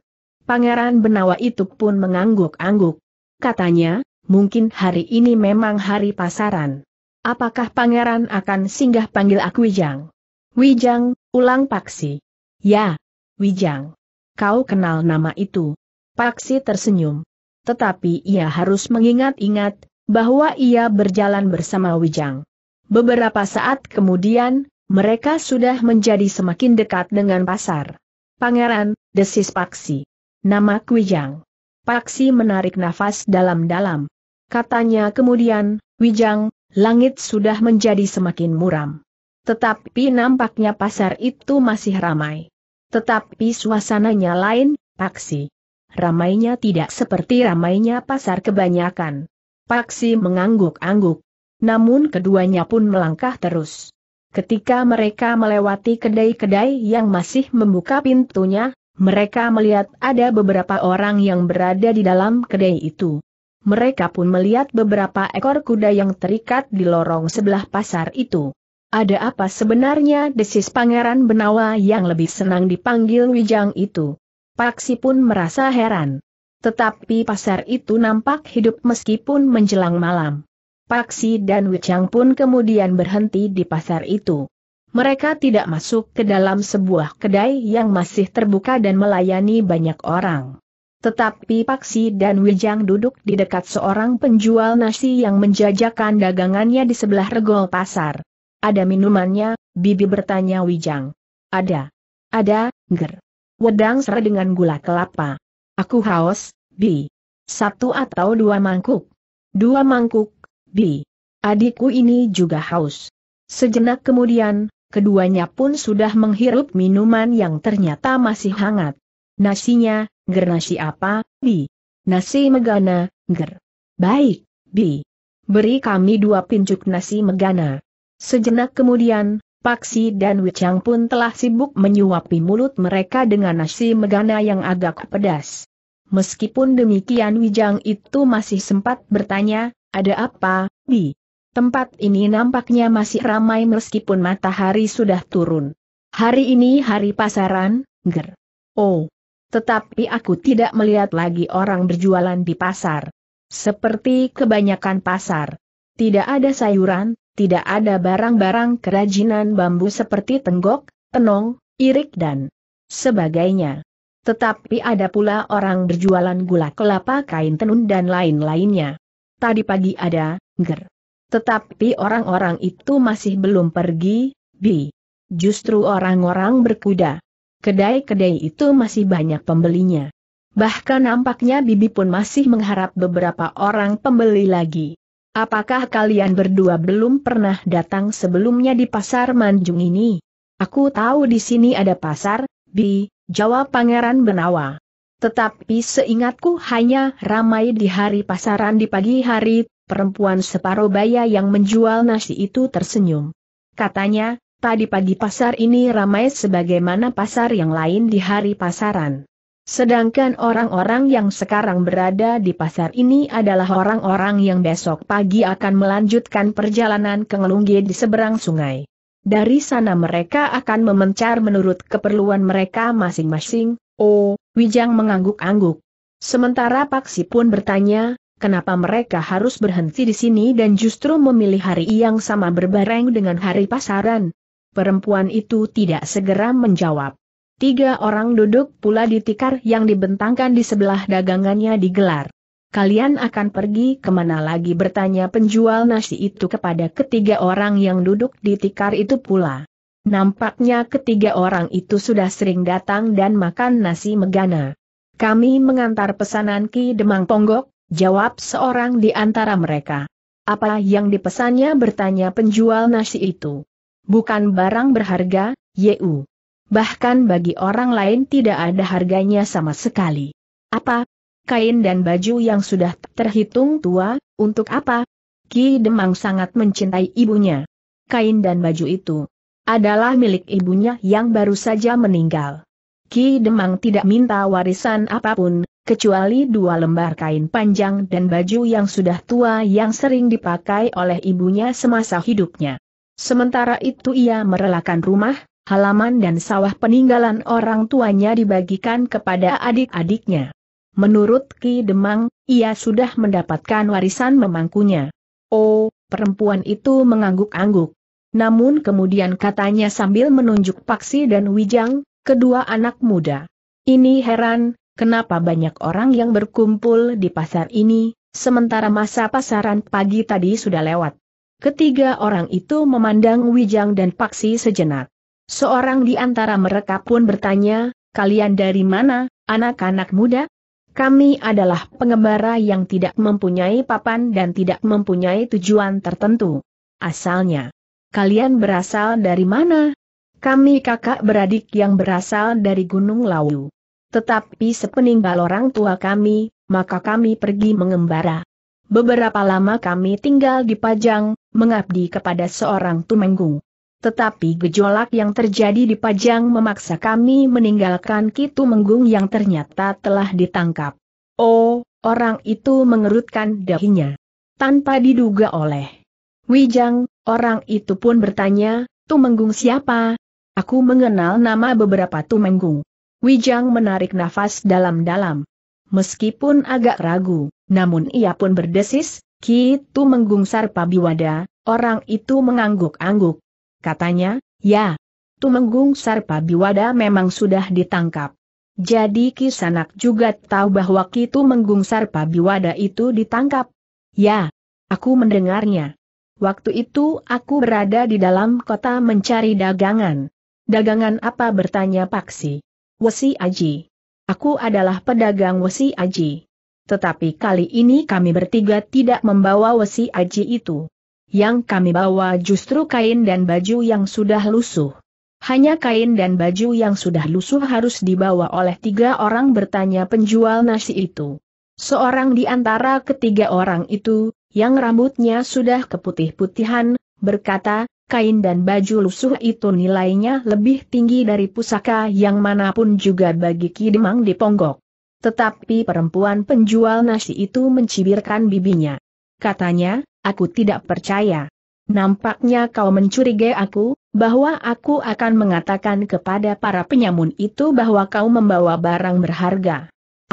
Pangeran Benawa itu pun mengangguk-angguk. Katanya, mungkin hari ini memang hari pasaran. Apakah pangeran akan singgah panggil aku Wijang? Wijang, ulang Paksi. Ya, Wijang. Kau kenal nama itu. Paksi tersenyum. Tetapi ia harus mengingat-ingat, bahwa ia berjalan bersama Wijang. Beberapa saat kemudian, mereka sudah menjadi semakin dekat dengan pasar. Pangeran, desis Paksi. Nama Wijang. Paksi menarik nafas dalam-dalam. Katanya kemudian, Wijang, langit sudah menjadi semakin muram. Tetapi nampaknya pasar itu masih ramai. Tetapi suasananya lain, Paksi. Ramainya tidak seperti ramainya pasar kebanyakan. Paksi mengangguk-angguk. Namun keduanya pun melangkah terus. Ketika mereka melewati kedai-kedai yang masih membuka pintunya, mereka melihat ada beberapa orang yang berada di dalam kedai itu. Mereka pun melihat beberapa ekor kuda yang terikat di lorong sebelah pasar itu. Ada apa sebenarnya desis Pangeran Benawa yang lebih senang dipanggil Wijang itu? Paksi pun merasa heran. Tetapi pasar itu nampak hidup meskipun menjelang malam. Paksi dan Wijang pun kemudian berhenti di pasar itu mereka tidak masuk ke dalam sebuah kedai yang masih terbuka dan melayani banyak orang. Tetapi Paksi dan Wijang duduk di dekat seorang penjual nasi yang menjajakan dagangannya di sebelah regol pasar. Ada minumannya, Bibi bertanya Wijang. Ada. Ada, ger. Wedang serai dengan gula kelapa. Aku haus, Bi. Satu atau dua mangkuk. Dua mangkuk, Bi. Adikku ini juga haus. Sejenak kemudian, Keduanya pun sudah menghirup minuman yang ternyata masih hangat. Nasinya, ger nasi apa, Bi? Nasi megana, ger. Baik, Bi. Beri kami dua pincuk nasi megana. Sejenak kemudian, Paksi dan Wicang pun telah sibuk menyuapi mulut mereka dengan nasi megana yang agak pedas. Meskipun demikian Wijang itu masih sempat bertanya, ada apa, Bi? Tempat ini nampaknya masih ramai meskipun matahari sudah turun. Hari ini hari pasaran, ger. Oh. Tetapi aku tidak melihat lagi orang berjualan di pasar. Seperti kebanyakan pasar. Tidak ada sayuran, tidak ada barang-barang kerajinan bambu seperti tenggok, tenong, irik dan sebagainya. Tetapi ada pula orang berjualan gula kelapa kain tenun dan lain-lainnya. Tadi pagi ada, ger. Tetapi orang-orang itu masih belum pergi, bi. Justru orang-orang berkuda. Kedai-kedai itu masih banyak pembelinya. Bahkan nampaknya Bibi pun masih mengharap beberapa orang pembeli lagi. Apakah kalian berdua belum pernah datang sebelumnya di pasar Manjung ini? Aku tahu di sini ada pasar, Bi, jawab Pangeran Benawa. Tetapi seingatku hanya ramai di hari pasaran di pagi hari, perempuan separuh baya yang menjual nasi itu tersenyum. Katanya, tadi pagi pasar ini ramai sebagaimana pasar yang lain di hari pasaran. Sedangkan orang-orang yang sekarang berada di pasar ini adalah orang-orang yang besok pagi akan melanjutkan perjalanan ke Ngelunggi di seberang sungai. Dari sana mereka akan memencar menurut keperluan mereka masing-masing, oh, Wijang mengangguk-angguk. Sementara Paksi pun bertanya, kenapa mereka harus berhenti di sini dan justru memilih hari yang sama berbareng dengan hari pasaran? Perempuan itu tidak segera menjawab. Tiga orang duduk pula di tikar yang dibentangkan di sebelah dagangannya digelar. Kalian akan pergi kemana lagi bertanya penjual nasi itu kepada ketiga orang yang duduk di tikar itu pula. Nampaknya ketiga orang itu sudah sering datang dan makan nasi megana. Kami mengantar pesanan Ki Demang Ponggok, Jawab seorang di antara mereka. Apa yang dipesannya bertanya penjual nasi itu. Bukan barang berharga, Yeu. Bahkan bagi orang lain tidak ada harganya sama sekali. Apa? Kain dan baju yang sudah terhitung tua, untuk apa? Ki Demang sangat mencintai ibunya. Kain dan baju itu adalah milik ibunya yang baru saja meninggal. Ki Demang tidak minta warisan apapun, kecuali dua lembar kain panjang dan baju yang sudah tua yang sering dipakai oleh ibunya semasa hidupnya. Sementara itu ia merelakan rumah, halaman dan sawah peninggalan orang tuanya dibagikan kepada adik-adiknya. Menurut Ki Demang, ia sudah mendapatkan warisan memangkunya. Oh, perempuan itu mengangguk-angguk. Namun kemudian katanya sambil menunjuk Paksi dan Wijang, kedua anak muda. Ini heran, kenapa banyak orang yang berkumpul di pasar ini, sementara masa pasaran pagi tadi sudah lewat. Ketiga orang itu memandang Wijang dan Paksi sejenak. Seorang di antara mereka pun bertanya, kalian dari mana, anak-anak muda? Kami adalah pengembara yang tidak mempunyai papan dan tidak mempunyai tujuan tertentu. Asalnya, kalian berasal dari mana? Kami kakak beradik yang berasal dari Gunung Lawu. Tetapi sepeninggal orang tua kami, maka kami pergi mengembara. Beberapa lama kami tinggal di Pajang, mengabdi kepada seorang tumenggung. Tetapi gejolak yang terjadi di Pajang memaksa kami meninggalkan Kitu Menggung yang ternyata telah ditangkap. Oh, orang itu mengerutkan dahinya. Tanpa diduga oleh Wijang, orang itu pun bertanya, Tumenggung siapa, Aku mengenal nama beberapa tumenggung. Wijang menarik nafas dalam-dalam. Meskipun agak ragu, namun ia pun berdesis, Ki Tumenggung pabiwada. orang itu mengangguk-angguk. Katanya, ya, Tumenggung pabiwada memang sudah ditangkap. Jadi Ki Sanak juga tahu bahwa Ki Tumenggung pabiwada itu ditangkap. Ya, aku mendengarnya. Waktu itu aku berada di dalam kota mencari dagangan. Dagangan apa bertanya Paksi? Wesi Aji. Aku adalah pedagang Wesi Aji. Tetapi kali ini kami bertiga tidak membawa Wesi Aji itu. Yang kami bawa justru kain dan baju yang sudah lusuh. Hanya kain dan baju yang sudah lusuh harus dibawa oleh tiga orang bertanya penjual nasi itu. Seorang di antara ketiga orang itu, yang rambutnya sudah keputih-putihan, berkata, kain dan baju lusuh itu nilainya lebih tinggi dari pusaka yang manapun juga bagi Kidemang di Ponggok. Tetapi perempuan penjual nasi itu mencibirkan bibinya. Katanya, aku tidak percaya. Nampaknya kau mencurigai aku, bahwa aku akan mengatakan kepada para penyamun itu bahwa kau membawa barang berharga.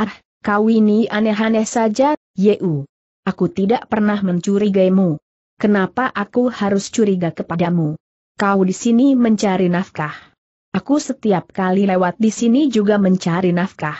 Ah, kau ini aneh-aneh saja, Yeu. Aku tidak pernah mencurigaimu. Kenapa aku harus curiga kepadamu? Kau di sini mencari nafkah. Aku setiap kali lewat di sini juga mencari nafkah.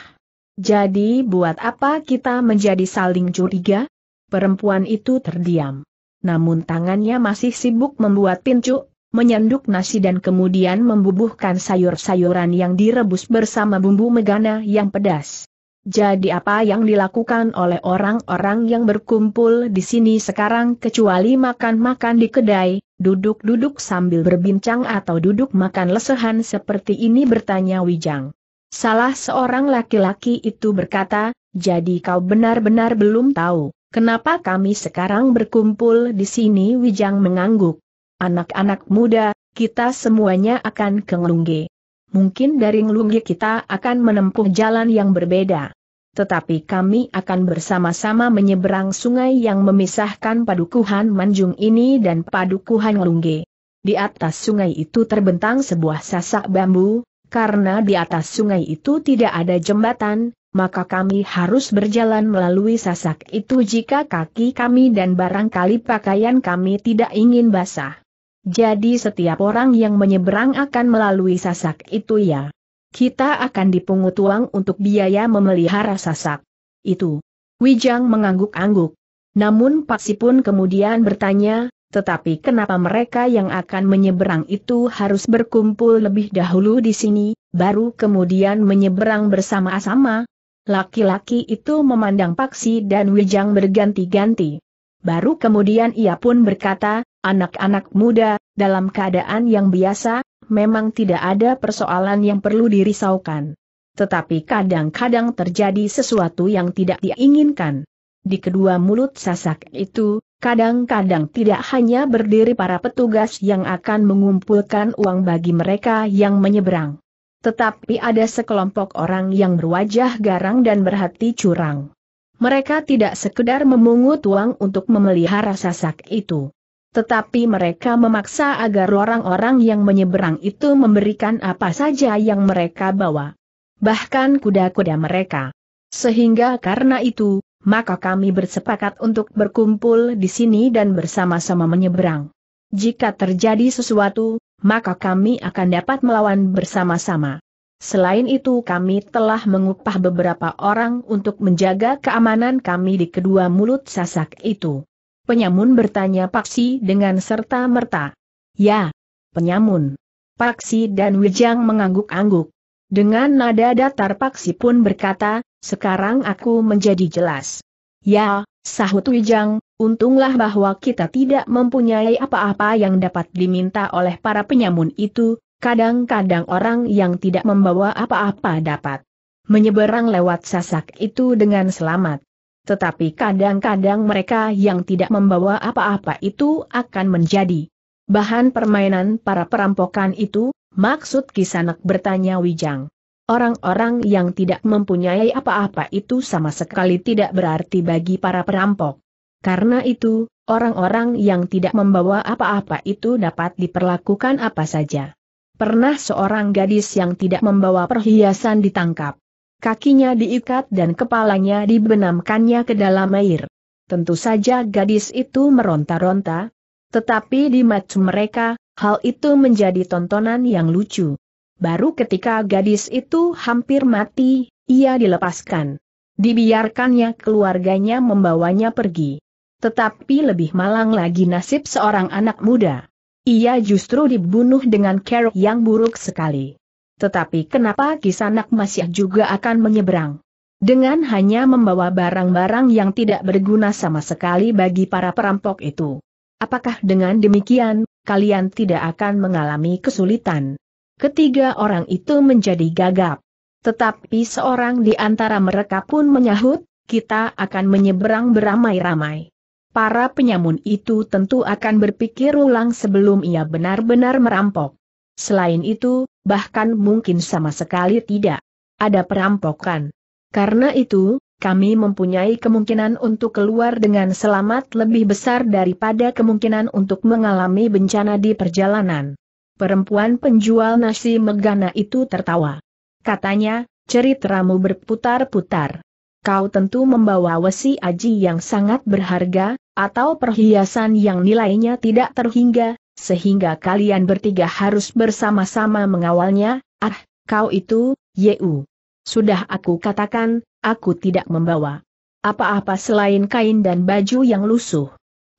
Jadi buat apa kita menjadi saling curiga? Perempuan itu terdiam. Namun tangannya masih sibuk membuat pincuk, menyenduk nasi dan kemudian membubuhkan sayur-sayuran yang direbus bersama bumbu megana yang pedas. Jadi apa yang dilakukan oleh orang-orang yang berkumpul di sini sekarang kecuali makan-makan di kedai, duduk-duduk sambil berbincang atau duduk makan lesehan seperti ini bertanya Wijang. Salah seorang laki-laki itu berkata, jadi kau benar-benar belum tahu, kenapa kami sekarang berkumpul di sini Wijang mengangguk. Anak-anak muda, kita semuanya akan ke Ngelungge. Mungkin dari Ngelungge kita akan menempuh jalan yang berbeda tetapi kami akan bersama-sama menyeberang sungai yang memisahkan padukuhan Manjung ini dan padukuhan Lungge. Di atas sungai itu terbentang sebuah sasak bambu, karena di atas sungai itu tidak ada jembatan, maka kami harus berjalan melalui sasak itu jika kaki kami dan barangkali pakaian kami tidak ingin basah. Jadi setiap orang yang menyeberang akan melalui sasak itu ya kita akan dipungut uang untuk biaya memelihara sasak. Itu. Wijang mengangguk-angguk. Namun Paksi pun kemudian bertanya, tetapi kenapa mereka yang akan menyeberang itu harus berkumpul lebih dahulu di sini, baru kemudian menyeberang bersama-sama? Laki-laki itu memandang Paksi dan Wijang berganti-ganti. Baru kemudian ia pun berkata, anak-anak muda, dalam keadaan yang biasa, memang tidak ada persoalan yang perlu dirisaukan. Tetapi kadang-kadang terjadi sesuatu yang tidak diinginkan. Di kedua mulut sasak itu, kadang-kadang tidak hanya berdiri para petugas yang akan mengumpulkan uang bagi mereka yang menyeberang. Tetapi ada sekelompok orang yang berwajah garang dan berhati curang. Mereka tidak sekedar memungut uang untuk memelihara sasak itu. Tetapi mereka memaksa agar orang-orang yang menyeberang itu memberikan apa saja yang mereka bawa. Bahkan kuda-kuda mereka. Sehingga karena itu, maka kami bersepakat untuk berkumpul di sini dan bersama-sama menyeberang. Jika terjadi sesuatu, maka kami akan dapat melawan bersama-sama. Selain itu kami telah mengupah beberapa orang untuk menjaga keamanan kami di kedua mulut sasak itu. Penyamun bertanya Paksi dengan serta-merta. Ya, penyamun. Paksi dan Wijang mengangguk-angguk. Dengan nada datar Paksi pun berkata, sekarang aku menjadi jelas. Ya, sahut Wijang, untunglah bahwa kita tidak mempunyai apa-apa yang dapat diminta oleh para penyamun itu, kadang-kadang orang yang tidak membawa apa-apa dapat menyeberang lewat sasak itu dengan selamat. Tetapi kadang-kadang mereka yang tidak membawa apa-apa itu akan menjadi bahan permainan para perampokan itu, maksud Kisanak bertanya Wijang. Orang-orang yang tidak mempunyai apa-apa itu sama sekali tidak berarti bagi para perampok. Karena itu, orang-orang yang tidak membawa apa-apa itu dapat diperlakukan apa saja. Pernah seorang gadis yang tidak membawa perhiasan ditangkap kakinya diikat dan kepalanya dibenamkannya ke dalam air. Tentu saja gadis itu meronta-ronta, tetapi di mata mereka, hal itu menjadi tontonan yang lucu. Baru ketika gadis itu hampir mati, ia dilepaskan. Dibiarkannya keluarganya membawanya pergi. Tetapi lebih malang lagi nasib seorang anak muda. Ia justru dibunuh dengan cara yang buruk sekali. Tetapi kenapa Kisanak masih juga akan menyeberang? Dengan hanya membawa barang-barang yang tidak berguna sama sekali bagi para perampok itu. Apakah dengan demikian, kalian tidak akan mengalami kesulitan? Ketiga orang itu menjadi gagap. Tetapi seorang di antara mereka pun menyahut, kita akan menyeberang beramai-ramai. Para penyamun itu tentu akan berpikir ulang sebelum ia benar-benar merampok. Selain itu, bahkan mungkin sama sekali tidak. Ada perampokan. Karena itu, kami mempunyai kemungkinan untuk keluar dengan selamat lebih besar daripada kemungkinan untuk mengalami bencana di perjalanan. Perempuan penjual nasi megana itu tertawa. Katanya, ceritamu berputar-putar. Kau tentu membawa wesi aji yang sangat berharga, atau perhiasan yang nilainya tidak terhingga, sehingga kalian bertiga harus bersama-sama mengawalnya, ah, kau itu, Yeu. Sudah aku katakan, aku tidak membawa apa-apa selain kain dan baju yang lusuh.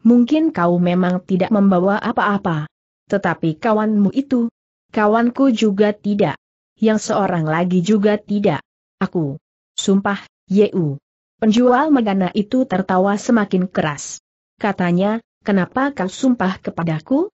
Mungkin kau memang tidak membawa apa-apa. Tetapi kawanmu itu, kawanku juga tidak. Yang seorang lagi juga tidak. Aku. Sumpah, Yeu. Penjual megana itu tertawa semakin keras. Katanya, kenapa kau sumpah kepadaku?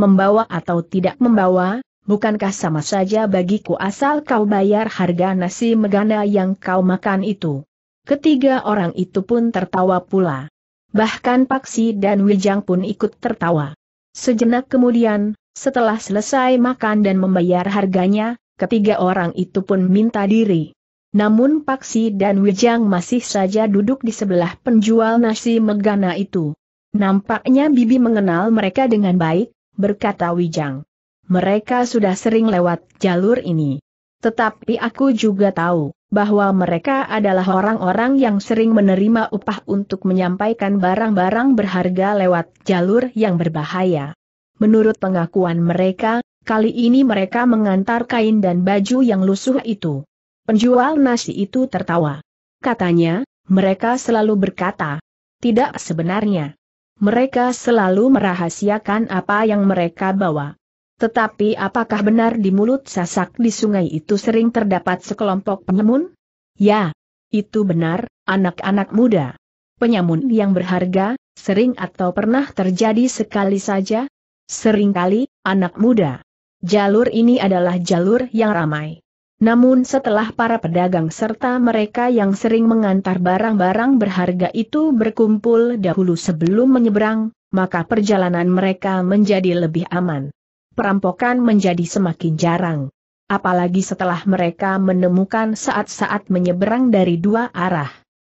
membawa atau tidak membawa, bukankah sama saja bagiku asal kau bayar harga nasi megana yang kau makan itu. Ketiga orang itu pun tertawa pula. Bahkan Paksi dan Wijang pun ikut tertawa. Sejenak kemudian, setelah selesai makan dan membayar harganya, ketiga orang itu pun minta diri. Namun Paksi dan Wijang masih saja duduk di sebelah penjual nasi megana itu. Nampaknya Bibi mengenal mereka dengan baik, berkata Wijang. Mereka sudah sering lewat jalur ini. Tetapi aku juga tahu bahwa mereka adalah orang-orang yang sering menerima upah untuk menyampaikan barang-barang berharga lewat jalur yang berbahaya. Menurut pengakuan mereka, kali ini mereka mengantar kain dan baju yang lusuh itu. Penjual nasi itu tertawa. Katanya, mereka selalu berkata, tidak sebenarnya. Mereka selalu merahasiakan apa yang mereka bawa. Tetapi apakah benar di mulut sasak di sungai itu sering terdapat sekelompok penyamun? Ya, itu benar, anak-anak muda. Penyamun yang berharga, sering atau pernah terjadi sekali saja? Seringkali, anak muda. Jalur ini adalah jalur yang ramai. Namun setelah para pedagang serta mereka yang sering mengantar barang-barang berharga itu berkumpul dahulu sebelum menyeberang, maka perjalanan mereka menjadi lebih aman. Perampokan menjadi semakin jarang. Apalagi setelah mereka menemukan saat-saat menyeberang dari dua arah.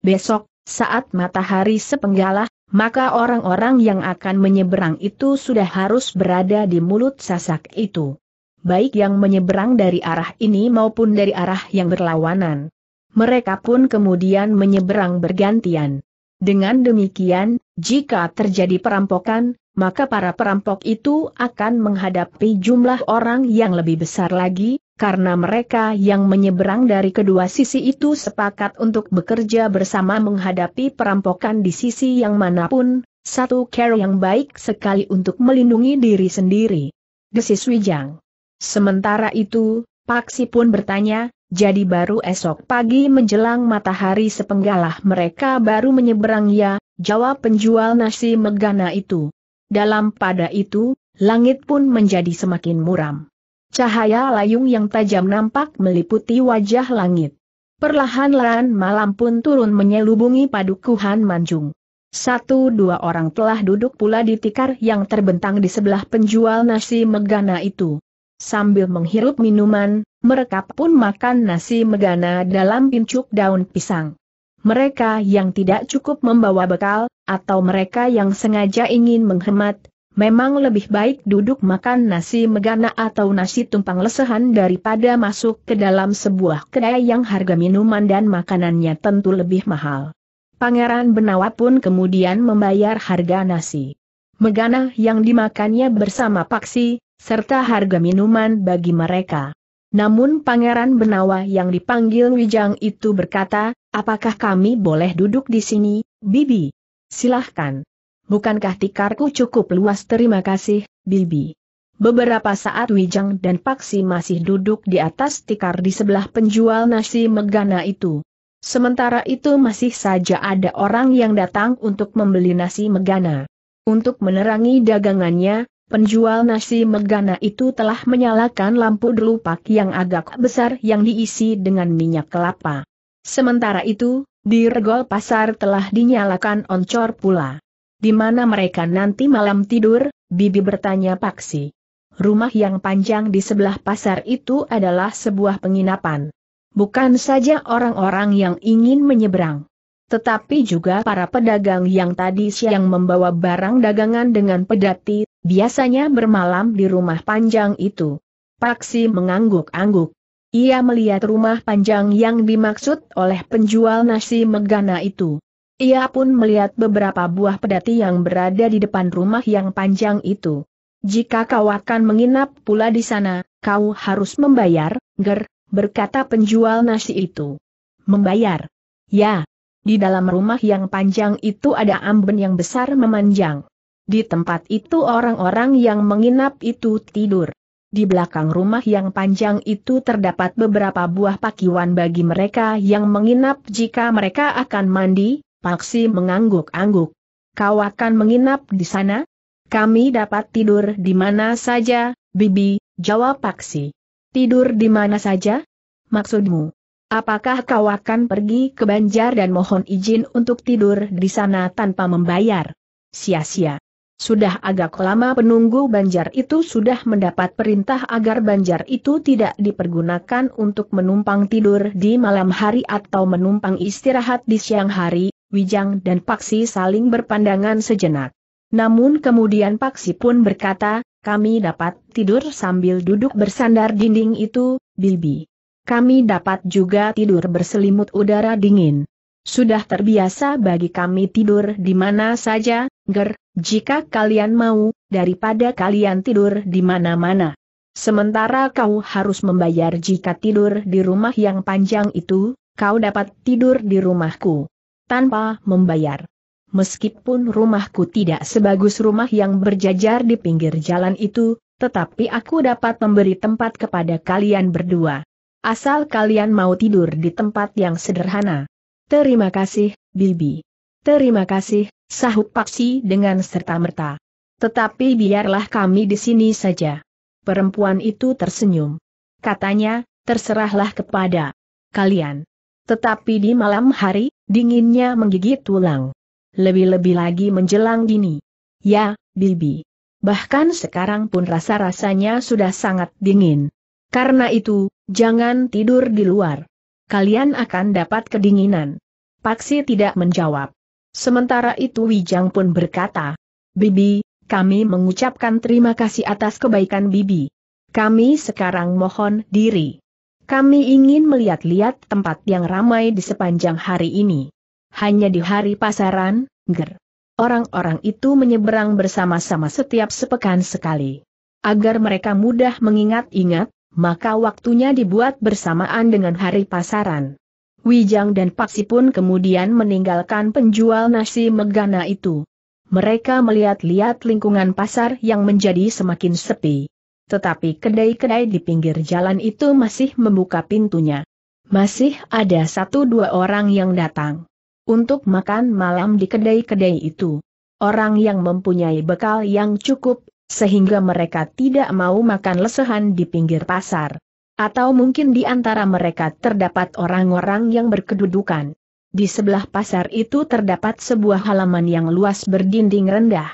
Besok, saat matahari sepenggalah, maka orang-orang yang akan menyeberang itu sudah harus berada di mulut sasak itu baik yang menyeberang dari arah ini maupun dari arah yang berlawanan. Mereka pun kemudian menyeberang bergantian. Dengan demikian, jika terjadi perampokan, maka para perampok itu akan menghadapi jumlah orang yang lebih besar lagi, karena mereka yang menyeberang dari kedua sisi itu sepakat untuk bekerja bersama menghadapi perampokan di sisi yang manapun, satu care yang baik sekali untuk melindungi diri sendiri. Desis Wijang Sementara itu, Paksi pun bertanya, jadi baru esok pagi menjelang matahari sepenggalah mereka baru menyeberang ya, jawab penjual nasi megana itu. Dalam pada itu, langit pun menjadi semakin muram. Cahaya layung yang tajam nampak meliputi wajah langit. Perlahan-lahan malam pun turun menyelubungi padukuhan Manjung. Satu dua orang telah duduk pula di tikar yang terbentang di sebelah penjual nasi megana itu. Sambil menghirup minuman, mereka pun makan nasi megana dalam pincuk daun pisang. Mereka yang tidak cukup membawa bekal, atau mereka yang sengaja ingin menghemat, memang lebih baik duduk makan nasi megana atau nasi tumpang lesehan daripada masuk ke dalam sebuah kedai yang harga minuman dan makanannya tentu lebih mahal. Pangeran Benawa pun kemudian membayar harga nasi megana yang dimakannya bersama paksi, serta harga minuman bagi mereka. Namun Pangeran Benawa yang dipanggil Wijang itu berkata, apakah kami boleh duduk di sini, Bibi? Silahkan. Bukankah tikarku cukup luas terima kasih, Bibi? Beberapa saat Wijang dan Paksi masih duduk di atas tikar di sebelah penjual nasi megana itu. Sementara itu masih saja ada orang yang datang untuk membeli nasi megana. Untuk menerangi dagangannya, penjual nasi megana itu telah menyalakan lampu delupak yang agak besar yang diisi dengan minyak kelapa. Sementara itu, di regol pasar telah dinyalakan oncor pula. Di mana mereka nanti malam tidur, Bibi bertanya Paksi. Rumah yang panjang di sebelah pasar itu adalah sebuah penginapan. Bukan saja orang-orang yang ingin menyeberang. Tetapi juga para pedagang yang tadi siang membawa barang dagangan dengan pedati, biasanya bermalam di rumah panjang itu. Paksi mengangguk-angguk. Ia melihat rumah panjang yang dimaksud oleh penjual nasi megana itu. Ia pun melihat beberapa buah pedati yang berada di depan rumah yang panjang itu. Jika kau akan menginap pula di sana, kau harus membayar, ger, berkata penjual nasi itu. Membayar? Ya, di dalam rumah yang panjang itu ada amben yang besar memanjang. Di tempat itu orang-orang yang menginap itu tidur. Di belakang rumah yang panjang itu terdapat beberapa buah pakiwan bagi mereka yang menginap jika mereka akan mandi, Paksi mengangguk-angguk. Kau akan menginap di sana? Kami dapat tidur di mana saja, Bibi, jawab Paksi. Tidur di mana saja? Maksudmu? Apakah kau akan pergi ke Banjar dan mohon izin untuk tidur di sana tanpa membayar? Sia-sia. Sudah agak lama penunggu Banjar itu sudah mendapat perintah agar Banjar itu tidak dipergunakan untuk menumpang tidur di malam hari atau menumpang istirahat di siang hari, Wijang dan Paksi saling berpandangan sejenak. Namun kemudian Paksi pun berkata, kami dapat tidur sambil duduk bersandar dinding itu, Bibi kami dapat juga tidur berselimut udara dingin. Sudah terbiasa bagi kami tidur di mana saja, ger, jika kalian mau, daripada kalian tidur di mana-mana. Sementara kau harus membayar jika tidur di rumah yang panjang itu, kau dapat tidur di rumahku. Tanpa membayar. Meskipun rumahku tidak sebagus rumah yang berjajar di pinggir jalan itu, tetapi aku dapat memberi tempat kepada kalian berdua. Asal kalian mau tidur di tempat yang sederhana. Terima kasih, Bibi. Terima kasih, sahut Paksi dengan serta-merta. Tetapi biarlah kami di sini saja. Perempuan itu tersenyum. Katanya, terserahlah kepada kalian. Tetapi di malam hari, dinginnya menggigit tulang. Lebih-lebih lagi menjelang dini. Ya, Bibi. Bahkan sekarang pun rasa-rasanya sudah sangat dingin. Karena itu, jangan tidur di luar. Kalian akan dapat kedinginan. Paksi tidak menjawab. Sementara itu Wijang pun berkata, Bibi, kami mengucapkan terima kasih atas kebaikan Bibi. Kami sekarang mohon diri. Kami ingin melihat-lihat tempat yang ramai di sepanjang hari ini. Hanya di hari pasaran, ger. Orang-orang itu menyeberang bersama-sama setiap sepekan sekali. Agar mereka mudah mengingat-ingat, maka waktunya dibuat bersamaan dengan hari pasaran. Wijang dan Paksi pun kemudian meninggalkan penjual nasi megana itu. Mereka melihat-lihat lingkungan pasar yang menjadi semakin sepi. Tetapi kedai-kedai di pinggir jalan itu masih membuka pintunya. Masih ada satu dua orang yang datang untuk makan malam di kedai-kedai itu. Orang yang mempunyai bekal yang cukup sehingga mereka tidak mau makan lesehan di pinggir pasar. Atau mungkin di antara mereka terdapat orang-orang yang berkedudukan. Di sebelah pasar itu terdapat sebuah halaman yang luas berdinding rendah.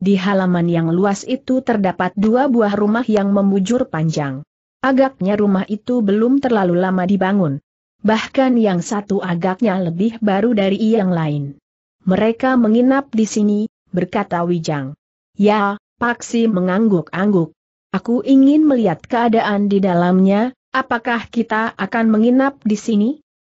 Di halaman yang luas itu terdapat dua buah rumah yang membujur panjang. Agaknya rumah itu belum terlalu lama dibangun. Bahkan yang satu agaknya lebih baru dari yang lain. Mereka menginap di sini, berkata Wijang. Ya, Paksi mengangguk-angguk. Aku ingin melihat keadaan di dalamnya, apakah kita akan menginap di sini?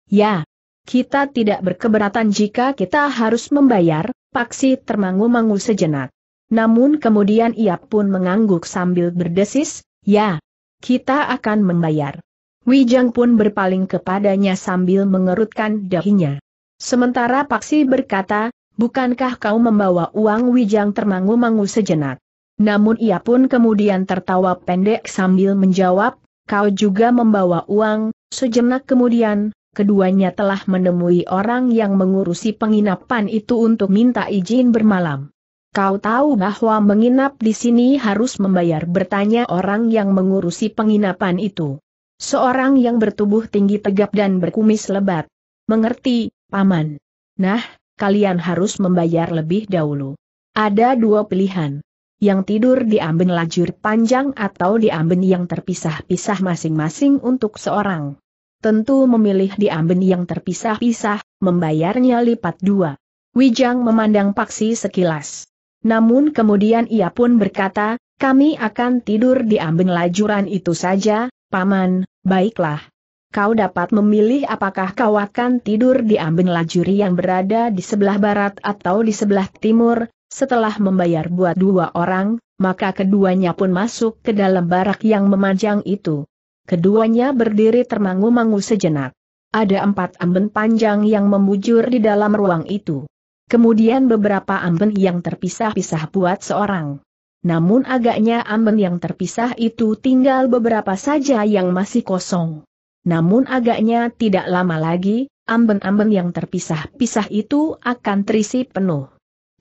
Ya. Kita tidak berkeberatan jika kita harus membayar, Paksi termangu-mangu sejenak. Namun kemudian ia pun mengangguk sambil berdesis, ya, kita akan membayar. Wijang pun berpaling kepadanya sambil mengerutkan dahinya. Sementara Paksi berkata, bukankah kau membawa uang Wijang termangu-mangu sejenak? Namun ia pun kemudian tertawa pendek sambil menjawab, kau juga membawa uang, sejenak kemudian, keduanya telah menemui orang yang mengurusi penginapan itu untuk minta izin bermalam. Kau tahu bahwa menginap di sini harus membayar bertanya orang yang mengurusi penginapan itu. Seorang yang bertubuh tinggi tegap dan berkumis lebat. Mengerti, Paman. Nah, kalian harus membayar lebih dahulu. Ada dua pilihan yang tidur di amben lajur panjang atau di amben yang terpisah-pisah masing-masing untuk seorang. Tentu memilih di amben yang terpisah-pisah, membayarnya lipat dua. Wijang memandang Paksi sekilas. Namun kemudian ia pun berkata, kami akan tidur di amben lajuran itu saja, Paman, baiklah. Kau dapat memilih apakah kau akan tidur di amben lajuri yang berada di sebelah barat atau di sebelah timur, setelah membayar buat dua orang, maka keduanya pun masuk ke dalam barak yang memanjang itu. Keduanya berdiri termangu-mangu sejenak. Ada empat amben panjang yang membujur di dalam ruang itu. Kemudian beberapa amben yang terpisah-pisah buat seorang. Namun agaknya amben yang terpisah itu tinggal beberapa saja yang masih kosong. Namun agaknya tidak lama lagi, amben-amben yang terpisah-pisah itu akan terisi penuh.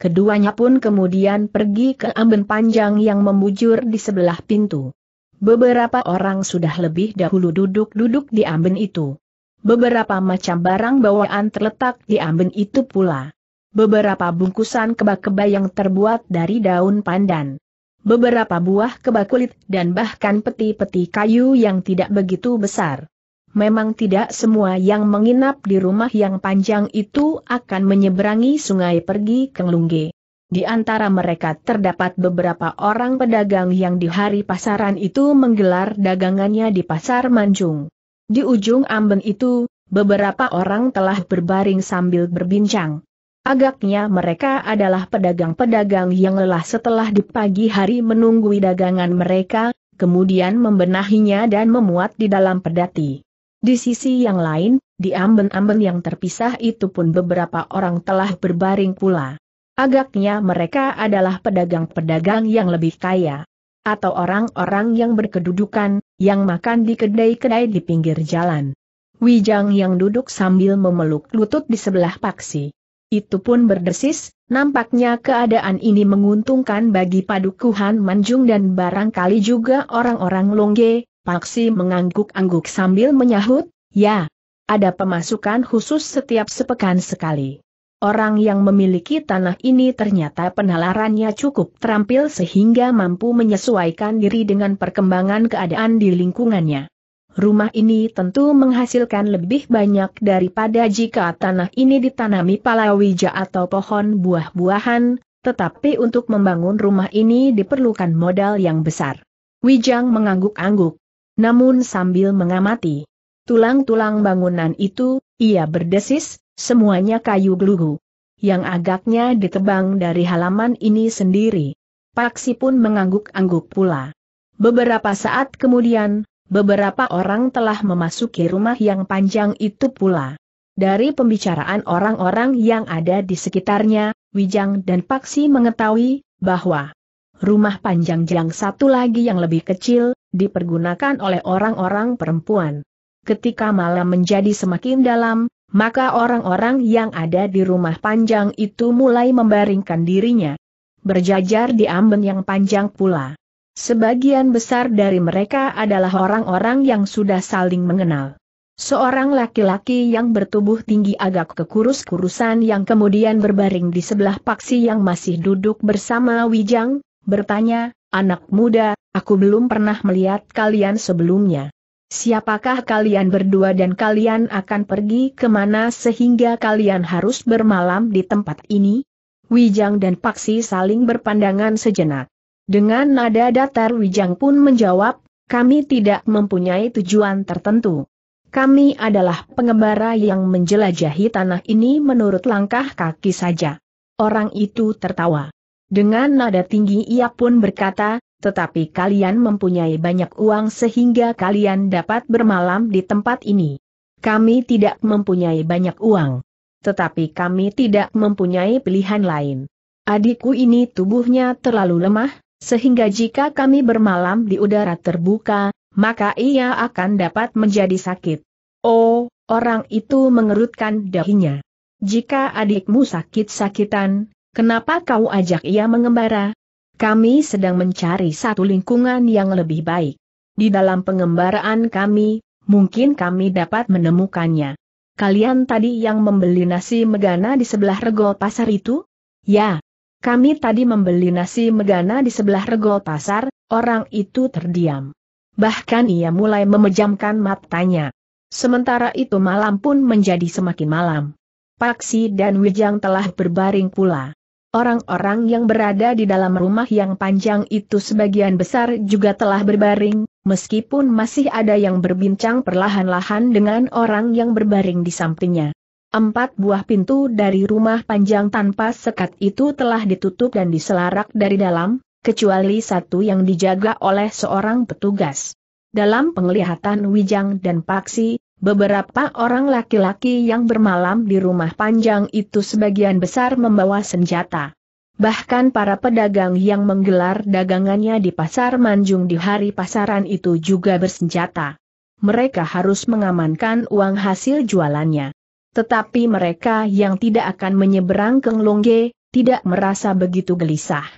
Keduanya pun kemudian pergi ke amben panjang yang membujur di sebelah pintu. Beberapa orang sudah lebih dahulu duduk-duduk di amben itu. Beberapa macam barang bawaan terletak di amben itu pula. Beberapa bungkusan keba-keba yang terbuat dari daun pandan. Beberapa buah keba kulit dan bahkan peti-peti kayu yang tidak begitu besar. Memang tidak semua yang menginap di rumah yang panjang itu akan menyeberangi sungai pergi ke Lungge. Di antara mereka terdapat beberapa orang pedagang yang di hari pasaran itu menggelar dagangannya di pasar Manjung. Di ujung amben itu, beberapa orang telah berbaring sambil berbincang. Agaknya mereka adalah pedagang-pedagang yang lelah setelah di pagi hari menunggui dagangan mereka, kemudian membenahinya dan memuat di dalam pedati. Di sisi yang lain, di amben-amben yang terpisah itu pun beberapa orang telah berbaring pula. Agaknya mereka adalah pedagang-pedagang yang lebih kaya. Atau orang-orang yang berkedudukan, yang makan di kedai-kedai di pinggir jalan. Wijang yang duduk sambil memeluk lutut di sebelah paksi. Itu pun berdesis, nampaknya keadaan ini menguntungkan bagi padukuhan Manjung dan barangkali juga orang-orang Longge, Paksi mengangguk-angguk sambil menyahut, ya, ada pemasukan khusus setiap sepekan sekali. Orang yang memiliki tanah ini ternyata penalarannya cukup terampil sehingga mampu menyesuaikan diri dengan perkembangan keadaan di lingkungannya. Rumah ini tentu menghasilkan lebih banyak daripada jika tanah ini ditanami palawija atau pohon buah-buahan, tetapi untuk membangun rumah ini diperlukan modal yang besar. Wijang mengangguk-angguk, namun sambil mengamati tulang-tulang bangunan itu, ia berdesis, semuanya kayu gelugu. Yang agaknya ditebang dari halaman ini sendiri. Paksi pun mengangguk-angguk pula. Beberapa saat kemudian, beberapa orang telah memasuki rumah yang panjang itu pula. Dari pembicaraan orang-orang yang ada di sekitarnya, Wijang dan Paksi mengetahui bahwa rumah panjang jelang satu lagi yang lebih kecil, dipergunakan oleh orang-orang perempuan. Ketika malam menjadi semakin dalam, maka orang-orang yang ada di rumah panjang itu mulai membaringkan dirinya. Berjajar di amben yang panjang pula. Sebagian besar dari mereka adalah orang-orang yang sudah saling mengenal. Seorang laki-laki yang bertubuh tinggi agak kekurus-kurusan yang kemudian berbaring di sebelah paksi yang masih duduk bersama Wijang, bertanya, Anak muda, aku belum pernah melihat kalian sebelumnya. Siapakah kalian berdua dan kalian akan pergi kemana sehingga kalian harus bermalam di tempat ini? Wijang dan Paksi saling berpandangan sejenak. Dengan nada datar Wijang pun menjawab, kami tidak mempunyai tujuan tertentu. Kami adalah pengembara yang menjelajahi tanah ini menurut langkah kaki saja. Orang itu tertawa. Dengan nada tinggi ia pun berkata, tetapi kalian mempunyai banyak uang sehingga kalian dapat bermalam di tempat ini. Kami tidak mempunyai banyak uang. Tetapi kami tidak mempunyai pilihan lain. Adikku ini tubuhnya terlalu lemah, sehingga jika kami bermalam di udara terbuka, maka ia akan dapat menjadi sakit. Oh, orang itu mengerutkan dahinya. Jika adikmu sakit-sakitan, Kenapa kau ajak ia mengembara? Kami sedang mencari satu lingkungan yang lebih baik. Di dalam pengembaraan kami, mungkin kami dapat menemukannya. Kalian tadi yang membeli nasi megana di sebelah regol pasar itu? Ya. Kami tadi membeli nasi megana di sebelah regol pasar, orang itu terdiam. Bahkan ia mulai memejamkan matanya. Sementara itu malam pun menjadi semakin malam. Paksi dan Wijang telah berbaring pula. Orang-orang yang berada di dalam rumah yang panjang itu sebagian besar juga telah berbaring, meskipun masih ada yang berbincang perlahan-lahan dengan orang yang berbaring di sampingnya. Empat buah pintu dari rumah panjang tanpa sekat itu telah ditutup dan diselarak dari dalam, kecuali satu yang dijaga oleh seorang petugas. Dalam penglihatan Wijang dan Paksi, Beberapa orang laki-laki yang bermalam di rumah panjang itu sebagian besar membawa senjata. Bahkan para pedagang yang menggelar dagangannya di pasar Manjung di hari pasaran itu juga bersenjata. Mereka harus mengamankan uang hasil jualannya. Tetapi mereka yang tidak akan menyeberang ke Longge, tidak merasa begitu gelisah.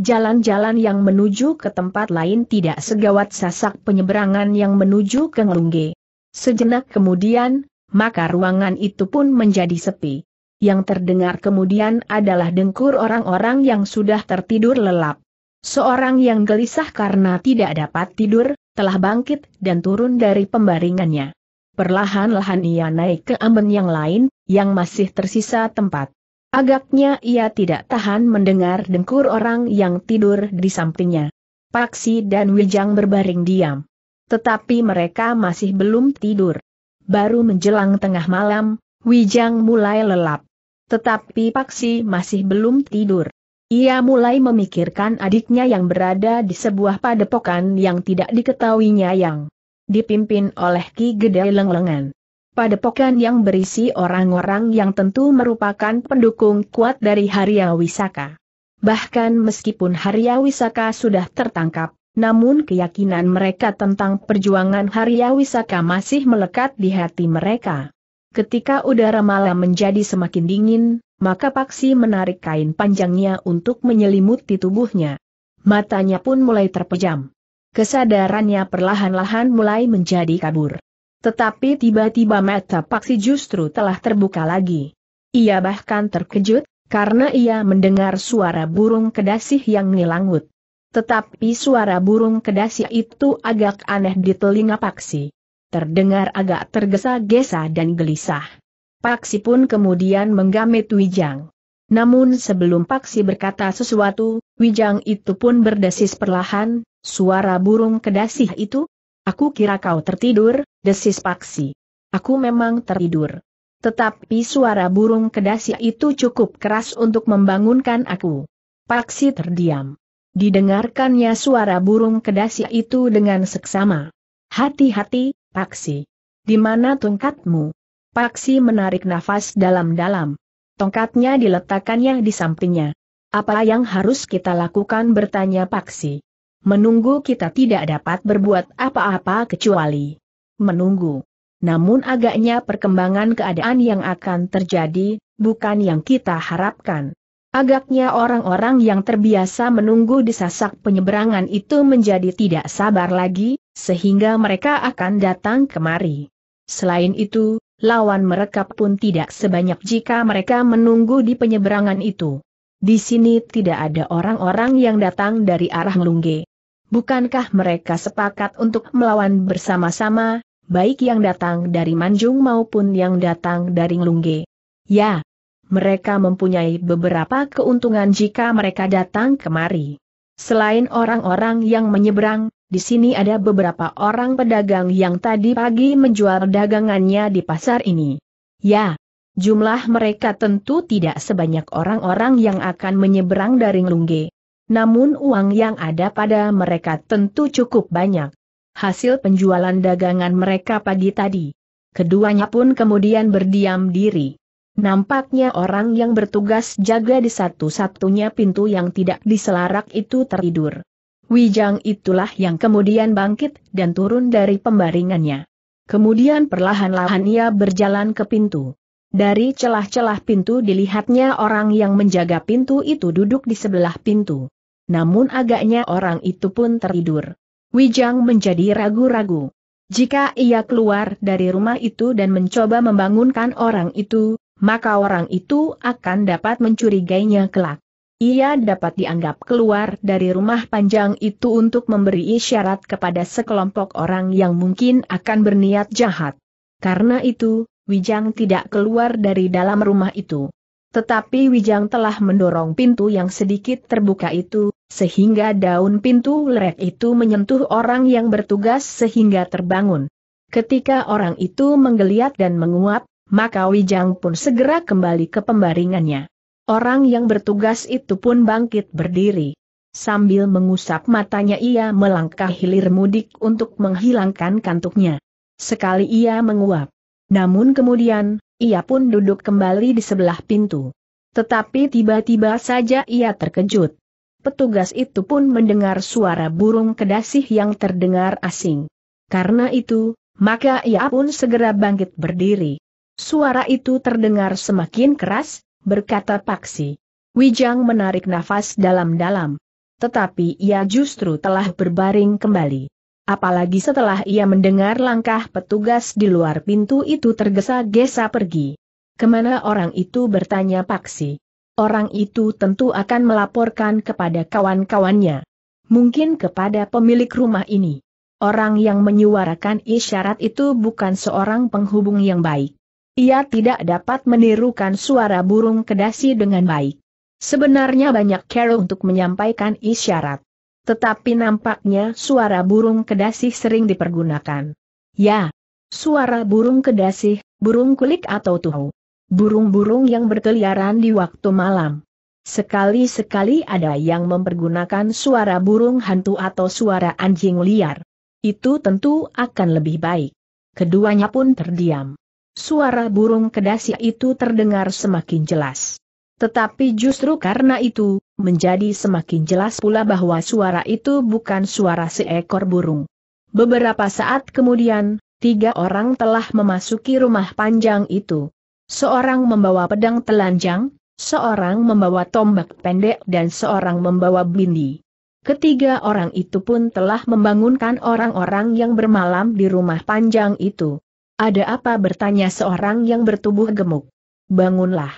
Jalan-jalan yang menuju ke tempat lain tidak segawat sasak penyeberangan yang menuju ke Longge. Sejenak kemudian, maka ruangan itu pun menjadi sepi. Yang terdengar kemudian adalah dengkur orang-orang yang sudah tertidur lelap. Seorang yang gelisah karena tidak dapat tidur, telah bangkit dan turun dari pembaringannya. Perlahan-lahan ia naik ke amben yang lain, yang masih tersisa tempat. Agaknya ia tidak tahan mendengar dengkur orang yang tidur di sampingnya. Paksi dan Wijang berbaring diam. Tetapi mereka masih belum tidur. Baru menjelang tengah malam, Wijang mulai lelap. Tetapi Paksi masih belum tidur. Ia mulai memikirkan adiknya yang berada di sebuah padepokan yang tidak diketahuinya yang dipimpin oleh Ki Gede Lenglengan. Padepokan yang berisi orang-orang yang tentu merupakan pendukung kuat dari Harya Wisaka. Bahkan meskipun Harya Wisaka sudah tertangkap, namun keyakinan mereka tentang perjuangan Harya Wisaka masih melekat di hati mereka. Ketika udara malam menjadi semakin dingin, maka Paksi menarik kain panjangnya untuk menyelimuti tubuhnya. Matanya pun mulai terpejam. Kesadarannya perlahan-lahan mulai menjadi kabur. Tetapi tiba-tiba mata Paksi justru telah terbuka lagi. Ia bahkan terkejut, karena ia mendengar suara burung kedasih yang ngilangut. Tetapi suara burung kedasi itu agak aneh di telinga Paksi. Terdengar agak tergesa-gesa dan gelisah. Paksi pun kemudian menggamit Wijang. Namun sebelum Paksi berkata sesuatu, Wijang itu pun berdesis perlahan, suara burung kedasih itu? Aku kira kau tertidur, desis Paksi. Aku memang tertidur. Tetapi suara burung kedasih itu cukup keras untuk membangunkan aku. Paksi terdiam. Didengarkannya suara burung kedasi itu dengan seksama. Hati-hati, Paksi. Di mana tongkatmu? Paksi menarik nafas dalam-dalam. Tongkatnya diletakkannya di sampingnya. Apa yang harus kita lakukan bertanya Paksi. Menunggu kita tidak dapat berbuat apa-apa kecuali menunggu. Namun agaknya perkembangan keadaan yang akan terjadi, bukan yang kita harapkan. Agaknya orang-orang yang terbiasa menunggu di sasak penyeberangan itu menjadi tidak sabar lagi, sehingga mereka akan datang kemari. Selain itu, lawan mereka pun tidak sebanyak jika mereka menunggu di penyeberangan itu. Di sini tidak ada orang-orang yang datang dari arah Lungge. Bukankah mereka sepakat untuk melawan bersama-sama, baik yang datang dari Manjung maupun yang datang dari Lungge? Ya, mereka mempunyai beberapa keuntungan jika mereka datang kemari. Selain orang-orang yang menyeberang, di sini ada beberapa orang pedagang yang tadi pagi menjual dagangannya di pasar ini. Ya, jumlah mereka tentu tidak sebanyak orang-orang yang akan menyeberang dari Lungge. Namun uang yang ada pada mereka tentu cukup banyak. Hasil penjualan dagangan mereka pagi tadi. Keduanya pun kemudian berdiam diri. Nampaknya orang yang bertugas jaga di satu-satunya pintu yang tidak diselarak itu tertidur. Wijang itulah yang kemudian bangkit dan turun dari pembaringannya. Kemudian perlahan-lahan ia berjalan ke pintu. Dari celah-celah pintu dilihatnya orang yang menjaga pintu itu duduk di sebelah pintu. Namun agaknya orang itu pun tertidur. Wijang menjadi ragu-ragu. Jika ia keluar dari rumah itu dan mencoba membangunkan orang itu, maka orang itu akan dapat mencurigainya kelak. Ia dapat dianggap keluar dari rumah panjang itu untuk memberi isyarat kepada sekelompok orang yang mungkin akan berniat jahat. Karena itu, Wijang tidak keluar dari dalam rumah itu. Tetapi Wijang telah mendorong pintu yang sedikit terbuka itu, sehingga daun pintu lerek itu menyentuh orang yang bertugas sehingga terbangun. Ketika orang itu menggeliat dan menguap, maka Wijang pun segera kembali ke pembaringannya. Orang yang bertugas itu pun bangkit berdiri. Sambil mengusap matanya ia melangkah hilir mudik untuk menghilangkan kantuknya. Sekali ia menguap. Namun kemudian, ia pun duduk kembali di sebelah pintu. Tetapi tiba-tiba saja ia terkejut. Petugas itu pun mendengar suara burung kedasih yang terdengar asing. Karena itu, maka ia pun segera bangkit berdiri. Suara itu terdengar semakin keras, berkata Paksi. Wijang menarik nafas dalam-dalam. Tetapi ia justru telah berbaring kembali. Apalagi setelah ia mendengar langkah petugas di luar pintu itu tergesa-gesa pergi. Kemana orang itu bertanya Paksi. Orang itu tentu akan melaporkan kepada kawan-kawannya. Mungkin kepada pemilik rumah ini. Orang yang menyuarakan isyarat itu bukan seorang penghubung yang baik. Ia tidak dapat menirukan suara burung kedasi dengan baik. Sebenarnya banyak cara untuk menyampaikan isyarat. Tetapi nampaknya suara burung kedasi sering dipergunakan. Ya, suara burung kedasi, burung kulik atau tuhu. Burung-burung yang berkeliaran di waktu malam. Sekali-sekali ada yang mempergunakan suara burung hantu atau suara anjing liar. Itu tentu akan lebih baik. Keduanya pun terdiam. Suara burung kedasi itu terdengar semakin jelas. Tetapi justru karena itu, menjadi semakin jelas pula bahwa suara itu bukan suara seekor burung. Beberapa saat kemudian, tiga orang telah memasuki rumah panjang itu. Seorang membawa pedang telanjang, seorang membawa tombak pendek dan seorang membawa bindi. Ketiga orang itu pun telah membangunkan orang-orang yang bermalam di rumah panjang itu. Ada apa bertanya seorang yang bertubuh gemuk? Bangunlah.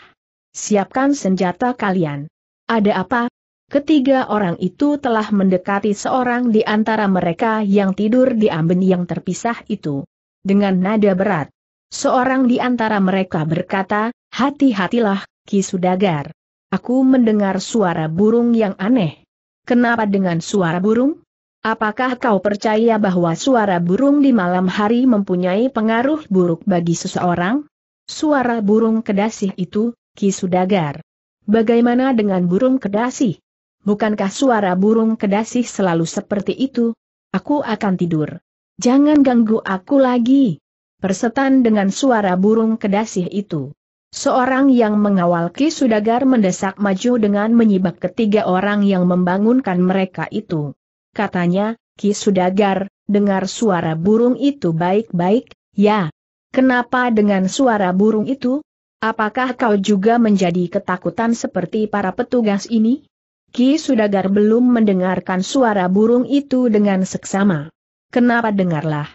Siapkan senjata kalian. Ada apa? Ketiga orang itu telah mendekati seorang di antara mereka yang tidur di amben yang terpisah itu. Dengan nada berat, seorang di antara mereka berkata, Hati-hatilah, Kisudagar. Aku mendengar suara burung yang aneh. Kenapa dengan suara burung? Apakah kau percaya bahwa suara burung di malam hari mempunyai pengaruh buruk bagi seseorang? Suara burung kedasih itu, Kisudagar. Bagaimana dengan burung kedasih? Bukankah suara burung kedasih selalu seperti itu? Aku akan tidur. Jangan ganggu aku lagi. Persetan dengan suara burung kedasih itu. Seorang yang mengawal Ki Sudagar mendesak maju dengan menyibak ketiga orang yang membangunkan mereka itu katanya, Ki Sudagar, dengar suara burung itu baik-baik, ya. Kenapa dengan suara burung itu? Apakah kau juga menjadi ketakutan seperti para petugas ini? Ki Sudagar belum mendengarkan suara burung itu dengan seksama. Kenapa dengarlah?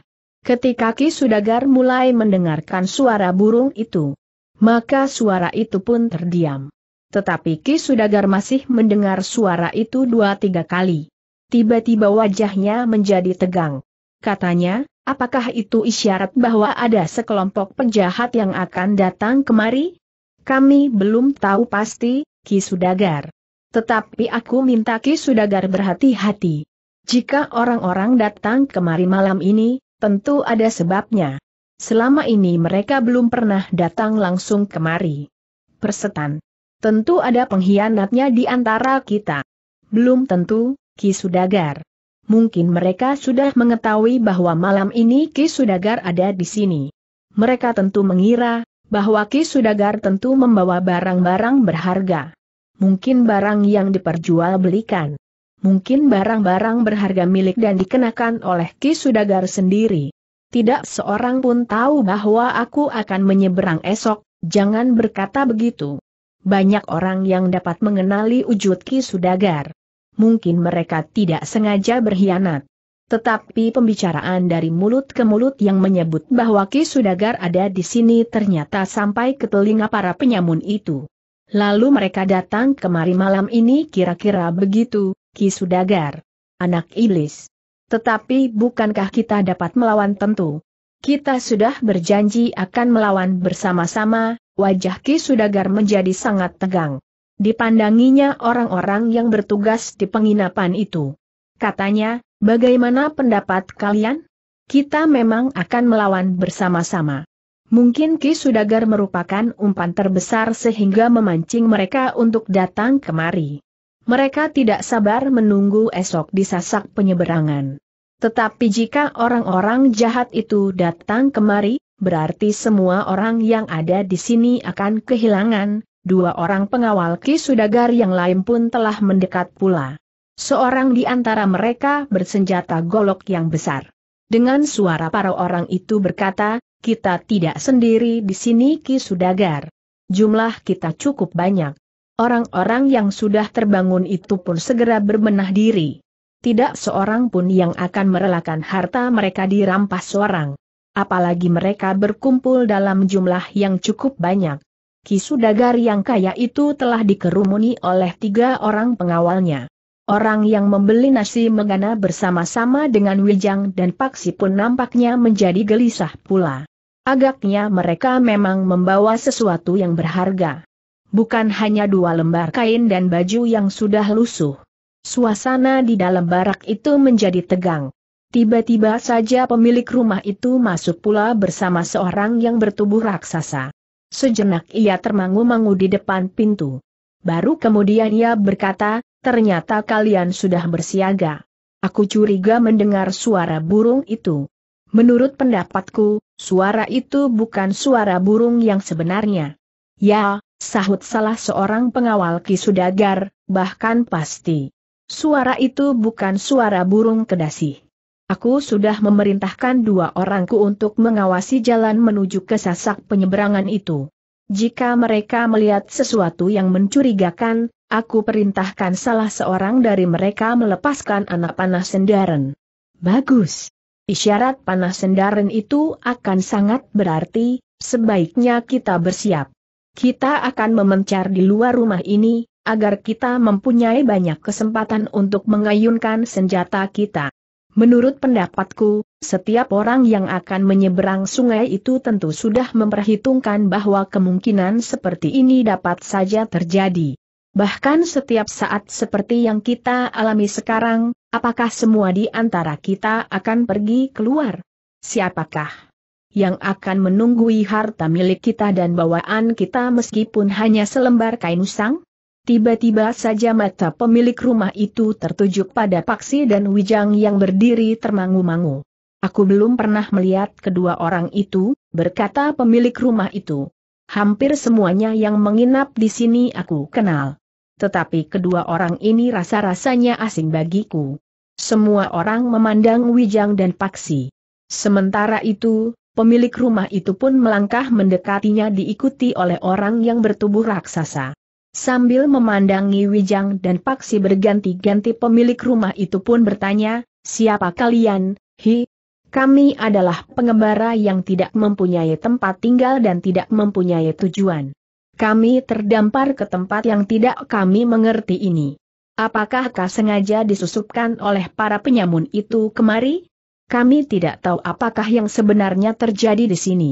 Ketika Ki Sudagar mulai mendengarkan suara burung itu, maka suara itu pun terdiam. Tetapi Ki Sudagar masih mendengar suara itu dua tiga kali tiba-tiba wajahnya menjadi tegang. Katanya, apakah itu isyarat bahwa ada sekelompok penjahat yang akan datang kemari? Kami belum tahu pasti, Ki Sudagar. Tetapi aku minta Ki Sudagar berhati-hati. Jika orang-orang datang kemari malam ini, tentu ada sebabnya. Selama ini mereka belum pernah datang langsung kemari. Persetan. Tentu ada pengkhianatnya di antara kita. Belum tentu, Ki Sudagar. Mungkin mereka sudah mengetahui bahwa malam ini Ki Sudagar ada di sini. Mereka tentu mengira, bahwa Ki Sudagar tentu membawa barang-barang berharga. Mungkin barang yang diperjualbelikan. Mungkin barang-barang berharga milik dan dikenakan oleh Ki Sudagar sendiri. Tidak seorang pun tahu bahwa aku akan menyeberang esok, jangan berkata begitu. Banyak orang yang dapat mengenali wujud Ki Sudagar mungkin mereka tidak sengaja berkhianat. Tetapi pembicaraan dari mulut ke mulut yang menyebut bahwa Ki Sudagar ada di sini ternyata sampai ke telinga para penyamun itu. Lalu mereka datang kemari malam ini kira-kira begitu, Ki Sudagar. Anak iblis. Tetapi bukankah kita dapat melawan tentu? Kita sudah berjanji akan melawan bersama-sama, wajah Ki Sudagar menjadi sangat tegang. Dipandanginya orang-orang yang bertugas di penginapan itu. Katanya, bagaimana pendapat kalian? Kita memang akan melawan bersama-sama. Mungkin Ki Sudagar merupakan umpan terbesar sehingga memancing mereka untuk datang kemari. Mereka tidak sabar menunggu esok disasak penyeberangan. Tetapi jika orang-orang jahat itu datang kemari, berarti semua orang yang ada di sini akan kehilangan, dua orang pengawal Ki Sudagar yang lain pun telah mendekat pula. Seorang di antara mereka bersenjata golok yang besar. Dengan suara para orang itu berkata, kita tidak sendiri di sini Ki Sudagar. Jumlah kita cukup banyak. Orang-orang yang sudah terbangun itu pun segera berbenah diri. Tidak seorang pun yang akan merelakan harta mereka dirampas seorang, Apalagi mereka berkumpul dalam jumlah yang cukup banyak. Kisudagar yang kaya itu telah dikerumuni oleh tiga orang pengawalnya. Orang yang membeli nasi megana bersama-sama dengan Wijang dan Paksi pun nampaknya menjadi gelisah pula. Agaknya mereka memang membawa sesuatu yang berharga. Bukan hanya dua lembar kain dan baju yang sudah lusuh. Suasana di dalam barak itu menjadi tegang. Tiba-tiba saja pemilik rumah itu masuk pula bersama seorang yang bertubuh raksasa. Sejenak ia termangu-mangu di depan pintu. Baru kemudian ia berkata, ternyata kalian sudah bersiaga. Aku curiga mendengar suara burung itu. Menurut pendapatku, suara itu bukan suara burung yang sebenarnya. Ya, sahut salah seorang pengawal Kisudagar, bahkan pasti. Suara itu bukan suara burung kedasih. Aku sudah memerintahkan dua orangku untuk mengawasi jalan menuju ke sasak penyeberangan itu. Jika mereka melihat sesuatu yang mencurigakan, aku perintahkan salah seorang dari mereka melepaskan anak panah sendaren. Bagus. Isyarat panah sendaren itu akan sangat berarti, sebaiknya kita bersiap. Kita akan memencar di luar rumah ini, agar kita mempunyai banyak kesempatan untuk mengayunkan senjata kita. Menurut pendapatku, setiap orang yang akan menyeberang sungai itu tentu sudah memperhitungkan bahwa kemungkinan seperti ini dapat saja terjadi. Bahkan setiap saat seperti yang kita alami sekarang, apakah semua di antara kita akan pergi keluar? Siapakah yang akan menunggui harta milik kita dan bawaan kita meskipun hanya selembar kain usang? Tiba-tiba saja mata pemilik rumah itu tertuju pada Paksi dan Wijang yang berdiri termangu-mangu. Aku belum pernah melihat kedua orang itu, berkata pemilik rumah itu. Hampir semuanya yang menginap di sini aku kenal. Tetapi kedua orang ini rasa-rasanya asing bagiku. Semua orang memandang Wijang dan Paksi. Sementara itu, pemilik rumah itu pun melangkah mendekatinya diikuti oleh orang yang bertubuh raksasa. Sambil memandangi Wijang dan Paksi berganti-ganti pemilik rumah itu pun bertanya, siapa kalian, hi? Kami adalah pengembara yang tidak mempunyai tempat tinggal dan tidak mempunyai tujuan. Kami terdampar ke tempat yang tidak kami mengerti ini. Apakah kau sengaja disusupkan oleh para penyamun itu kemari? Kami tidak tahu apakah yang sebenarnya terjadi di sini.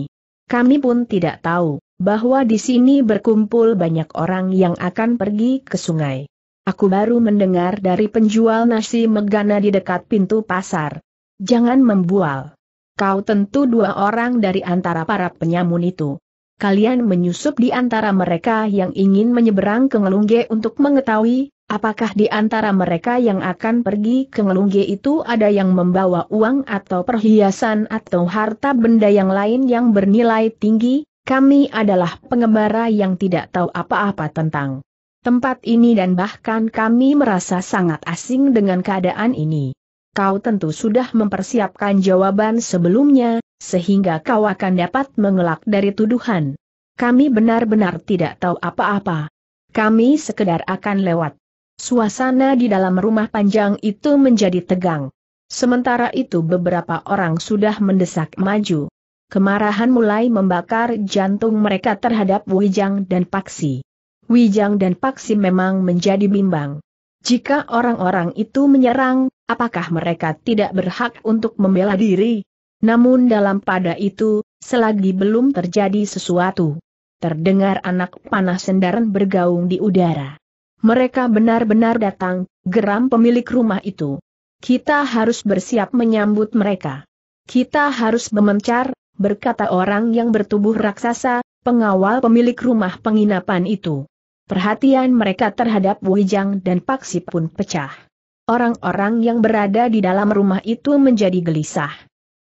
Kami pun tidak tahu bahwa di sini berkumpul banyak orang yang akan pergi ke sungai. Aku baru mendengar dari penjual nasi megana di dekat pintu pasar. Jangan membual. Kau tentu dua orang dari antara para penyamun itu. Kalian menyusup di antara mereka yang ingin menyeberang ke Ngelungge untuk mengetahui, apakah di antara mereka yang akan pergi ke Ngelungge itu ada yang membawa uang atau perhiasan atau harta benda yang lain yang bernilai tinggi, kami adalah pengembara yang tidak tahu apa-apa tentang tempat ini dan bahkan kami merasa sangat asing dengan keadaan ini. Kau tentu sudah mempersiapkan jawaban sebelumnya, sehingga kau akan dapat mengelak dari tuduhan. Kami benar-benar tidak tahu apa-apa. Kami sekedar akan lewat. Suasana di dalam rumah panjang itu menjadi tegang. Sementara itu beberapa orang sudah mendesak maju. Kemarahan mulai membakar jantung mereka terhadap Wijang dan Paksi. Wijang dan Paksi memang menjadi bimbang. Jika orang-orang itu menyerang, apakah mereka tidak berhak untuk membela diri? Namun dalam pada itu, selagi belum terjadi sesuatu, terdengar anak panah sendaran bergaung di udara. Mereka benar-benar datang, geram pemilik rumah itu. Kita harus bersiap menyambut mereka. Kita harus memencar, berkata orang yang bertubuh raksasa, pengawal pemilik rumah penginapan itu. Perhatian mereka terhadap Wijang dan Paksi pun pecah. Orang-orang yang berada di dalam rumah itu menjadi gelisah.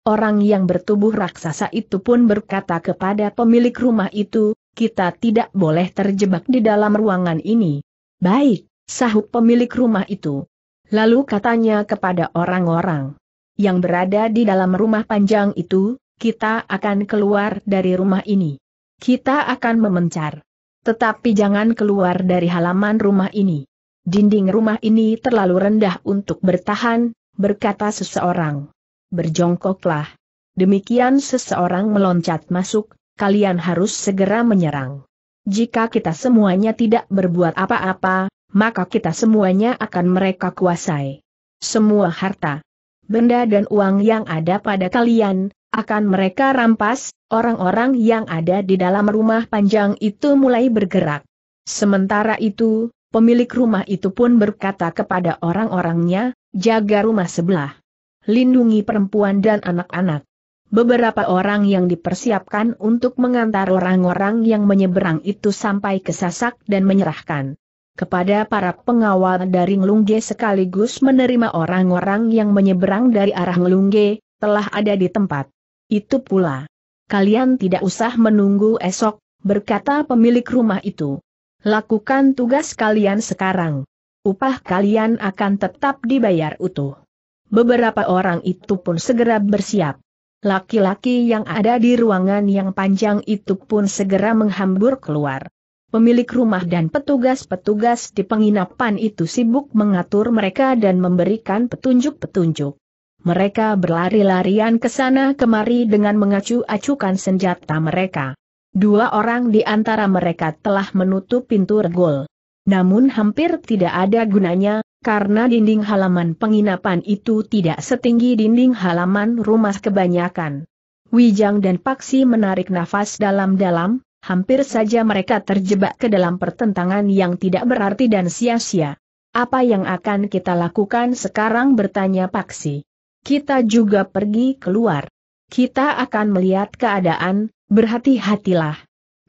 Orang yang bertubuh raksasa itu pun berkata kepada pemilik rumah itu, kita tidak boleh terjebak di dalam ruangan ini. Baik, sahut pemilik rumah itu. Lalu katanya kepada orang-orang yang berada di dalam rumah panjang itu, kita akan keluar dari rumah ini. Kita akan memencar. Tetapi jangan keluar dari halaman rumah ini. Dinding rumah ini terlalu rendah untuk bertahan, berkata seseorang. Berjongkoklah. Demikian seseorang meloncat masuk, kalian harus segera menyerang. Jika kita semuanya tidak berbuat apa-apa, maka kita semuanya akan mereka kuasai. Semua harta, benda dan uang yang ada pada kalian, akan mereka rampas, orang-orang yang ada di dalam rumah panjang itu mulai bergerak. Sementara itu, pemilik rumah itu pun berkata kepada orang-orangnya, jaga rumah sebelah. Lindungi perempuan dan anak-anak. Beberapa orang yang dipersiapkan untuk mengantar orang-orang yang menyeberang itu sampai ke Sasak dan menyerahkan kepada para pengawal dari Ngelungge sekaligus menerima orang-orang yang menyeberang dari arah Ngelungge, telah ada di tempat. Itu pula. Kalian tidak usah menunggu esok, berkata pemilik rumah itu. Lakukan tugas kalian sekarang. Upah kalian akan tetap dibayar utuh. Beberapa orang itu pun segera bersiap. Laki-laki yang ada di ruangan yang panjang itu pun segera menghambur keluar. Pemilik rumah dan petugas-petugas di penginapan itu sibuk mengatur mereka dan memberikan petunjuk-petunjuk. Mereka berlari-larian ke sana kemari dengan mengacu-acukan senjata mereka. Dua orang di antara mereka telah menutup pintu regol. Namun hampir tidak ada gunanya, karena dinding halaman penginapan itu tidak setinggi dinding halaman rumah kebanyakan. Wijang dan Paksi menarik nafas dalam-dalam, hampir saja mereka terjebak ke dalam pertentangan yang tidak berarti dan sia-sia. Apa yang akan kita lakukan sekarang bertanya Paksi kita juga pergi keluar. Kita akan melihat keadaan, berhati-hatilah.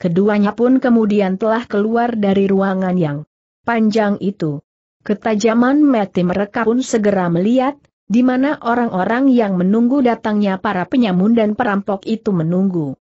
Keduanya pun kemudian telah keluar dari ruangan yang panjang itu. Ketajaman mati mereka pun segera melihat, di mana orang-orang yang menunggu datangnya para penyamun dan perampok itu menunggu.